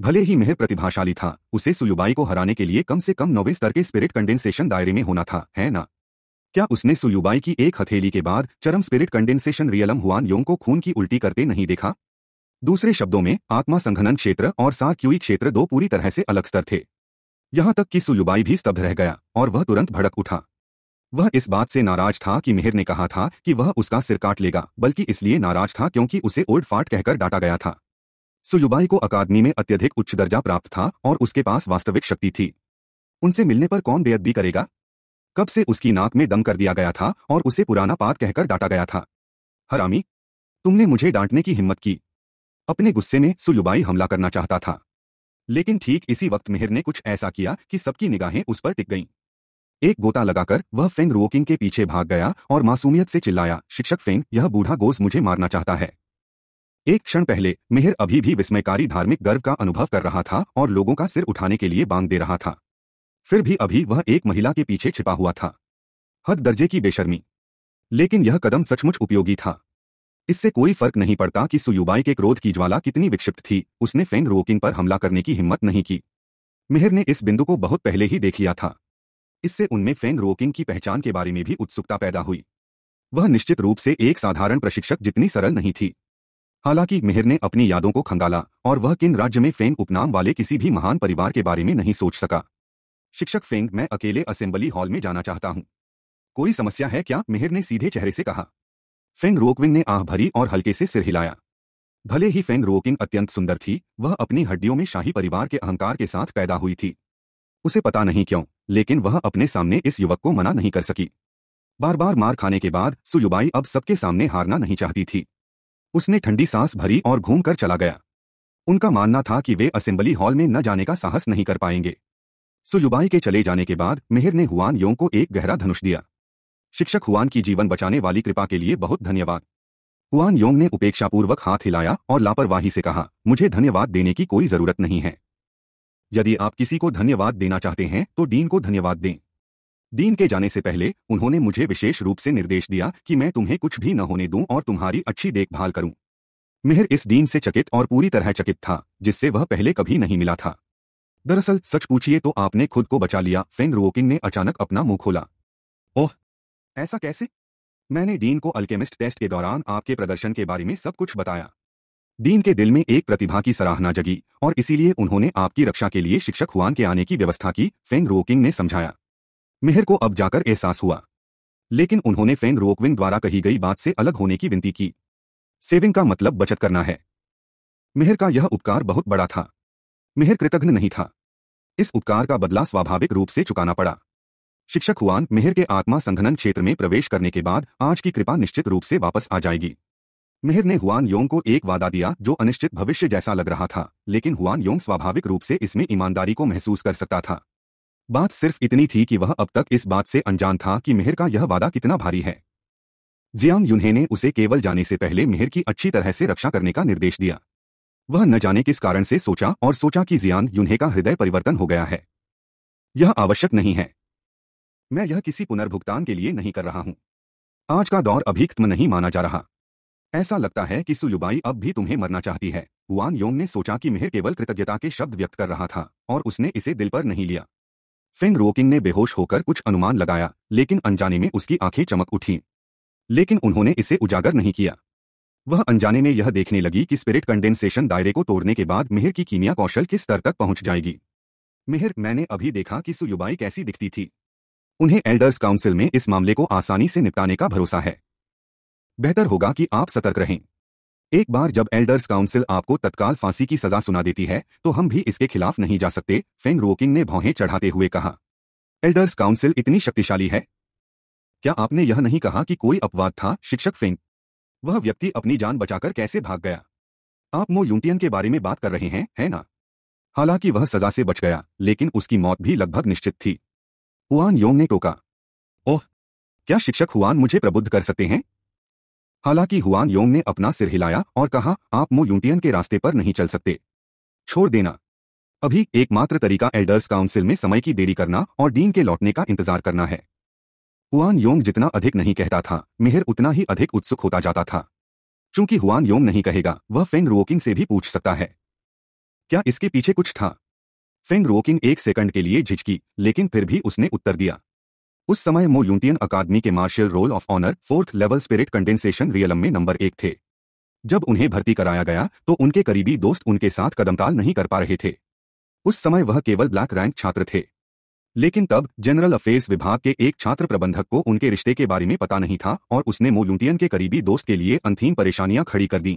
Speaker 1: भले ही मेहर प्रतिभाशाली था उसे सुयुबाई को हराने के लिए कम से कम नौवे स्तर के स्पिरिट कंडेंसेशन दायरे में होना था है ना क्या उसने सुयुबाई की एक हथेली के बाद चरम spirit condensation realm Huan Yong को खून की उल्टी करते नहीं देखा दूसरे शब्दों में आत्मा संघनन क्षेत्र और सा क्यूई क्षेत्र दो पूरी तरह से अलग स्तर थे यहां तक कि सुयुबाई भी स्तब्ध रह गया और वह तुरंत भड़क उठा वह इस बात से नाराज था कि मिहिर ने कहा था कि वह उसका सिर काट लेगा बल्कि इसलिए नाराज था क्योंकि उसे ओल्ड फाट कहकर डांटा गया था सुयुबाई को अकादमी में अत्यधिक उच्च दर्जा प्राप्त था और उसके पास वास्तविक शक्ति थी उनसे मिलने पर कौन बेअदबी करेगा कब से उसकी नाक में दम कर दिया गया था और उसे पुराना पात कहकर डांटा गया था हरामी तुमने मुझे डांटने की हिम्मत की अपने गुस्से में सुयुबाई हमला करना चाहता था लेकिन ठीक इसी वक्त मिहिर ने कुछ ऐसा किया कि सबकी निगाहें उस पर टिक गईं एक गोता लगाकर वह फेंग रोकिंग के पीछे भाग गया और मासूमियत से चिल्लाया शिक्षक फेंग यह बूढ़ा गोस मुझे मारना चाहता है एक क्षण पहले मेहर अभी भी विस्मयकारी धार्मिक गर्व का अनुभव कर रहा था और लोगों का सिर उठाने के लिए बांग दे रहा था फिर भी अभी वह एक महिला के पीछे छिपा हुआ था हद दर्जे की बेशर्मी लेकिन यह कदम सचमुच उपयोगी था इससे कोई फर्क नहीं पड़ता कि सुयुबाई के क्रोध की ज्वाला कितनी विक्षिप्त थी उसने फेंग रोकिंग पर हमला करने की हिम्मत नहीं की मिहिर ने इस बिंदु को बहुत पहले ही देख लिया था इससे उनमें फेंग रोकिंग की पहचान के बारे में भी उत्सुकता पैदा हुई वह निश्चित रूप से एक साधारण प्रशिक्षक जितनी सरल नहीं थी हालांकि मेहर ने अपनी यादों को खंगाला और वह किन राज्य में फेंग उपनाम वाले किसी भी महान परिवार के बारे में नहीं सोच सका शिक्षक फेंग मैं अकेले असेंबली हॉल में जाना चाहता हूं कोई समस्या है क्या मेहर ने सीधे चेहरे से कहा फेंग रोकविंग ने आह भरी और हल्के से सिर हिलाया भले ही फेंग रोकिंग अत्यंत सुंदर थी वह अपनी हड्डियों में शाही परिवार के अहंकार के साथ पैदा हुई थी उसे पता नहीं क्यों लेकिन वह अपने सामने इस युवक को मना नहीं कर सकी बार बार मार खाने के बाद सुयुबाई अब सबके सामने हारना नहीं चाहती थी उसने ठंडी सांस भरी और घूम कर चला गया उनका मानना था कि वे असेंबली हॉल में न जाने का साहस नहीं कर पाएंगे सुयुबाई के चले जाने के बाद मेहर ने हुआन यों को एक गहरा धनुष दिया शिक्षक हुआन की जीवन बचाने वाली कृपा के लिए बहुत धन्यवाद हुआन योंग ने उपेक्षापूर्वक हाथ हिलाया और लापरवाही से कहा मुझे धन्यवाद देने की कोई जरूरत नहीं है यदि आप किसी को धन्यवाद देना चाहते हैं तो डीन को धन्यवाद दें डीन के जाने से पहले उन्होंने मुझे विशेष रूप से निर्देश दिया कि मैं तुम्हें कुछ भी न होने दूं और तुम्हारी अच्छी देखभाल करूं मेहर इस डीन से चकित और पूरी तरह चकित था जिससे वह पहले कभी नहीं मिला था दरअसल सच पूछिए तो आपने खुद को बचा लिया फेंग रोकिंग ने अचानक अपना मुंह खोला ओह ऐसा कैसे मैंने डीन को अल्केमिस्ट टेस्ट के दौरान आपके प्रदर्शन के बारे में सब कुछ बताया डीन के दिल में एक प्रतिभा की सराहना जगी और इसीलिए उन्होंने आपकी रक्षा के लिए शिक्षक हुआन के आने की व्यवस्था की फेंग रोकिंग ने समझाया मिहिर को अब जाकर एहसास हुआ लेकिन उन्होंने फेंग रोकविंग द्वारा कही गई बात से अलग होने की विनती की सेविंग का मतलब बचत करना है मिहिर का यह उपकार बहुत बड़ा था मिहिर कृतघ्न नहीं था इस उपकार का बदला स्वाभाविक रूप से चुकाना पड़ा शिक्षक हुआन मिहिर के आत्मा संघनन क्षेत्र में प्रवेश करने के बाद आज की कृपा निश्चित रूप से वापस आ जाएगी मिहिर ने हुआन योंग को एक वादा दिया जो अनिश्चित भविष्य जैसा लग रहा था लेकिन हुआन योंग स्वाभाविक रूप से इसमें ईमानदारी को महसूस कर सकता था बात सिर्फ इतनी थी कि वह अब तक इस बात से अनजान था कि मिहिर का यह वादा कितना भारी है जियांग युन्हे ने उसे केवल जाने से पहले मिहिर की अच्छी तरह से रक्षा करने का निर्देश दिया वह न जाने किस कारण से सोचा और सोचा कि जियान युन्हे का हृदय परिवर्तन हो गया है यह आवश्यक नहीं है मैं यह किसी पुनर्भुगतान के लिए नहीं कर रहा हूं आज का दौर अभिक्तम नहीं माना जा रहा ऐसा लगता है कि सुयुबाई अब भी तुम्हें मरना चाहती है वान योंग ने सोचा कि मेहर केवल कृतज्ञता के शब्द व्यक्त कर रहा था और उसने इसे दिल पर नहीं लिया फिन रोकिंग ने बेहोश होकर कुछ अनुमान लगाया लेकिन अनजाने में उसकी आंखें चमक उठी लेकिन उन्होंने इसे उजागर नहीं किया वह अनजाने में यह देखने लगी कि स्पिरिट कंडेंसेशन दायरे को तोड़ने के बाद मेहर की कीमिया कौशल किस स्तर तक पहुंच जाएगी मेहर मैंने अभी देखा कि सुयुबाई कैसी दिखती थी उन्हें एल्डर्स काउंसिल में इस मामले को आसानी से निपटाने का भरोसा है बेहतर होगा कि आप सतर्क रहें एक बार जब एल्डर्स काउंसिल आपको तत्काल फांसी की सजा सुना देती है तो हम भी इसके खिलाफ नहीं जा सकते फेंग रोकिंग ने भौहें चढ़ाते हुए कहा एल्डर्स काउंसिल इतनी शक्तिशाली है क्या आपने यह नहीं कहा कि कोई अपवाद था शिक्षक फेंग वह व्यक्ति अपनी जान बचाकर कैसे भाग गया आप मो यूंटियन के बारे में बात कर रहे हैं है ना हालांकि वह सजा से बच गया लेकिन उसकी मौत भी लगभग निश्चित थी हुआन योंग ने टोका ओह क्या शिक्षक हुआन मुझे प्रबुद्ध कर सकते हैं हालांकि हुआन योंग ने अपना सिर हिलाया और कहा आप मो यूटियन के रास्ते पर नहीं चल सकते छोड़ देना अभी एकमात्र तरीका एल्डर्स काउंसिल में समय की देरी करना और डीन के लौटने का इंतजार करना है हुआन योंग जितना अधिक नहीं कहता था मेहर उतना ही अधिक उत्सुक होता जाता था चूंकि हुआन योंग नहीं कहेगा वह फेंग रोकिंग से भी पूछ सकता है क्या इसके पीछे कुछ था फेंग रोकिंग एक सेकंड के लिए झिझकी लेकिन फिर भी उसने उत्तर दिया उस समय मो यूनटियन अकादमी के martial roll of honour fourth level spirit condensation realm में नंबर एक थे जब उन्हें भर्ती कराया गया तो उनके करीबी दोस्त उनके साथ कदमताल नहीं कर पा रहे थे उस समय वह केवल ब्लैक रैंक छात्र थे लेकिन तब जनरल अफेयर्स विभाग के एक छात्र प्रबंधक को उनके रिश्ते के बारे में पता नहीं था और उसने मोलुटियन के करीबी दोस्त के लिए अंतिम परेशानियां खड़ी कर दीं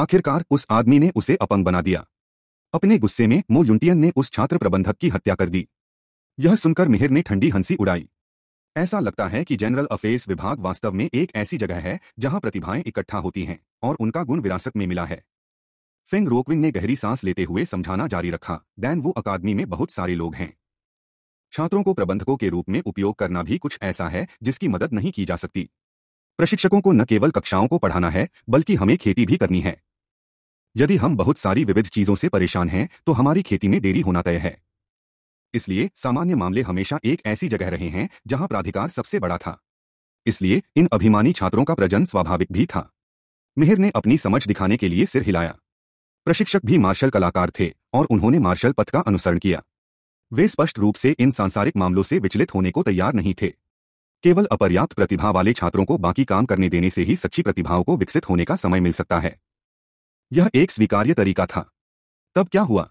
Speaker 1: आखिरकार उस आदमी ने उसे अपंग बना दिया अपने गुस्से में मोलुटियन ने उस छात्र प्रबंधक की हत्या कर दी यह सुनकर मिहिर ने ठंडी हंसी उड़ाई ऐसा लगता है कि जनरल अफेयर्स विभाग वास्तव में एक ऐसी जगह है जहां प्रतिभाएं इकट्ठा होती हैं और उनका गुण विरासत में मिला है फिंग रोकविंग ने गहरी सांस लेते हुए समझाना जारी रखा डैन वो अकादमी में बहुत सारे लोग हैं छात्रों को प्रबंधकों के रूप में उपयोग करना भी कुछ ऐसा है जिसकी मदद नहीं की जा सकती प्रशिक्षकों को न केवल कक्षाओं को पढ़ाना है बल्कि हमें खेती भी करनी है यदि हम बहुत सारी विविध चीजों से परेशान हैं तो हमारी खेती में देरी होना तय है इसलिए सामान्य मामले हमेशा एक ऐसी जगह रहे हैं जहां प्राधिकार सबसे बड़ा था इसलिए इन अभिमानी छात्रों का प्रजन स्वाभाविक भी था मेहर ने अपनी समझ दिखाने के लिए सिर हिलाया प्रशिक्षक भी मार्शल कलाकार थे और उन्होंने मार्शल पथ का अनुसरण किया वे स्पष्ट रूप से इन सांसारिक मामलों से विचलित होने को तैयार नहीं थे केवल अपर्याप्त प्रतिभा वाले छात्रों को बाकी काम करने देने से ही सच्ची प्रतिभाओं को विकसित होने का समय मिल सकता है यह एक स्वीकार्य तरीका था तब क्या हुआ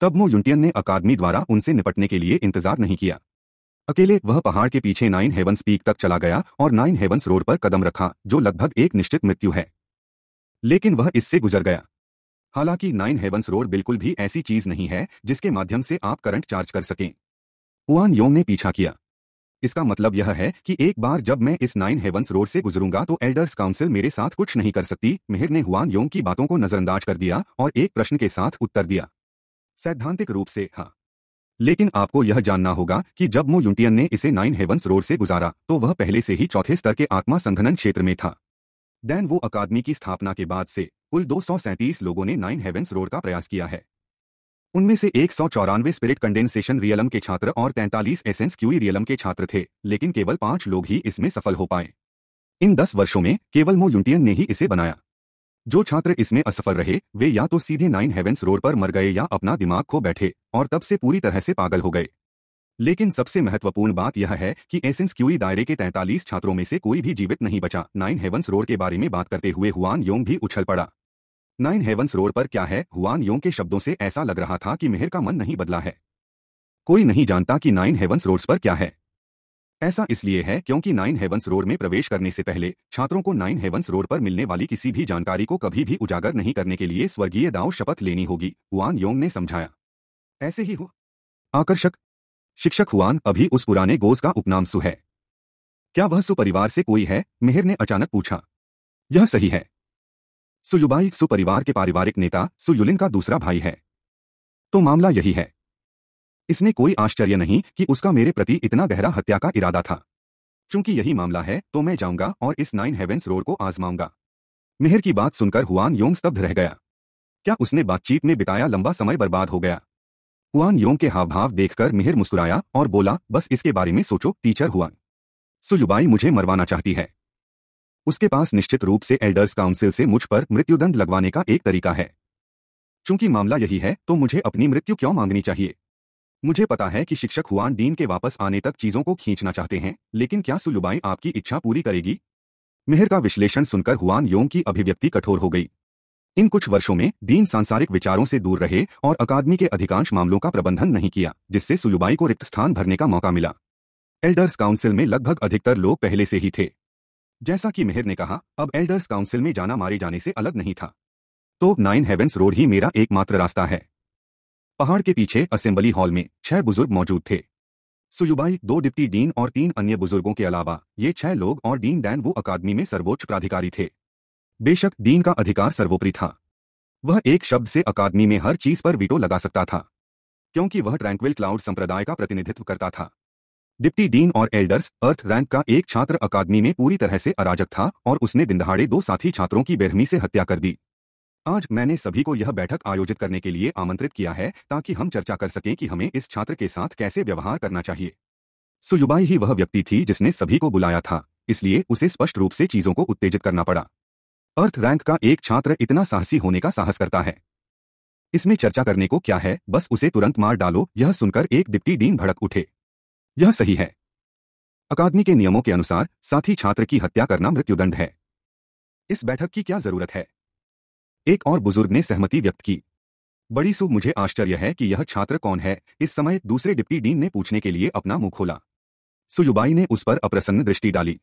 Speaker 1: तब मो यूंटियन ने अकादमी द्वारा उनसे निपटने के लिए इंतजार नहीं किया अकेले वह पहाड़ के पीछे नाइन हेवंस पीक तक चला गया और नाइन हेवंस रोड पर कदम रखा जो लगभग एक निश्चित मृत्यु है लेकिन वह इससे गुजर गया हालांकि नाइन हेवंस रोड बिल्कुल भी ऐसी चीज नहीं है जिसके माध्यम से आप करंट चार्ज कर सकें हुआन योंग ने पीछा किया इसका मतलब यह है कि एक बार जब मैं इस नाइन हेवंस रोड से गुजरूंगा तो एल्डर्स काउंसिल मेरे साथ कुछ नहीं कर सकती मिहिर ने हुआन योंग की बातों को नजरअंदाज कर दिया और एक प्रश्न के साथ उत्तर दिया सैद्धांतिक रूप से हाँ लेकिन आपको यह जानना होगा कि जब मो यूटियन ने इसे नाइन हेवंस रोड से गुजारा तो वह पहले से ही चौथे स्तर के आत्मा संघनन क्षेत्र में था दैन वो अकादमी की स्थापना के बाद से कुल दो लोगों ने नाइन हेवंस रोड का प्रयास किया है उनमें से एक स्पिरिट कंडेंसेशन रियलम के छात्र और तैंतालीस एसेंस क्यूई रियलम के छात्र थे लेकिन केवल पांच लोग ही इसमें सफल हो पाए इन दस वर्षों में केवल मो यूटियन ने ही इसे बनाया जो छात्र इसमें असफल रहे वे या तो सीधे नाइन हेवेंस रोड पर मर गए या अपना दिमाग खो बैठे और तब से पूरी तरह से पागल हो गए लेकिन सबसे महत्वपूर्ण बात यह है कि एसेंस क्यूरी दायरे के 43 छात्रों में से कोई भी जीवित नहीं बचा नाइन हेवंस रोड के बारे में बात करते हुए हुआन योंग भी उछल पड़ा नाइन हेवंस रोड पर क्या है हुआन योंग के शब्दों से ऐसा लग रहा था कि मेहर का मन नहीं बदला है कोई नहीं जानता कि नाइन हेवंस रोड्स पर क्या है ऐसा इसलिए है क्योंकि नाइन हेवंस रोड में प्रवेश करने से पहले छात्रों को नाइन हेवंस रोड पर मिलने वाली किसी भी जानकारी को कभी भी उजागर नहीं करने के लिए स्वर्गीय दाव शपथ लेनी होगी हुआन योंग ने समझाया ऐसे ही हो आकर्षक शिक्षक हुआन अभी उस पुराने गोज का उपनाम सु है क्या वह सुपरिवार से कोई है मेहर ने अचानक पूछा यह सही है सुयुबाई सुपरिवार के पारिवारिक नेता सुयुलिन का दूसरा भाई है तो मामला यही है इसमें कोई आश्चर्य नहीं कि उसका मेरे प्रति इतना गहरा हत्या का इरादा था चूंकि यही मामला है तो मैं जाऊंगा और इस नाइन हेवेंस रोड को आजमाऊंगा मेहर की बात सुनकर हुआन योंग स्तब्ध रह गया क्या उसने बातचीत में बिताया लंबा समय बर्बाद हो गया हुआन योंग के हाव भाव देखकर मेहर मुस्कुराया और बोला बस इसके बारे में सोचो टीचर हुआन सुयुबाई मुझे मरवाना चाहती है उसके पास निश्चित रूप से एल्डर्स काउंसिल से मुझ पर मृत्युदंड लगवाने का एक तरीका है चूंकि मामला यही है तो मुझे अपनी मृत्यु क्यों मांगनी चाहिए मुझे पता है कि शिक्षक हुआन डीन के वापस आने तक चीजों को खींचना चाहते हैं लेकिन क्या सुलुबाई आपकी इच्छा पूरी करेगी मेहर का विश्लेषण सुनकर हुआन योंग की अभिव्यक्ति कठोर हो गई इन कुछ वर्षों में दीन सांसारिक विचारों से दूर रहे और अकादमी के अधिकांश मामलों का प्रबंधन नहीं किया जिससे सुलुबाई को रिक्त स्थान भरने का मौका मिला एल्डर्स काउंसिल में लगभग अधिकतर लोग पहले से ही थे जैसा कि मेहर ने कहा अब एल्डर्स काउंसिल में जाना मारे जाने से अलग नहीं था तो नाइन हेवेंस रोड ही मेरा एकमात्र रास्ता है पहाड़ के पीछे असेंबली हॉल में छह बुजुर्ग मौजूद थे सुयुबाई दो डिप्टी डीन और तीन अन्य बुजुर्गों के अलावा ये छह लोग और डीन डैन वो अकादमी में सर्वोच्च प्राधिकारी थे बेशक डीन का अधिकार सर्वोपरि था वह एक शब्द से अकादमी में हर चीज पर वीटो लगा सकता था क्योंकि वह ट्रैंक्विल क्लाउड संप्रदाय का प्रतिनिधित्व करता था डिप्टी डीन और एल्डर्स अर्थ रैंक का एक छात्र अकादमी में पूरी तरह से अराजक था और उसने दिनदहाड़े दो साथी छात्रों की बेरहमी से हत्या कर दी आज मैंने सभी को यह बैठक आयोजित करने के लिए आमंत्रित किया है ताकि हम चर्चा कर सकें कि हमें इस छात्र के साथ कैसे व्यवहार करना चाहिए सुयुबाई ही वह व्यक्ति थी जिसने सभी को बुलाया था इसलिए उसे स्पष्ट रूप से चीजों को उत्तेजित करना पड़ा अर्थ रैंक का एक छात्र इतना साहसी होने का साहस करता है इसमें चर्चा करने को क्या है बस उसे तुरंत मार डालो यह सुनकर एक डिप्टी डीन भड़क उठे यह सही है अकादमी के नियमों के अनुसार साथी छात्र की हत्या करना मृत्युदंड है इस बैठक की क्या जरूरत है एक और बुजुर्ग ने सहमति व्यक्त की बड़ी सु मुझे आश्चर्य है कि यह छात्र कौन है इस समय दूसरे डिप्टी डीन ने पूछने के लिए अपना मुंह खोला सुयुबाई ने उस पर अप्रसन्न दृष्टि डाली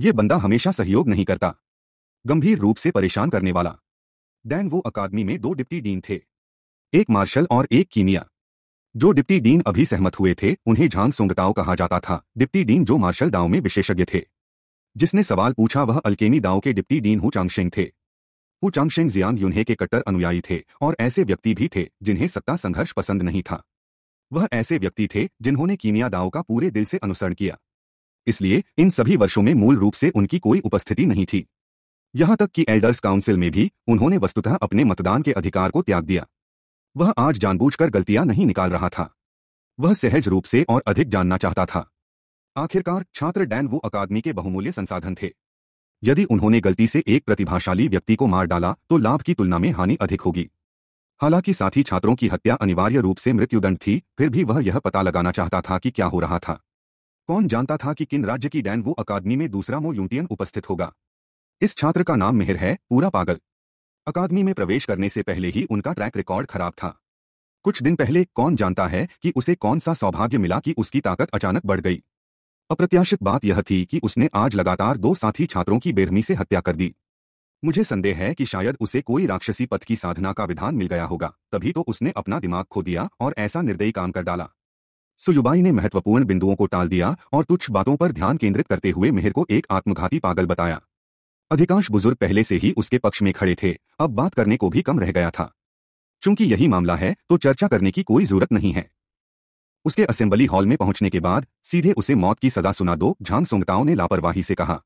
Speaker 1: ये बंदा हमेशा सहयोग नहीं करता गंभीर रूप से परेशान करने वाला दैन वो अकादमी में दो डिप्टी डीन थे एक मार्शल और एक कीमिया जो डिप्टी डीन अभी सहमत हुए थे उन्हें झांग सोंगताओ कहा जाता था डिप्टी डीन जो मार्शल दाओ में विशेषज्ञ थे जिसने सवाल पूछा वह अल्केमी दाओ के डिप्टी डीन हु चांगशेंग थे वो चांगशेंग जियांग युन्हे के कट्टर अनुयायी थे और ऐसे व्यक्ति भी थे जिन्हें सत्ता संघर्ष पसंद नहीं था वह ऐसे व्यक्ति थे जिन्होंने कीमिया दाव का पूरे दिल से अनुसरण किया इसलिए इन सभी वर्षों में मूल रूप से उनकी कोई उपस्थिति नहीं थी यहां तक कि एल्डर्स काउंसिल में भी उन्होंने वस्तुतः अपने मतदान के अधिकार को त्याग दिया वह आज जानबूझकर गलतियां नहीं निकाल रहा था वह सहज रूप से और अधिक जानना चाहता था आखिरकार छात्र डैन वो अकादमी के बहुमूल्य संसाधन थे यदि उन्होंने गलती से एक प्रतिभाशाली व्यक्ति को मार डाला तो लाभ की तुलना में हानि अधिक होगी हालांकि साथी छात्रों की हत्या अनिवार्य रूप से मृत्युदंड थी फिर भी वह यह पता लगाना चाहता था कि क्या हो रहा था कौन जानता था कि किन राज्य की डैन वो अकादमी में दूसरा मो यूटियन उपस्थित होगा इस छात्र का नाम मेहर है पूरा पागल अकादमी में प्रवेश करने से पहले ही उनका ट्रैक रिकॉर्ड खराब था कुछ दिन पहले कौन जानता है कि उसे कौन सा सौभाग्य मिला कि उसकी ताकत अचानक बढ़ गई अप्रत्याशित बात यह थी कि उसने आज लगातार दो साथी छात्रों की बेरहमी से हत्या कर दी मुझे संदेह है कि शायद उसे कोई राक्षसी पथ की साधना का विधान मिल गया होगा तभी तो उसने अपना दिमाग खो दिया और ऐसा निर्दयी काम कर डाला सुयुबाई ने महत्वपूर्ण बिंदुओं को टाल दिया और तुच्छ बातों पर ध्यान केंद्रित करते हुए मेहर को एक आत्मघाती पागल बताया अधिकांश बुजुर्ग पहले से ही उसके पक्ष में खड़े थे अब बात करने को भी कम रह गया था चूंकि यही मामला है तो चर्चा करने की कोई जरूरत नहीं है उसके असेंबली हॉल में पहुंचने के बाद सीधे उसे मौत की सजा सुना दो झांग सुंगताओं ने लापरवाही से कहा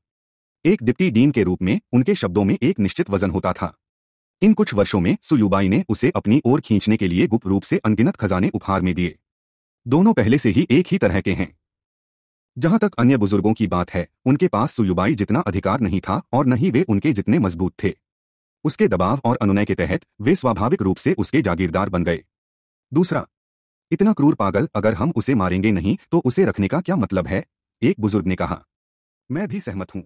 Speaker 1: एक डिप्टी डीन के रूप में उनके शब्दों में एक निश्चित वजन होता था इन कुछ वर्षों में सुयुबाई ने उसे अपनी ओर खींचने के लिए गुप्त रूप से अनगिनत खजाने उपहार में दिए दोनों पहले से ही एक ही तरह के हैं जहां तक अन्य बुजुर्गों की बात है उनके पास सुयुबाई जितना अधिकार नहीं था और न ही वे उनके जितने मजबूत थे उसके दबाव और अनुनय के तहत वे स्वाभाविक रूप से उसके जागीरदार बन गए दूसरा इतना क्रूर पागल अगर हम उसे मारेंगे नहीं तो उसे रखने का क्या मतलब है एक बुजुर्ग ने कहा मैं भी सहमत हूं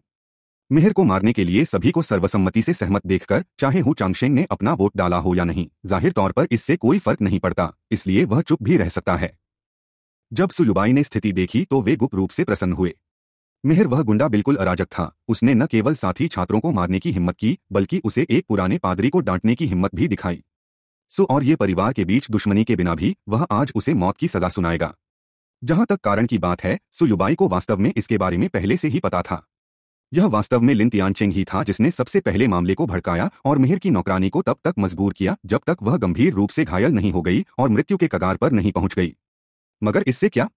Speaker 1: मेहर को मारने के लिए सभी को सर्वसम्मति से सहमत देखकर चाहे हु चांगशेंग ने अपना वोट डाला हो या नहीं जाहिर तौर पर इससे कोई फर्क नहीं पड़ता इसलिए वह चुप भी रह सकता है जब सुयुबाई ने स्थिति देखी तो वे गुप्त रूप से प्रसन्न हुए मेहर वह गुंडा बिल्कुल अराजक था उसने न केवल साथी छात्रों को मारने की हिम्मत की बल्कि उसे एक पुराने पादरी को डांटने की हिम्मत भी दिखाई सो और ये परिवार के बीच दुश्मनी के बिना भी वह आज उसे मौत की सजा सुनाएगा जहां तक कारण की बात है सो युबाई को वास्तव में इसके बारे में पहले से ही पता था यह वास्तव में लिन तियानचिंग ही था जिसने सबसे पहले मामले को भड़काया और मेहर की नौकरानी को तब तक मजबूर किया जब तक वह गंभीर रूप से घायल नहीं हो गई और मृत्यु के कगार पर नहीं पहुंच गई मगर इससे क्या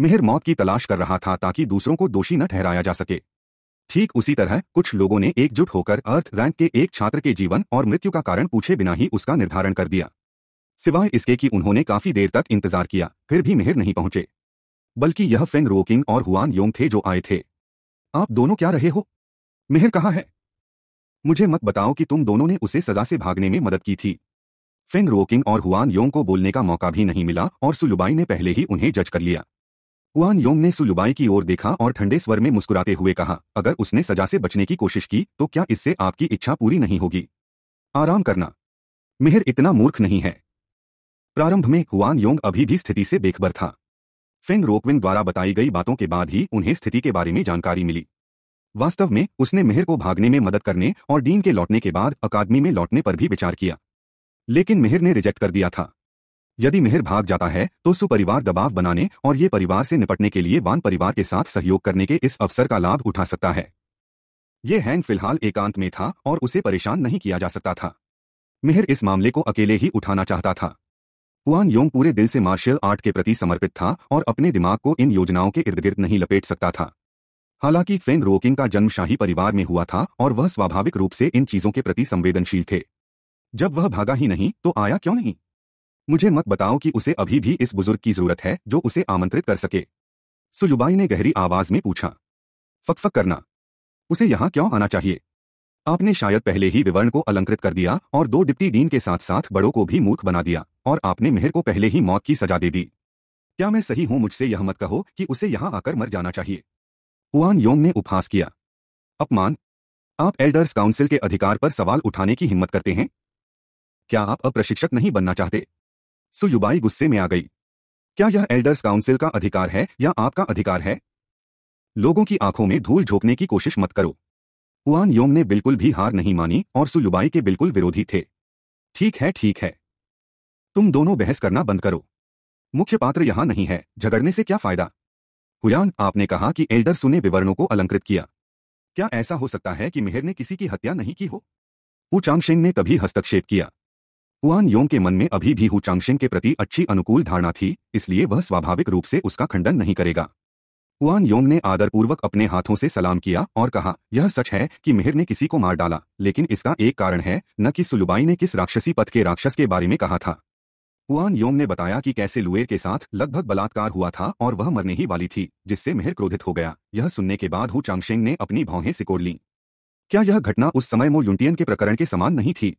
Speaker 1: मेहर मौत की तलाश कर रहा था ताकि दूसरों को दोषी न ठहराया जा सके ठीक उसी तरह कुछ लोगों ने एकजुट होकर अर्थ रैंक के एक छात्र के जीवन और मृत्यु का कारण पूछे बिना ही उसका निर्धारण कर दिया सिवाय इसके कि उन्होंने काफी देर तक इंतजार किया फिर भी मेहर नहीं पहुंचे बल्कि यह फेंग रोकिंग और हुआन योंग थे जो आए थे आप दोनों क्या रहे हो मेहर कहाँ है मुझे मत बताओ कि तुम दोनों ने उसे सजा से भागने में मदद की थी फेंग रोकिंग और हुआन योंग को बोलने का मौका भी नहीं मिला और सुलुबाई ने पहले ही उन्हें जज कर लिया हुआन योंग ने सुलुबाई की ओर देखा और ठंडे स्वर में मुस्कुराते हुए कहा अगर उसने सजा से बचने की कोशिश की तो क्या इससे आपकी इच्छा पूरी नहीं होगी आराम करना मिहिर इतना मूर्ख नहीं है प्रारंभ में हुआन योंग अभी भी स्थिति से बेखबर था फेंग रोकविंग द्वारा बताई गई बातों के बाद ही उन्हें स्थिति के बारे में जानकारी मिली वास्तव में उसने मेहर को भागने में मदद करने और डीन के लौटने के बाद अकादमी में लौटने पर भी विचार किया लेकिन मेहर ने रिजेक्ट कर दिया था यदि मेहर भाग जाता है तो सुपरिवार दबाव बनाने और ये परिवार से निपटने के लिए वान परिवार के साथ सहयोग करने के इस अवसर का लाभ उठा सकता है ये हैंग फिलहाल एकांत में था और उसे परेशान नहीं किया जा सकता था मेहर इस मामले को अकेले ही उठाना चाहता था कुआन योंग पूरे दिल से मार्शल आर्ट के प्रति समर्पित था और अपने दिमाग को इन योजनाओं के इर्द गिर्द नहीं लपेट सकता था हालांकि फेन रोकिंग का जन्म शाही परिवार में हुआ था और वह स्वाभाविक रूप से इन चीजों के प्रति संवेदनशील थे जब वह भागा ही नहीं तो आया क्यों नहीं मुझे मत बताओ कि उसे अभी भी इस बुजुर्ग की जरूरत है जो उसे आमंत्रित कर सके सुलुबाई ने गहरी आवाज में पूछा फकफक फक करना उसे यहां क्यों आना चाहिए आपने शायद पहले ही विवरण को अलंकृत कर दिया और दो डिप्टी डीन के साथ साथ बड़ों को भी मूर्ख बना दिया और आपने मेहर को पहले ही मौत की सजा दे दी क्या मैं सही हूं मुझसे यह मत कहो कि उसे यहां आकर मर जाना चाहिए हुआन योंग ने उपहास किया अपमान आप एल्डर्स काउंसिल के अधिकार पर सवाल उठाने की हिम्मत करते हैं क्या आप अप्रशिक्षक नहीं बनना चाहते सुयुबाई गुस्से में आ गई क्या यह एल्डर्स काउंसिल का अधिकार है या आपका अधिकार है लोगों की आंखों में धूल झोंकने की कोशिश मत करो हुआन योंग ने बिल्कुल भी हार नहीं मानी और सुयुबाई के बिल्कुल विरोधी थे ठीक है ठीक है तुम दोनों बहस करना बंद करो मुख्य पात्र यहां नहीं है झगड़ने से क्या फायदा हुयान आपने कहा कि एल्डर सुने विवरणों को अलंकृत किया क्या ऐसा हो सकता है कि मेहर ने किसी की हत्या नहीं की हो ऊ चांगशिंग ने तभी हस्तक्षेप किया हुआन योंग के मन में अभी भी हु चांगशेंग के प्रति अच्छी अनुकूल धारणा थी इसलिए वह स्वाभाविक रूप से उसका खंडन नहीं करेगा हुआन योंग ने आदरपूर्वक अपने हाथों से सलाम किया और कहा यह सच है कि मेहर ने किसी को मार डाला लेकिन इसका एक कारण है न कि सुलुबाई ने किस राक्षसी पथ के राक्षस के बारे में कहा था हुआन योंग ने बताया कि कैसे लुएर के साथ लगभग बलात्कार हुआ था और वह मरने ही वाली थी जिससे मेहर क्रोधित हो गया यह सुनने के बाद हु चांगशेंग ने अपनी भौहें सिकोड़ ली क्या यह घटना उस समय मो यूंटियन के प्रकरण के समान नहीं थी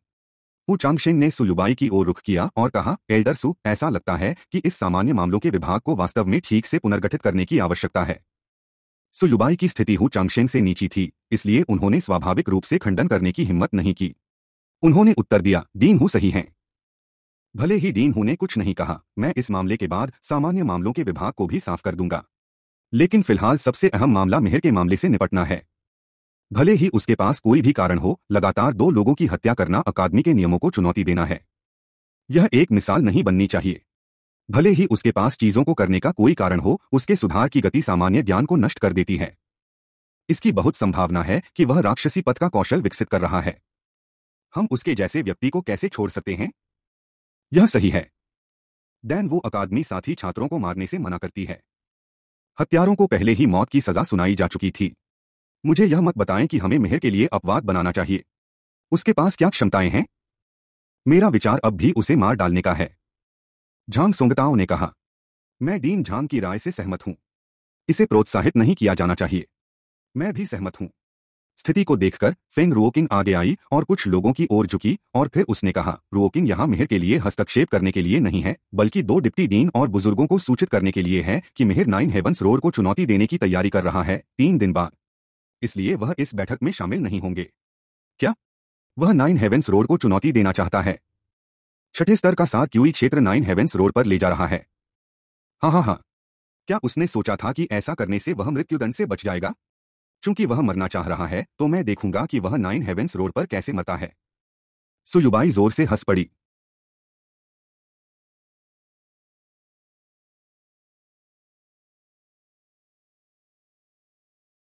Speaker 1: हु ने सुयुबाई की ओर रुख किया और कहा एल्डर सु ऐसा लगता है कि इस सामान्य मामलों के विभाग को वास्तव में ठीक से पुनर्गठित करने की आवश्यकता है सुयुबाई की स्थिति हु से नीची थी इसलिए उन्होंने स्वाभाविक रूप से खंडन करने की हिम्मत नहीं की उन्होंने उत्तर दिया डीन हु सही है भले ही डीन हु ने कुछ नहीं कहा मैं इस मामले के बाद सामान्य मामलों के विभाग को भी साफ कर दूंगा लेकिन फिलहाल सबसे अहम मामला मेहर के मामले से निपटना है भले ही उसके पास कोई भी कारण हो लगातार दो लोगों की हत्या करना अकादमी के नियमों को चुनौती देना है यह एक मिसाल नहीं बननी चाहिए भले ही उसके पास चीजों को करने का कोई कारण हो उसके सुधार की गति सामान्य ज्ञान को नष्ट कर देती है इसकी बहुत संभावना है कि वह राक्षसी पथ का कौशल विकसित कर रहा है हम उसके जैसे व्यक्ति को कैसे छोड़ सकते हैं यह सही है दैन वो अकादमी साथी छात्रों को मारने से मना करती है हत्यारों को पहले ही मौत की सजा सुनाई जा चुकी थी मुझे यह मत बताएं कि हमें मेहर के लिए अपवाद बनाना चाहिए उसके पास क्या क्षमताएं हैं मेरा विचार अब भी उसे मार डालने का है झांग सोंगताओ ने कहा मैं डीन झांग की राय से सहमत हूं इसे प्रोत्साहित नहीं किया जाना चाहिए मैं भी सहमत हूं स्थिति को देखकर फेंग रुओकिंग आगे आई और कुछ लोगों की ओर झुकी और फिर उसने कहा रुओकिंग यहाँ मेहर के लिए हस्तक्षेप करने के लिए नहीं है बल्कि दो डिप्टी डीन और बुजुर्गों को सूचित करने के लिए है कि मेहर नाइन हेवंस रोर को चुनौती देने की तैयारी कर रहा है तीन दिन बाद इसलिए वह इस बैठक में शामिल नहीं होंगे क्या वह नाइन हेवेंस रोड को चुनौती देना चाहता है छठे स्तर का साथ क्यूई क्षेत्र नाइन हेवेंस रोड पर ले जा रहा है हाँ हाँ हाँ क्या उसने सोचा था कि ऐसा करने से वह मृत्युदंड से बच जाएगा चूंकि वह मरना चाह रहा है तो मैं देखूंगा कि वह नाइन हेवेंस रोड पर कैसे मरता है सुयुबाई जोर से हंस पड़ी